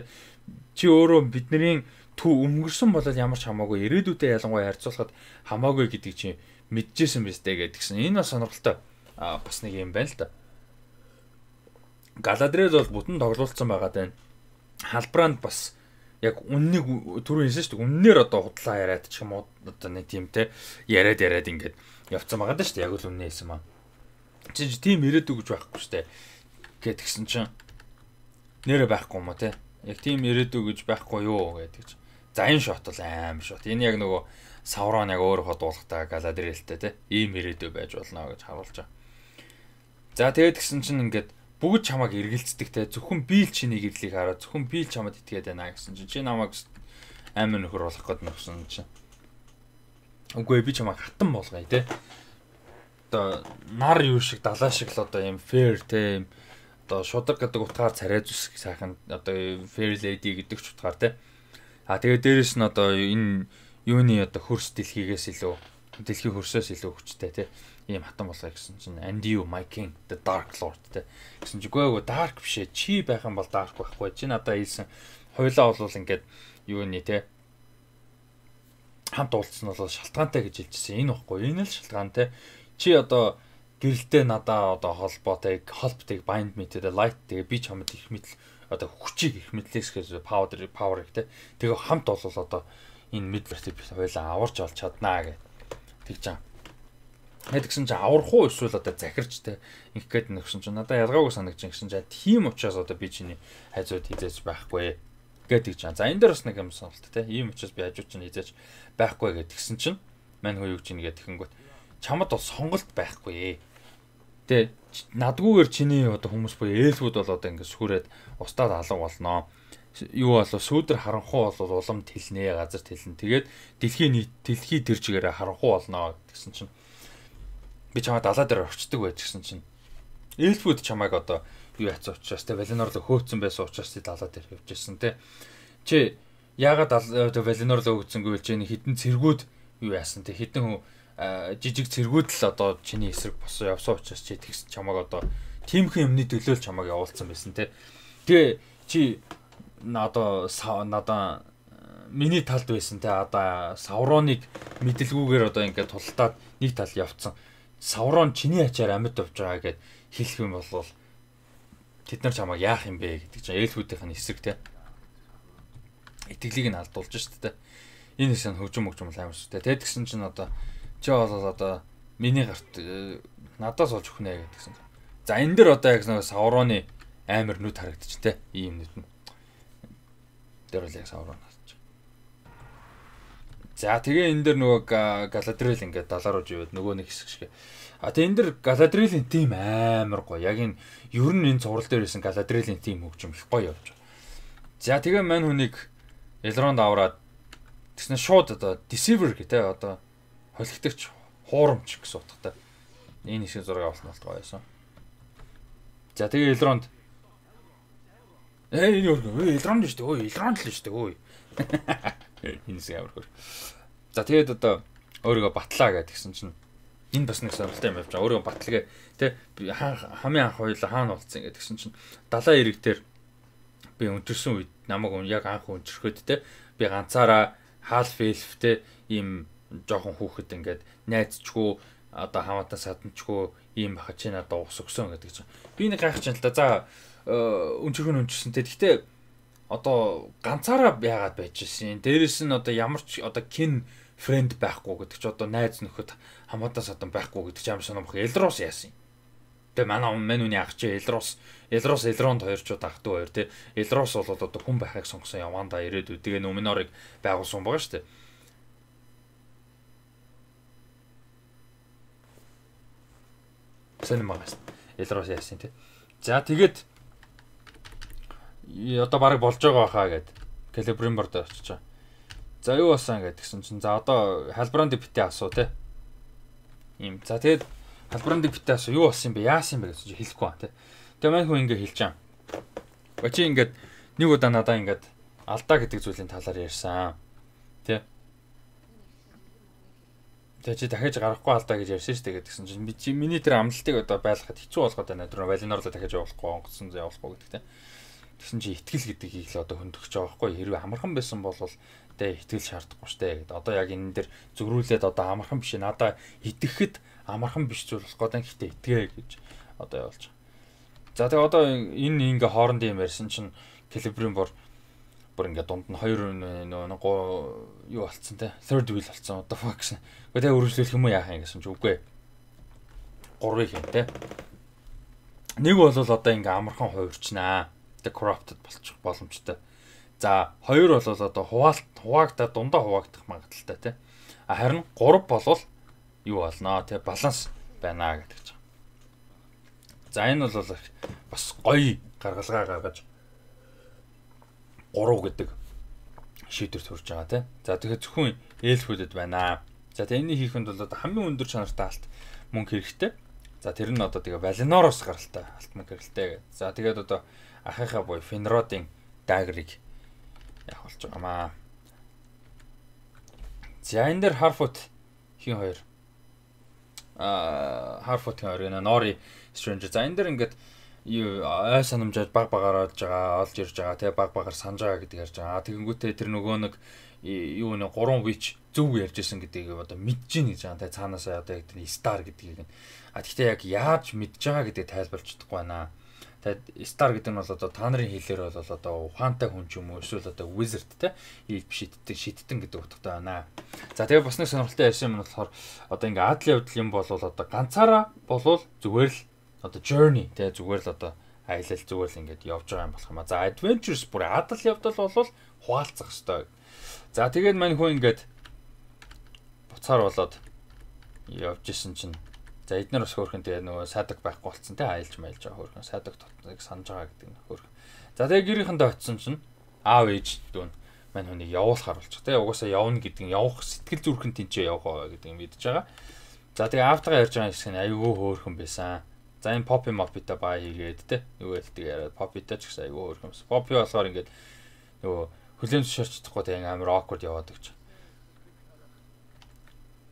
чи өөрөө бидний төв өмгөрсөн болол ямар ч хамаагүй ирээдүйдээ ялангуяа харьцуулахад хамаагүй гэдгийг чи мэдчихсэн биз дээ гэдгсэн энэ бас сонирхолтой а бас нэг юм байна л да Галадрел бол бүтэн тоглуулсан байгаа даа халбраанд бас яг үннийг түрүү хэлсэн шүү дээ. Үннээр одоо худлаа яриад ч юм уу одоо нэг тийм те яриад яриад ингээд явцсан байгаа даа шүү дээ. Яг л үннээ хэлсэн маа. Чи тийм ирээдүг гэж байхгүй шүү дээ. Гэт гисэн чинь нэрэ байхгүй юм уу те. Яг тийм ирээдүг гэж байхгүй юу гэдэг чи. За энэ шот бол аим шот. Энэ яг нөгөө саврон яг өөр ходуулгатай галадрэлтэй те. Ийм ирээдүй байж болно гэж харуулж байгаа. За тэгээд гисэн чинь ингээд бүгд чамааг эргэлздэг те зөвхөн би л чиний гэрлийг хараад зөвхөн би л чамад итгээд байна гэсэн чинь чи намайг амин нөхөр болох гээд нөхсөн чинь үгүй би чамааг хатан болгоё те одоо нар юу шиг далаа шиг л одоо юм fair те юм одоо шудраг гэдэг утгаар царай зүс сайхан одоо fair lady гэдэг ч утгаар те а тэгээ дээрэс нь одоо энэ юуны одоо хөрс дэлхийгээс илүү дэлхийн хөрсөөс илүү хүчтэй те ийм хатан болоо гэсэн чинь Andy you my king the dark lord те гэсэн чи гоо dark биш ээ чи байх юм бол dark байхгүй чи надаа хэлсэн хойлоо болвол ингээд юу нэ те хамт уулзсан бол шалтгаантай гэж хэлжсэн энэ байхгүй энэ л шалтгаан те чи одоо гэрэлтэй надаа одоо холбоотой холбтыг bind me to the light тэгээ би чамд их мэдл одоо хүчийг их мэдлээс гэж power power гэх тэ тэгээ хамт бол одоо энэ midverse би хойлоо аварч олж чаднаа гэх тэгж байгаа Яд гэсэн чинь аврах уу эсвэл одоо захирч те инх гээд нэгсэн чинь надаа ялгаагүй санагдаж гэсэн чинь тийм учраас одоо би чиний хайзууд хийжээж байхгүй гэдэг чинь. За энэ дээр бас нэг юм сонголт те. Ийм учраас би хажууд чинь хийжээж байхгүй гэдгсэн чинь мань хуйг чинь гэдэг хингүүт чамд бол сонголт байхгүй ээ. Тэ надгүйгээр чиний одоо хүмүүс буюу ээлүүд бол одоо ингэ сүрээд устдад алга болноо. Юу болов сүүдэр харанхуу бол улам тэлнэ газар тэлнэ. Тэгээд дэлхийн нийт дэлхий төржгээрэ харанхуу болноо гэсэн чинь би чамаа далаа дээр орчдөг байж гисэн чинь эльфүүд чамааг одоо юу яц учраас те Валинор л хөөцсөн байсан учраас тий далаа дээр хөвжсэн те чи яагаад Валинор л өгцөнгөө л чинь хідэн цэргүүд юу яасан те хідэн хүн жижиг цэргүүд л одоо чиний эсрэг босоо явсан учраас чи тэгс чамааг одоо тиймхэн юмны төлөө л чамааг явуулсан байсан те тэгээ чи одоо надаа э, миний талд байсан те одоо савроныг мэдлгүйгээр одоо ингээд тултаад нэг тал явцсан. Саврон чиний ачаар амьд овж байгаа гэд хэлэх юм бол тэд нар чамаа яах юм бэ гэдэг чинь ээлхүүдийнх нь эсрэг те. Итгэлийг нь алдулж шүү дээ. Энэ хэсэг нь хөгжим хөгжим амар шүү дээ. Тэгэд гисэн чинь одоо чи бол одоо миний гарт э, надаас олж өгнэ гэдгсэн. За энэ дэр одоо яг нэг савроны амар нүд харагдчих те. Ийм нүд нь. Тэр бол яг саврон харагдчих. За тэгээ энэ дэр нөгөө Галадрил ингээд далаа руу живээд нөгөө нэг хэсэг шиг. А тэгээ энэ дэр Галадрилийн тим амар гоё. Яг энэ ер нь энэ цуврал дээр байсан Галадрилийн тим хөгжим их гоё явж байгаа. За тэгээ мань хүнийг Элронд авраад тэгснэ шууд одоо Deceiver гэдэг одоо холигдогч хуурамч гэсэн утгатай. Энэ хэсэг зураг авалт нь гоё байсан. За тэгээ Элронд Эй энэ юу вэ? Элронд шүү дээ. Өө Элронд л шүү дээ. Өө Энэс амар хөр. За тэгээд одоо өөрийгөө батлаа гэдгсэн чинь энэ бас нэг сонирхолтой юм явж байгаа. Өөрийгөө батлагээ тэ хамгийн анх хоёлаа хаана болцсон гэдгсэн чинь далайн эрэг дээр би өнчирсэн үед намайг яг анх өнчөрхөд тэ би ганцаараа хаалф элфтэй ийм жоохон хүүхэд ингээд найзчгүй одоо хамаатан саданчгүй ийм баха чи надад уус өгсөн гэдэг чинь би нэг гайхаж байна л да. За э, өнчөрхөн өнчөрсөнтэй. Гэхдээ одоо ганцаараа яагаад байж ирсэн. Дээрээс нь одоо ямар ч одоо кин фрэнд байхгүй гэдэг ч одоо найз нөхөд хамаатан садан байхгүй гэдэг ч юм сонирхох элрос яасан юм. Тэгээ манай мен үний ах чи элрос элрос элронд хоёр чууд ах トゥ хоёр тий. Элрос бол одоо хүн байхыг сонгосон явганда ирээдүй. Тэгээ нүминорыг байгуулсан байгаа шүү дээ. Сэнэмээс элрос яасан тий. За тэгээд Э, одоо баг болж байгаа хаа гэд Calibrimber-д очиж байгаа. За юу болсон гэдгсэн чинь за одоо халбраанд битээ асуу те. Ийм. За тэгээд халбраанд битээ асуу юу болсон юм бэ? Яасан юм бэ гэсэн чинь хэлэхгүй байна те. Тэгээд маань хүн ингэ хэлж чам. Очи ингээд нэг удаа надаа ингээд алдаа гэдэг зүйлийн талаар ярьсан. Тэ. Тэгээ чи дахиж гарахгүй алдаа гэж ярьсан шүү дээ гэдгсэн чинь би чи миний тэр амлалтыг одоо байлгахад хэцүү болгоод байна. Тэр Валинор л дахиж явуулахгүй, онгоцсон явуулахгүй гэдэг те. Тэгсэн чи ихтгэл гэдгийг л одоо хөндөгч байгаа байхгүй хэрвээ амархан байсан бол тэ ихтгэл шаардахгүй штэ гэдэг. Одоо яг энэ дээр зөрүүлээд одоо амархан биш надаа итгэхэд амархан биш зүйл болох гэдэг ихтэй итгэ гэж одоо явуулж байгаа. За тэгээ одоо энэ ингээ хоорондын юм ярьсан чинь калибрын бор бүр ингээ дунд нь хоёр нөө юу болцсон те third wheel болцсон одоо fuck гэсэн. Гэхдээ тэгээ үргэлжлүүлэх юм яах юм гэсэн чи үгүй. Гурвыг юм те. Нэг бол одоо ингээ амархан хуурчнаа тэг corrupted болчих боломжтой. За 2 бол одоо хуваалт хуваагдаа дундаа хуваагдах магадaltaй тий. А харин 3 болвол юу болно тий баланс байна гэдэг ч юм. За энэ бол бас гоё гаргалгаа гаргаж 3 гэдэг шийдвэр төрж байгаа тий. За тэгэхээр зөвхөн эльфүүдэд байна. За тэгээ энэний хийхэнд бол одоо хамгийн өндөр чанартай алт мөнгө хэрэгтэй. За тэр нь одоо тэгээ Валинороос гаралтай алт мөнгө хэрэгтэй гэдэг. За тэгээд одоо ахыхаа буй Финродын дагрыг яг болж байгаамаа. За энэ дэр Харфут хин хоёр а Харфутын хоёр энэ Нори Stranger. За энэ дэр ингээд ой санамжаад баг багаар олж байгаа, олж ирж байгаа, тэгээ баг багаар санаж байгаа гэдэг ярьж байгаа. Тэгэнгүүтээ тэр нөгөө нэг юу нэ 3 вич зөв ярьж исэн гэдгийг одоо мэдж гин гэж байгаа. Тэгээ цаанаасаа одоо яг тэр стар гэдгийг. А тэгтээ яг яаж мэдж байгаа гэдэг тайлбарч чадахгүй байна. Тэгээд Star гэдэг нь бол одоо та нарын хэлээр бол одоо ухаантай хүн ч юм уу эсвэл одоо wizard те ил шиддэг шиддэн гэдэг утгатай байна. За тэгээд бас нэг сонирхолтой ярьсан юм нь болохоор одоо ингээ аадлын явдал юм бол одоо ганцаараа болвол зүгээр л одоо journey те зүгээр л одоо аялал зүгээр л ингээд явж байгаа юм болох юм а. За adventures бүр адал явдал бол хуваалцах ёстой. За тэгээд мань хүн ингээд буцаар болоод явж исэн чинь За эднэр бас хөөрхөн тэгээ нөгөө садаг байхгүй болцсон те айлж маялж байгаа хөөрхөн садаг тотныг санаж байгаа гэдэг нь хөөрхөн. За тэгээ гэрийнхэндээ очисон чинь аав ээж дүүн мань хүнийг явуулахар болчих те угаасаа явна гэдэг нь явах сэтгэл зүрхэн тэнцээ явах аа гэдэг нь мэдж байгаа. За тэгээ аавтайгаа ярьж байгаа хэсэг нь айгүй хөөрхөн байсан. За энэ попи мопита баа хийгээд те нөгөө л тэгээ яриад попита ч гэсэн айгүй хөөрхөн. Попи болохоор ингээд нөгөө хүлэн зөвшөөрч чадахгүй тэгээ амар awkward яваад өгч.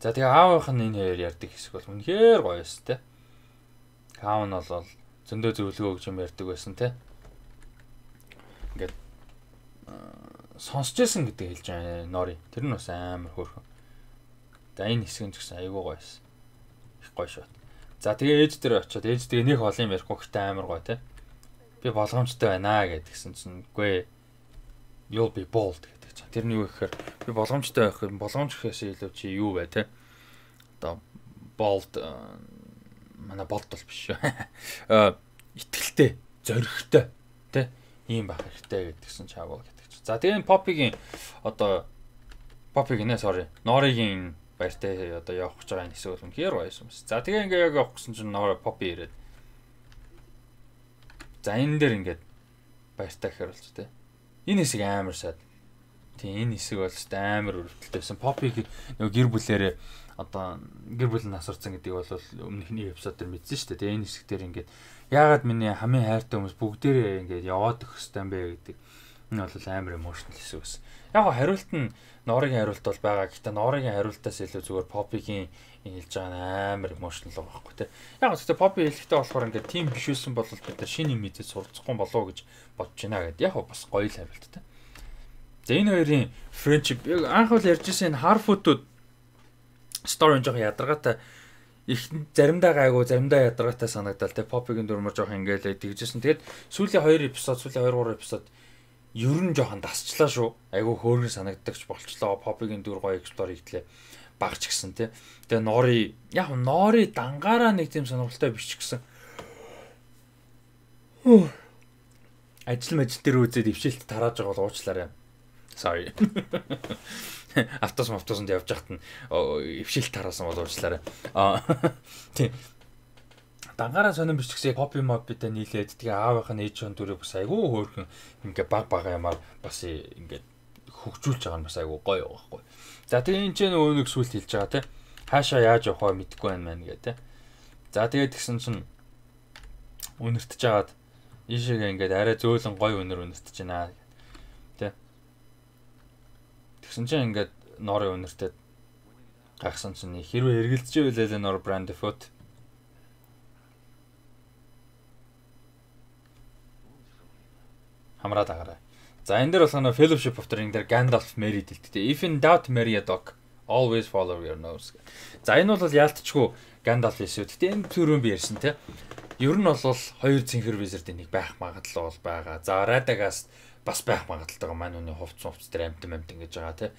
За тэгээ аавынх нь энэ хоёр ярьдаг хэсэг бол үнэхээр гоё эс тэ. Аав нь бол зөндөө зөвлөгөө өгч юм ярьдаг байсан тэ. Ингээд э, сонсч байсан гэдэг хэлж байгаа нори. Тэр нь бас амар хөөрхөн. За энэ хэсэг нь ч гэсэн айгүй гоё эс. Их гоё шот. За тэгээ ээж дээр очиод ээж тэгээ нэг хол юм ярихгүй гэхдээ амар гоё тэ. Би болгоомжтой байна гэдгсэн чинь үгүй. You'll be bold гэдэг гэж байна. Тэр нь юу гэхээр би боломжтой байх юм. Боломж гэхээс илүү чи юу вэ те? Одоо болд э, манай болд бол биш. Э итгэлтэй, зоригтой те ийм байх хэрэгтэй гэдгсэн чаавал гэдэг чи. За тэгээ попигийн одоо попиг нэ sorry. Норигийн баяртай одоо явах гэж байгаа энэ хэсэг үнэхээр баярсан байна. За тэгээ ингээ яг явах гэсэн чинь нори попи ирээд За энэ дээр ингээд баяртай хэрэлж тэ. Энэ хэсэг амар сайд. Тийм энэ хэсэг бол амар өрөвдөлтэй байсан. Попыг нөгөө гэр бүлээрээ одоо гэр бүл нь асурцсан гэдэг бол өмнөхний эпизод дээр мэдсэн шүү дээ. Тэгээ энэ хэсэг дээр ингээд яагаад миний хамгийн хайртай хүмүүс бүгдээрээ ингээд яваад өгөх хэвстэй юм бэ гэдэг. Энэ бол амар эмоционал хэсэг байсан. Яг гоо хариулт нь Норгийн хариулт бол байгаа. Гэхдээ Норгийн хариултаас илүү зүгээр Попигийн хэлж байгаа нь амар эмоционал байхгүй те. Яг гэхдээ Попи хэлэхдээ болохоор ингээд тийм биш үсэн бол бид нар шинэ юм мэдээд сурцахгүй болов уу гэж бодож байна гэдэг. Яг бас гоё л хариулт те. За энэ хоёрын friendship яг анх бол ярьжсэн энэ Harfoot-ууд story жоох ядаргаатай их заримдаа гайгүй заримдаа ядаргаатай санагдал те Poppy-гийн дүрмөр жоох ингээл тэгжсэн. Тэгэд сүүлийн 2 эпизод, сүүлийн 2 3 эпизод ер нь жоохон дасчлаа шүү. Айгүй хөөргөн санагддагч болчлоо. Poppy-гийн дүр гоё explore хийдлээ багч гисэн те. Тэгээ Нори яг Нори дангаараа нэг тийм сонирхолтой биш гисэн. Ажил мэл дээр үзээд өвчлөлт тарааж байгаа бол уучлаарай Sorry. Автобус автобусанд явж хахад нь эвшил тараасан бол уучлаарай. Аа тийм дангаараа сонирн биш гэсэн копи мобитэй нийлээд тэгээ аавынх нь ээж хүн дүрээ бас айгүй хөөрхөн ингээ баг баг ямаар бас э, ингээ хөгжүүлж байгаа нь бас айгүй гоё байхгүй. За тэгээ энэ ч нөө нэг сүлт хэлж байгаа те. Хаашаа яаж явах вэ мэдэхгүй байна мэн гэ те. За тэгээ тэгсэн чинь өнөртж жагаад ийшээгээ ингээд арай зөөлөн гоё өнөр өнөртж байна Тэгсэн чинь ингээд норын үнэртэй гайхсан чинь хэрвээ эргэлдэж байвал Эленор Брандфот хамраад агараа. За энэ дээр бас нэг fellowship of the ring дээр Gandalf Mary дэлтдээ. If in doubt marry a dog, always follow your nose. За энэ бол яалтчгүй Gandalf шүү. Гэтэ энэ төрөнд би ярьсан те. Ер нь бол хоёр цэнхэр визардын нэг байх магадлал бол байгаа. За Radagast бас байх магадaltaйгаа маань үний хувцс хувцс дээр амт амт ингэж байгаа тий.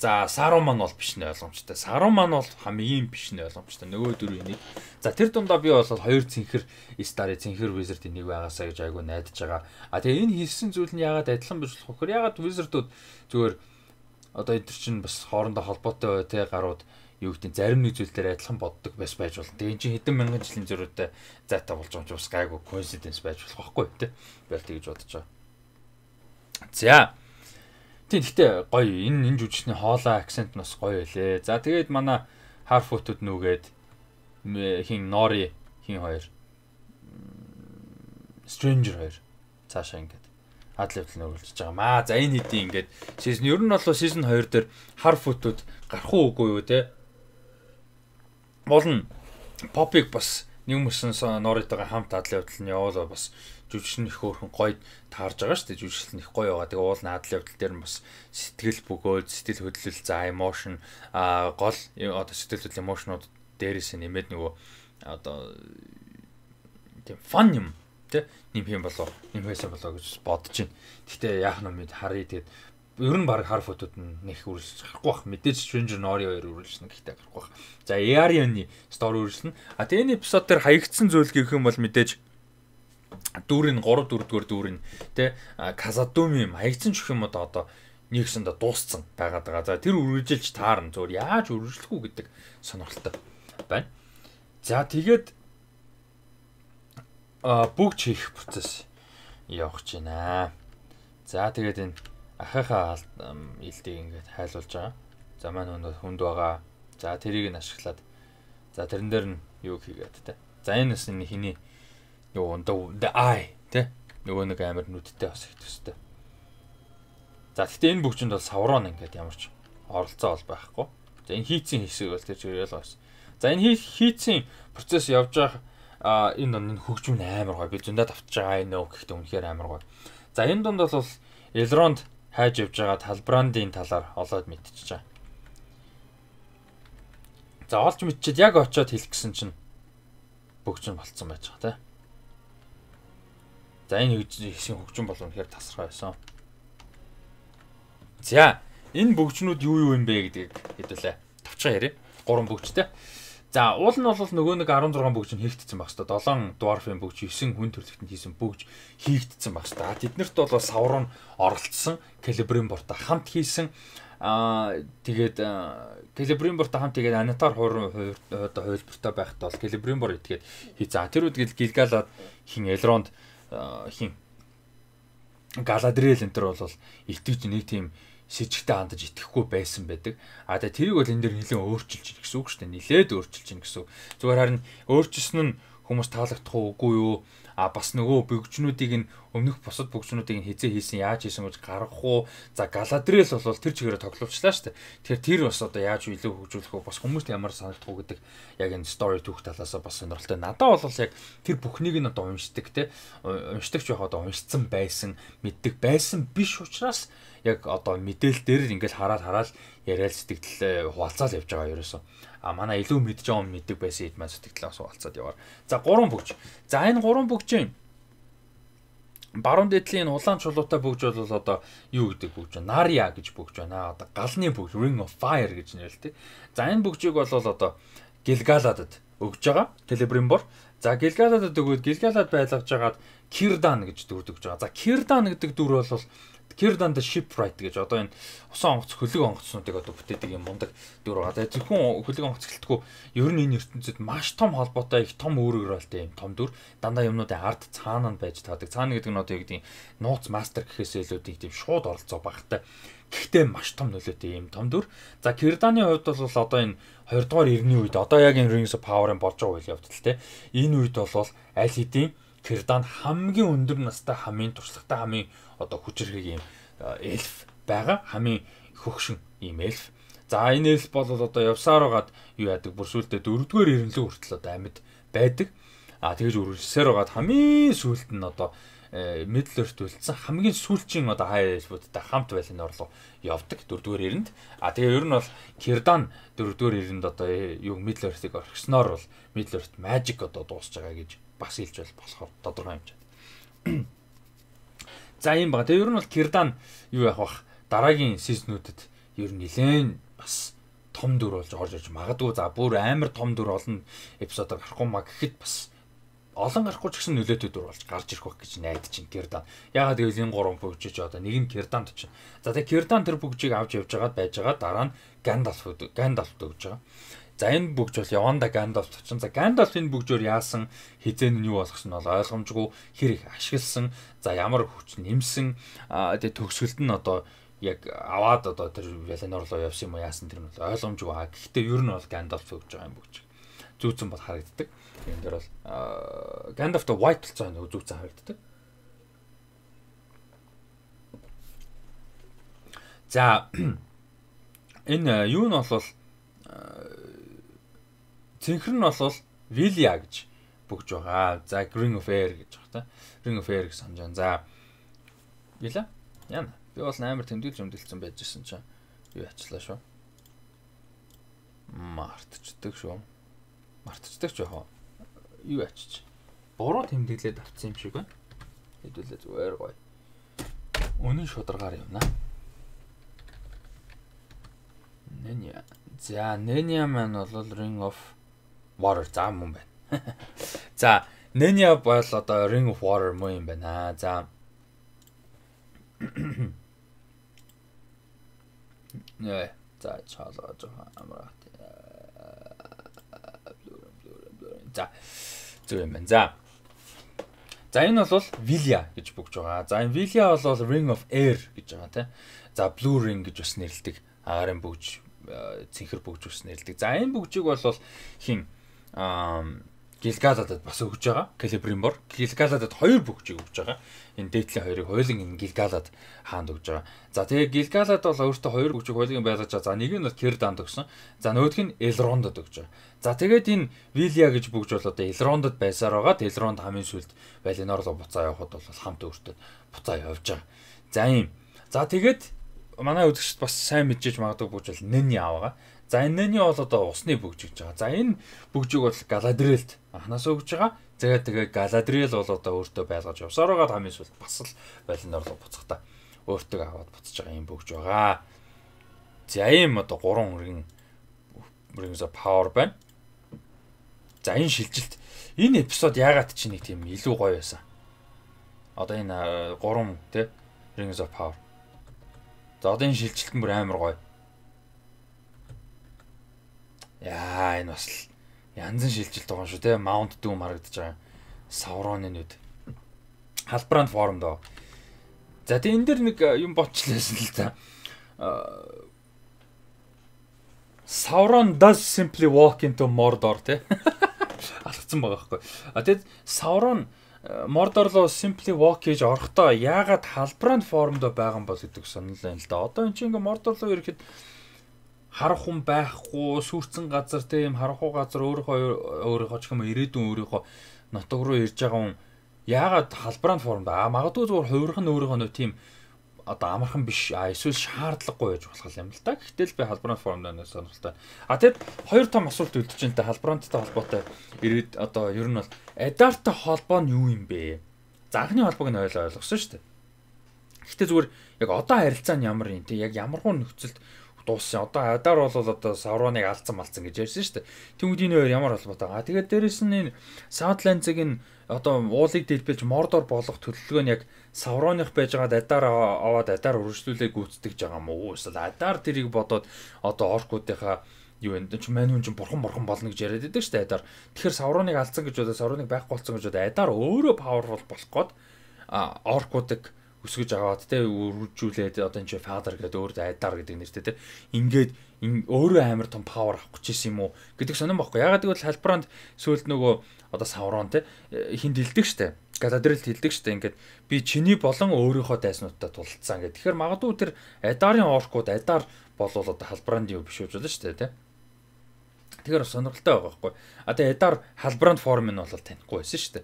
За Сару маань бол биш нэ ойлгомжтой. Сару маань бол хамгийн биш нэ ойлгомжтой. Нөгөө дөрвийн нэг. За тэр дундаа би бол хоёр цэнхэр стари цэнхэр визардын нэг байгаасаа гэж айгу найдаж байгаа. А тэгээ энэ хийсэн зүйл нь ягаад адилхан биш болох вэ? Ягаад визардууд зүгээр одоо эдгэр чинь бас хоорондоо холбоотой бай тий гарууд юу гэдэг зарим нэг зүйл дээр адилхан боддог бас байж болно. Тэгээ эн чинь хэдэн мянган жилийн зөрүүтэй зайтай болж байгаа юм чи бас гайгүй coincidence байж болох байхгүй тий. Би бол тэгж бодож байгаа. За. Тийм гэхдээ гоё энэ энэ жүжигчний хоолой акцент нь бас гоё байлээ. За тэгээд манай Харфутуд нүгээд хин Нори хин хоёр Stranger хоёр цаашаа ингээд адл явдал нөрүүлж байгаа маа. За энэ хэдий ингээд season ер нь бол season 2 дээр Харфутуд гарах уугүй юу те. Болно. Попик бас нэг мөсөн Норитойгоо хамт адл явдал нь явуулаа бас жүжигчин их өөрхөн гоё таарж байгаа шүү дээ. Жүжиглэл нь их гоё байгаа. Тэгээ уул наадлын явдал дээр нь бас сэтгэл бөгөөд, сэтгэл хөдлөл, за emotion а гол э, одоо сэтгэл хөдлөл emotionуд дээрээс нь нэмээд нөгөө одоо тийм fun юм тий нэмэх юм болоо, нэмээсэ болоо гэж бодож байна. Гэхдээ яах нь мэд харъя тэгээд ер нь баг хар фотод нэх үржилж гарахгүй бах мэдээж Stranger Nori 2 үржилсэн гэхдээ гарахгүй бах. За AR-ийн story үржилнэ. А тэгээ энэ эпизод дээр хаягдсан зүйл гэх юм бол мэдээж дүүрийн 3 4 дугаар дүүрийн тэ Казадуми маягдсан ч гэх юм одоо одоо нэгсэнд дууссан байгаад байгаа. За тэр үргэлжилж таарна. Зөвөр яаж үргэлжлэх үү гэдэг сонирхолтой байна. За тэгээд а бүгд хийх процесс явах гэж байна. За тэгээд энэ ахахаа илдэг ингээд хайлуулж байгаа. За маань хүнд хүнд байгаа. За тэрийг нь ашиглаад за тэрэн дээр нь юу хийгээд тэ. За энэ бас энэ хиний нөгөө the eye тий нөгөө нэг амар нүдтэй бас их төстэй. За гэхдээ энэ бүгчэнд бол саврон ингээд ямарч оролцоо бол байхгүй. За энэ хийцийн хэсэг бол тэр чигээр л байна. За энэ хийцийн процесс явж байгаа а энэ он энэ хөгжим нь амар гоё. Би зөндөө давтж байгаа энэ үг гэхдээ үнэхээр амар гоё. За энэ донд бол Элронд хайж явж байгаа талбарандын талаар олоод мэдчихэж байгаа. За олж мэдчихэд яг очиод хэлэх гэсэн чинь бүгд чинь болцсон байж байгаа тийм. За энэ хэсгийн хөгжим бол үнэхээр тасархай байсан. За энэ бөгжнүүд юу юу юм бэ гэдгийг хэдүүлээ. Товчхон ярив. Гурван бөгжтэй. За уул нь бол нөгөө нэг 16 бөгж нь хийгдсэн баг шүү дээ. 7 дwarf-ын бөгж 9 хүн төрлөختөнд хийсэн бөгж хийгдсэн баг шүү дээ. Тэднэрт бол саврын оролцсон, калибрын борта хамт хийсэн аа тэгээд калибрын борта хамт тэгээд анатар хуурын оо хөвөлбөртэй байхдаа бол калибрын бор итгээд хийцээ. Тэр үед гилгалаад хин элронд хин Галадриэл энэ төр бол итгэж нэг тийм с ิจ гтэй хандаж итгэхгүй байсан байдаг. А тэгээ тэрийг бол энэ дэр нэлээд өөрчилж чинь гэсэн үг шүү дээ. Нилээд өөрчилж чинь гэсэн үг. Зүгээр харин өөрчилсөн нь хүмүүс таалагдах уу үгүй юу? а бас нөгөө бөгжнүүдийг нь өмнөх бусад бөгжнүүдийг нь хизээ хийсэн яаж хийсэн гэж гаргах уу за галадрел бол тэр чигээрээ тогловчлаа шүү дээ тэгэхээр тэр бас одоо яаж илүү хөгжүүлэх үү бас хүмүүст ямар санагдах уу гэдэг яг энэ стори түүх талаас бас сонирхолтой надад бол яг тэр бүхнийг нь одоо уншдаг те уншдаг ч яг одоо уншсан байсан мэддэг байсан биш учраас яг одоо мэдээлэл дээр ингээл хараад хараад яриад сэтгэл э, хуваалцаал явж байгаа ерөөсөө а манай илүү мэдж байгаа юм мэддэг байсан хэд маань сэтгэлээ суулцаад яваар. За гурван бүгж. За энэ гурван бүгжийн баруун дэдлийн улаан чулуутай бүгж бол одоо юу гэдэг бүгж вэ? Нария гэж бүгж байна. Одоо галны бүгж Ring of Fire гэж нэрлэдэг. За энэ бүгжийг бол одоо Гилгаладад өгж байгаа. Телебримбор. За Гилгаладад өгөөд Гилгалад байлгаж хагаад Кирдан гэж дүр дүгж байгаа. За Кирдан гэдэг дүр бол Тэр дандаа shipwright гэж одоо энэ усан онгоц хөлөг онгоцнуудыг одоо бүтээдэг юм мундаг дүр байгаа. Зөвхөн хөлөг онгоц гэлтгүй ер нь энэ ертөнцид маш том холбоотой их том өөрөөрөлтэй юм том дүр. Дандаа юмнуудын ард цаана нь байж таадаг. Цаана гэдэг нь одоо юу гэдэг нь нууц мастер гэхээс илүү тийм шууд оролцоо багтай гэхдээ маш том нөлөөтэй юм том дүр. За Кирданы хувьд бол одоо энэ 2 дугаар иргэний үед одоо яг энэ Rings of Power-ын болж байгаа үйл явдал те. Энэ үед бол аль хэдийн Кирдан хамгийн өндөр настай хамгийн туршлагатай хамгийн одоо хүчрхэг ийм эльф байгаа. Хамгийн хөгшин ийм эльф. За энэ эльф бол одоо явсаар байгаад юу яадаг бүр сүултээ дөрөвдүгээр ирнэлүү хүртэл одоо амьд байдаг. А тэгэж үргэлжсээр байгаад хамгийн сүулт нь одоо э, Middle Earth үлдсэн хамгийн сүүлчийн одоо хай эльфүүдтэй хамт байлын орлоо явдаг дөрөвдүгээр эрэнд. А тэгээ ер нь бол Кирдан дөрөвдүгээр эрэнд одоо э, юу Middle Earth-ыг орхисноор бол Middle Earth Magic одоо дуусж байгаа гэж бас хэлж бол болохоор тодорхой юм чад. За ийм баг. Тэгээ ер нь бол Кирдан юу явах бах дараагийн сизнүүдэд ер нь нилээн бас том дүр болж орж иж магадгүй за бүр амар том дүр олон эпизодоор гарахгүй маа гэхэд бас олон гарахгүй ч гэсэн нөлөөтэй дүр болж гарч ирэх байх гэж найдаж байна Кирдан. Ягаад гэвэл энэ гурван бүгжиж одоо нэг нь Кирданд чинь. За тэгээ Кирдан тэр бүгжийг авч явж байгаад байжгаа дараа нь Гандалф Гандалф өгж байгаа. За энэ бүгж бол Яванда Гандалф очин. За Гандалф энэ бүгжөөр яасан хизэн нь юу болгосон нь бол ойлгомжгүй хэр их ашигласан. За ямар хүч нэмсэн. Тэгээ төгсгөлд нь одоо яг аваад одоо тэр Валенор руу явсан юм уу яасан тэр нь бол ойлгомжгүй. Гэхдээ ер нь бол Гандалф өгж байгаа юм бүгж. Зүүцэн бол харагддаг. Энд дээр бол Гандалф до White толцоо нэг зүүцэн харагддаг. За энэ юу нь бол Цэнхэр нь бол Вилия гэж бүгж байгаа. За Green of Air гэж байна та. Green of Air гэж санаж байна. За. Яла? Яна. Би бол амар тэмдэглэж өмдөлцөн байж гисэн чинь юу ачлаа шүү. Мартчдаг шүү. Мартчдаг жоо. Юу ачиж. Буруу тэмдэглээд авсан юм шиг байна. Хэдүүлээ зүгээр гоё. Үнэн шударгаар юмна. Нэня. За, Нэня маань бол Ring of Water зам юм байна. За, Nenya бол одоо Ring of Water муу юм байна. За. Нэ, за чаалаа жоохон амраа. За. Зөв юм байна. За. За энэ бол Vilya гэж бүгж байгаа. За энэ Vilya бол Ring of Air гэж байгаа тийм. За Blue Ring гэж бас нэрлдэг. Агарын бүгж э, цэнхэр бүгж ус нэрлдэг. За энэ бүгжийг бол хин аа Гилгаладад бас өгж байгаа. Калибримбор Гилгаладад хоёр бүгжийг өгж байгаа. Энэ дээдлийн хоёрыг хойлон энэ Гилгалад хаанд өгж байгаа. За тэгээ Гилгалад бол өөртөө хоёр бүгжийг хойлон байлгаж байгаа. За нэг нь бол Кирданд өгсөн. За нөгөөх нь Элрондод өгж байгаа. За тэгээд энэ Вилия гэж бүгж бол одоо Элрондод байсаар байгаа. Элронд хамгийн сүлд Валинор руу буцаа явхад бол хамт өөртөө буцаа явж байгаа. За ийм. За тэгээд манай үзэгчд бас сайн мэдчихэж магадгүй бүгж бол Нэн яваага. За энэ нь бол одоо усны бөгж гэж байгаа. За энэ бөгжийг бол Галадриэлд анханасаа өгж байгаа. Тэгээд тэгээ Галадриэл бол одоо өөртөө байлгаж явсаар байгаа хамгийн сүүлд бас л болон орлог буцахта өөртөө аваад буцаж байгаа юм бөгж байгаа. За ийм одоо гурван өргөн өргөнөөс power байна. За энэ шилжилт энэ эпизод яагаад ч нэг тийм илүү гоё байсан. Одоо энэ э, гурван тий Rings of Power. За одоо энэ шилжилт нь бүр амар гоё. Яа энэ бас янз бүр шилжилт байгаа юм шүү те. Mount Doom харагдаж байгаа. Sauron нүд. Халбраанд форум доо. За тэгээ энэ дэр нэг юм ботчлээсэн л за. Sauron does simply walk into Mordor те. Алгцсан байгаа байхгүй. А тэгээд Sauron Mordor руу simply walk хийж орохдоо яагаад халбраанд форумд байгаа юм бол гэдэг санал байна л да. Одоо энэ чинь ингээ Mordor руу ирэхэд харах хүн байхгүй сүрцэн газар те юм харахгүй газар өөрийнхөө өөрийнхөө ч юм уу ирээдүйн өөрийнхөө нутаг руу ирж байгаа хүн яагаад халбраанд форм ба магадгүй зүгээр хувирхан өөрийнхөө нөө тийм одоо амархан биш а эсвэл шаардлагагүй байж болох юм л да. Гэхдээ л би халбраанд форм данаас сонирхолтой. А тэгэд хоёр том асуулт үлдчихэж байна та халбраанттай холбоотой ирээд одоо ер нь бол адартай холбоо нь юу юм бэ? Занхны холбоог нь ойлгосон шүү дээ. Гэхдээ зүгээр яг одоо харилцаа нь ямар юм те яг ямар гоо нөхцөлд дууссан. Одоо Адар бол одоо Савроныг алдсан малцсан гэж ярьсан шүү дээ. Тэнгүүд энэ хоёр ямар холбоотой байгаа. Тэгээд дээрэс нь энэ Southlands-ыг энэ одоо уулыг дэлбэлж Mordor болох төлөвлөгөө нь яг Савроных байжгаад Адар аваад Адар үргэлжлүүлээ гүйцэтгэж байгаа юм уу? Эсвэл Адар тэрийг бодоод одоо оркуудынхаа юу юм чи мань хүн чи бурхан бурхан болно гэж яриад байдаг шүү дээ Адар. Тэгэхээр Савроныг алдсан гэж бодоод Савроныг байхгүй болсон гэж бодоод Адар өөрөө powerful болох гээд оркуудыг өсгөж аваад те үргэлжүүлээд одоо энэ father гэдэг өөр айдаар гэдэг нэртэй те ингээд өөрөө амар том павер авах гэж исэн юм уу гэдэг сонирм баггүй. Ягаад гэвэл халбаранд сүйд нөгөө одоо саврон те э, хин дилдэг штэ. Галадрилд хилдэг штэ ингээд би чиний болон өөрийнхөө дайснуудтай тулалцсан гэдэг. Тэгэхээр магадгүй тэр адарын оркууд адар болвол одоо халбаранд юу биш үж болно штэ те. Тэгэхээр сонирхолтой байгаа байхгүй. А тэгээ адар халбаранд форм нь бол танихгүй байсан штэ.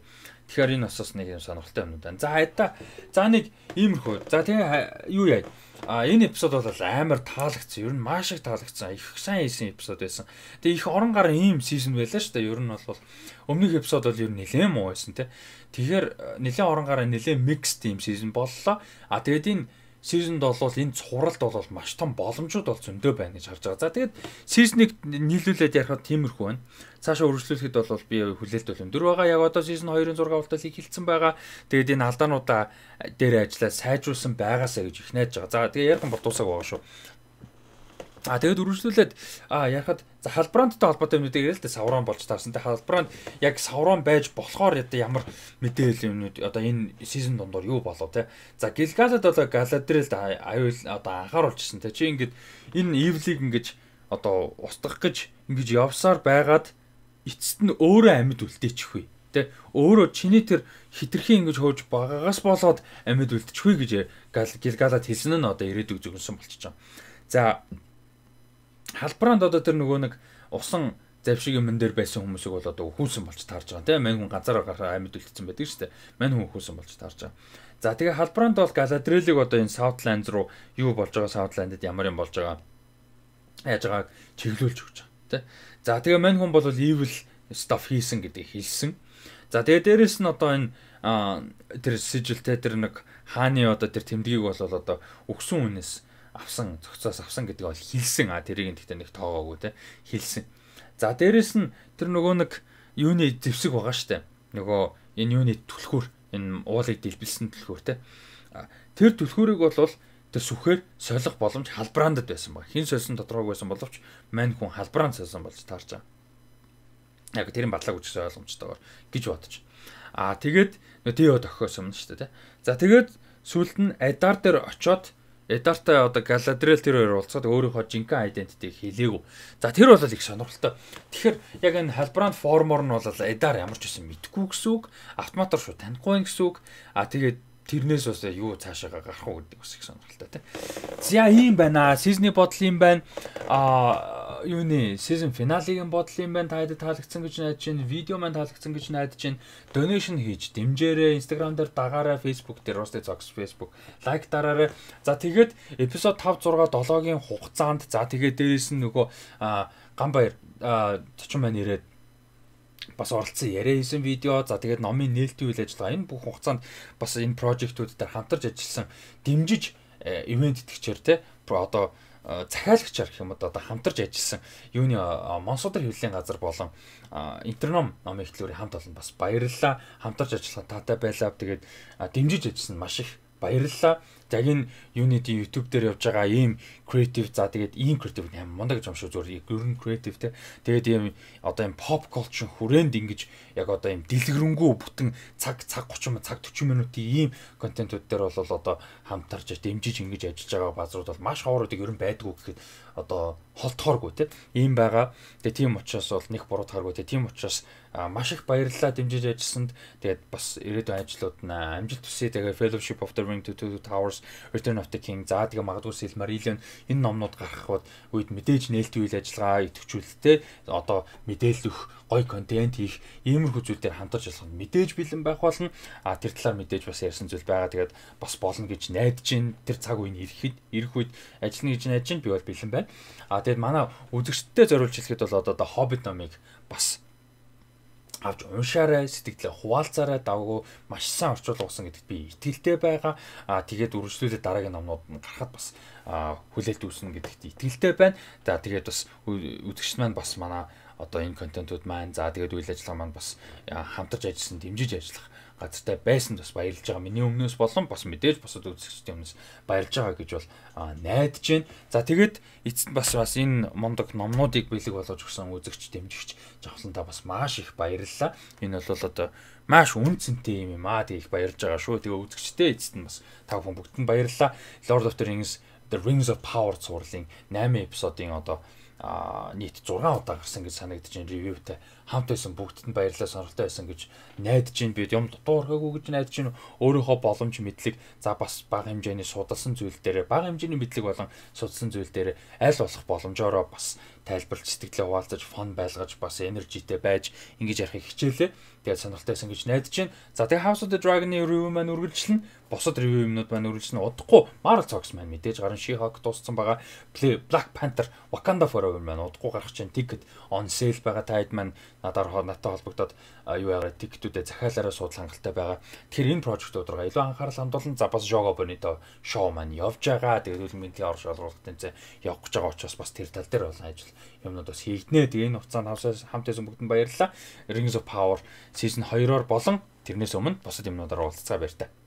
Тэгэхээр энэ бас нэг юм сонирхолтой юм даа. За хаяа. За нэг иймэрхүү. За тэгээ юу яа. А энэ эпизод бол амар таалагцсан. Ер нь маш их таалагцсан. Их сайн хийсэн эпизод байсан. Тэгээ их орон гарын ийм сизон байлаа шүү дээ. Ер нь бол өмнөх эпизод бол ер нь нэлээд муу байсан те. Тэгэхээр э, нэлээд орон гарын нэлээд микс тийм сизон боллоо. А тэгээд энэ Season 7 бол энэ цувралд бол маш том боломжууд бол зөндөө байна гэж харж байгаа. За тэгээд Season-ыг нийлүүлээд ярихад тиймэрхүү байна цаашаа үргэлжлүүлэхэд бол би хүлээлт бол өндөр байгаа. Яг одоо season 2-ын 6 болтол эхэлсэн байгаа. Тэгээд энэ алдаануудаа дээр ажиллаа сайжруулсан байгаасаа гэж их найж байгаа. За тэгээд ярхан болтуусаг байгаа шүү. А тэгэд үргэлжлүүлээд а ярахад за халбраанттай холбоотой юмнуудыг ярил л да саврон болж таарсан. Тэ халбраанд яг саврон байж болохоор одоо ямар мэдээлэл юмнууд одоо энэ сизон дондор юу болов те. За Гилгалад одоо Галадрэлд аюул одоо анхааруулжсэн те. Чи ингээд энэ ивлийг ингэж одоо устгах гэж ингэж явсаар байгаад эцэст нь өөрөө амьд үлдээчихвээ. Тэ өөрөө чиний тэр хитрхийн ингэж хөөж багаагаас болоод амьд үлдчихвээ гэж э, Гилгалад хэлсэн нь одоо ирээдүг зөвнсөн болчихоо. За халбраанд одоо тэр нөгөө нэг усан завшиг юм дээр байсан хүмүүсийг бол одоо хөөсөн болж таарж байгаа тийм мань хүн газар гараа амьд үлдсэн байдаг шүү дээ мань хүн хөөсөн болж таарж байгаа за тэгээ халбраанд бол галадрелиг одоо энэ саутланд руу юу болж байгаа саутландд ямар юм болж байгаа яаж байгааг чиглүүлж өгч байгаа тийм За тэгээ мань хүн бол evil stuff хийсэн гэдэг хэлсэн. За тэгээ дээрэс нь одоо энэ тэр сижилтэй тэр нэг хааны одоо тэр тэмдгийг бол одоо өгсөн хүнээс авсан зохицоос авсан гэдэг бол хэлсэн а тэрийг гэхдээ нэг тоогоогүй те хэлсэн. За дээрэс нь тэр нөгөө нэг юуны зевсэг байгаа штэ. Нөгөө энэ юуны түлхүүр энэ уулыг дэлбэлсэн түлхүүр те. Тэр түлхүүрийг бол тэр сүхээр солих боломж халбраандд байсан баг. Хин сольсон тодорхойг байсан боловч мань хүн халбраанд сольсон болж таарч байгаа. Яг тэрийн батлаг үжигсэн ойлгомжтойгоор гэж бодож. Аа тэгээд Тэо тохиос юм шүү дээ. За тэгээд сүүлд нь Эдар дээр очоод Эдартай одоо Галадриэл тэр хоёр уулзаад өөрийнхөө жинхэнэ identity хэлээгүү. За тэр бол их сонирхолтой. Тэгэхээр яг энэ халбраанд формоор нь бол Эдар ямар ч юм мэдгүй гэсэн үг, автоматар шууд танихгүй гэсэн үг. Аа тэгээд тэрнээс бас юу цаашаагаа гарах уу гэдэг бас их сонирхолтой тий. За ийм байна. Сизний бодол юм байна. А юуны сизон финалигийн бодол юм байна. Та хэд таалагдсан гэж найдаж чинь, видео маань таалагдсан гэж найдаж чинь, донешн хийж дэмжээрэй. Instagram дээр дагаарай, Facebook дээр Rusty Zox Facebook лайк дараарай. За тэгээд эпизод 5 6 7-гийн хугацаанд за тэгээд дээрэс нь нөгөө гам баяр зочин маань ирээд бас оролцсон яриа хийсэн видео за тэгээд номын нээлтийн үйл ажиллагаа энэ бүх хугацаанд бас энэ прожектууд дээр хамтарч ажилласан дэмжиж э, ивент итгэгчээр те одоо э, захиалагчаар гэх юм уу одоо хамтарч ажилласан юуны э, Монсодар хөвлийн газар болон интерном номын хөтөлбөрийн хамт олон бас баярлалаа хамтарч ажиллахад таатай байлаа тэгээд дэмжиж ажилласан маш их баярлалаа. Загийн Unity YouTube дээр явж байгаа ийм creative за тэгээд ийм creative юм мундаг юм шүү зүгээр ер нь creative те. Тэгээд ийм одоо ийм pop culture хүрээнд ингэж яг одоо ийм дэлгэрэнгүй бүтэн цаг цаг 30 цаг 40 минутын ийм контентууд дээр бол одоо хамтарч дэмжиж ингэж ажиллаж байгаа базрууд бол маш ховоруудыг ер нь байдгүй гэхэд одоо холтохооргүй те. Ийм байгаа. Тэгээд тийм учраас бол нэг буруу тааргүй те. Тийм учраас маш их баярлалаа дэмжиж ажилласанд тэгээд бас ирээдүйн ажлууд нь амжилт хүсье тэгээд Fellowship of the Ring to Two Towers Return of the King заа тэгээд магадгүй Silmarillion энэ номнууд гарах үед мэдээж нээлттэй үйл ажиллагаа идэвхжүүлэлтэй одоо мэдээлэл өгөх гой контент хийх иймэрхүү зүйлээр хамтарч ажиллах нь мэдээж бэлэн байх болно а тэр талаар мэдээж бас ярьсан зүйл байгаа тэгээд бас болно гэж найдаж байна тэр цаг үеийн ирэхэд ирэх үед ажиллана гэж найдаж байна би бол бэлэн байна а тэгээд манай үзэгчдтэй зориулж хэлэхэд бол одоо The Hobbit номыг бас авч уншаарай, сэтгэлээ хуваалцаарай давгүй маш сайн орчуулга усан гэдэгт би итгэлтэй байгаа. Аа тэгээд үргэлжлүүлээд дараагийн номнууд нь гарахад бас хүлээлт үүснэ гэдэгт итгэлтэй байна. За тэгээд бас үзэгч маань бас манай одоо энэ контентууд маань за тэгээд үйл ажиллагаа маань бас хамтарч ажилласан дэмжиж ажиллах газартай байсан бас баярлж байгаа. Миний өмнөөс болон бас мэдээж босод үзэгчдийн өмнөөс баярлж байгаа гэж бол найдаж байна. За тэгээд эцэст бас бас энэ мундаг номнуудыг бэлэг болгож өгсөн үзэгч дэмжигч жавхлантаа бас маш их баярлалаа. Энэ бол одоо маш үн цэнтэй юм юм аа. Тэг их баярлж байгаа шүү. Тэгээ үзэгчтэй эцэст нь бас та бүхэн бүгдэнд баярлалаа. Lord of the Rings The Rings of Power цувралын 8 эпизодын одоо нийт 6 удаа гарсан гэж санагдаж байна ревьютэй. Хамт байсан бүгдд нь баярлалаа сонирхолтой байсан гэж найдаж байна. Бид юм дутуу орхоогүй гэж найдаж байна. Өөрийнхөө боломж мэдлэг за бас бага хэмжээний судалсан зүйл дээр бага хэмжээний мэдлэг болон судалсан зүйл дээр аль болох боломжоор бас тайлбарлаж сэтгэлээ хуваалцаж фон байлгаж бас энержитэй байж ингэж ярихыг хичээлээ. Тэгээд сонирхолтойсэн гэж найдаж байна. За тэгээд House of the Dragon-ы review маань үргэлжлэнэ. Бусад review юмнууд маань үргэлжлэнэ. Удахгүй Marvel Comics маань мэдээж гарна. She-Hulk дууссан байгаа. Black Panther Wakanda Forever маань удахгүй гарах чинь ticket on sale байгаа. Таид маань надаар хоо натаа холбогдоод юу яагаад тикетүүдэд захиалаараа суудлах хангалттай байгаа. Тэгэхээр энэ прожектууд руу илүү анхаарал хандуулна. За бас Жого Бонито шоу маань явж байгаа. Тэгээд үлмэнтийн орш олруулалтын зэ явах гэж байгаа учраас бас тэр тал дээр бол ажил юмнууд бас хийгднэ. Тэгээд энэ хугацаанд хамт байсан бүгдэнд баярлалаа. Rings of Power season 2-оор болон тэрнээс өмнө бусад юмнуудаар уулзцаа баяр таа.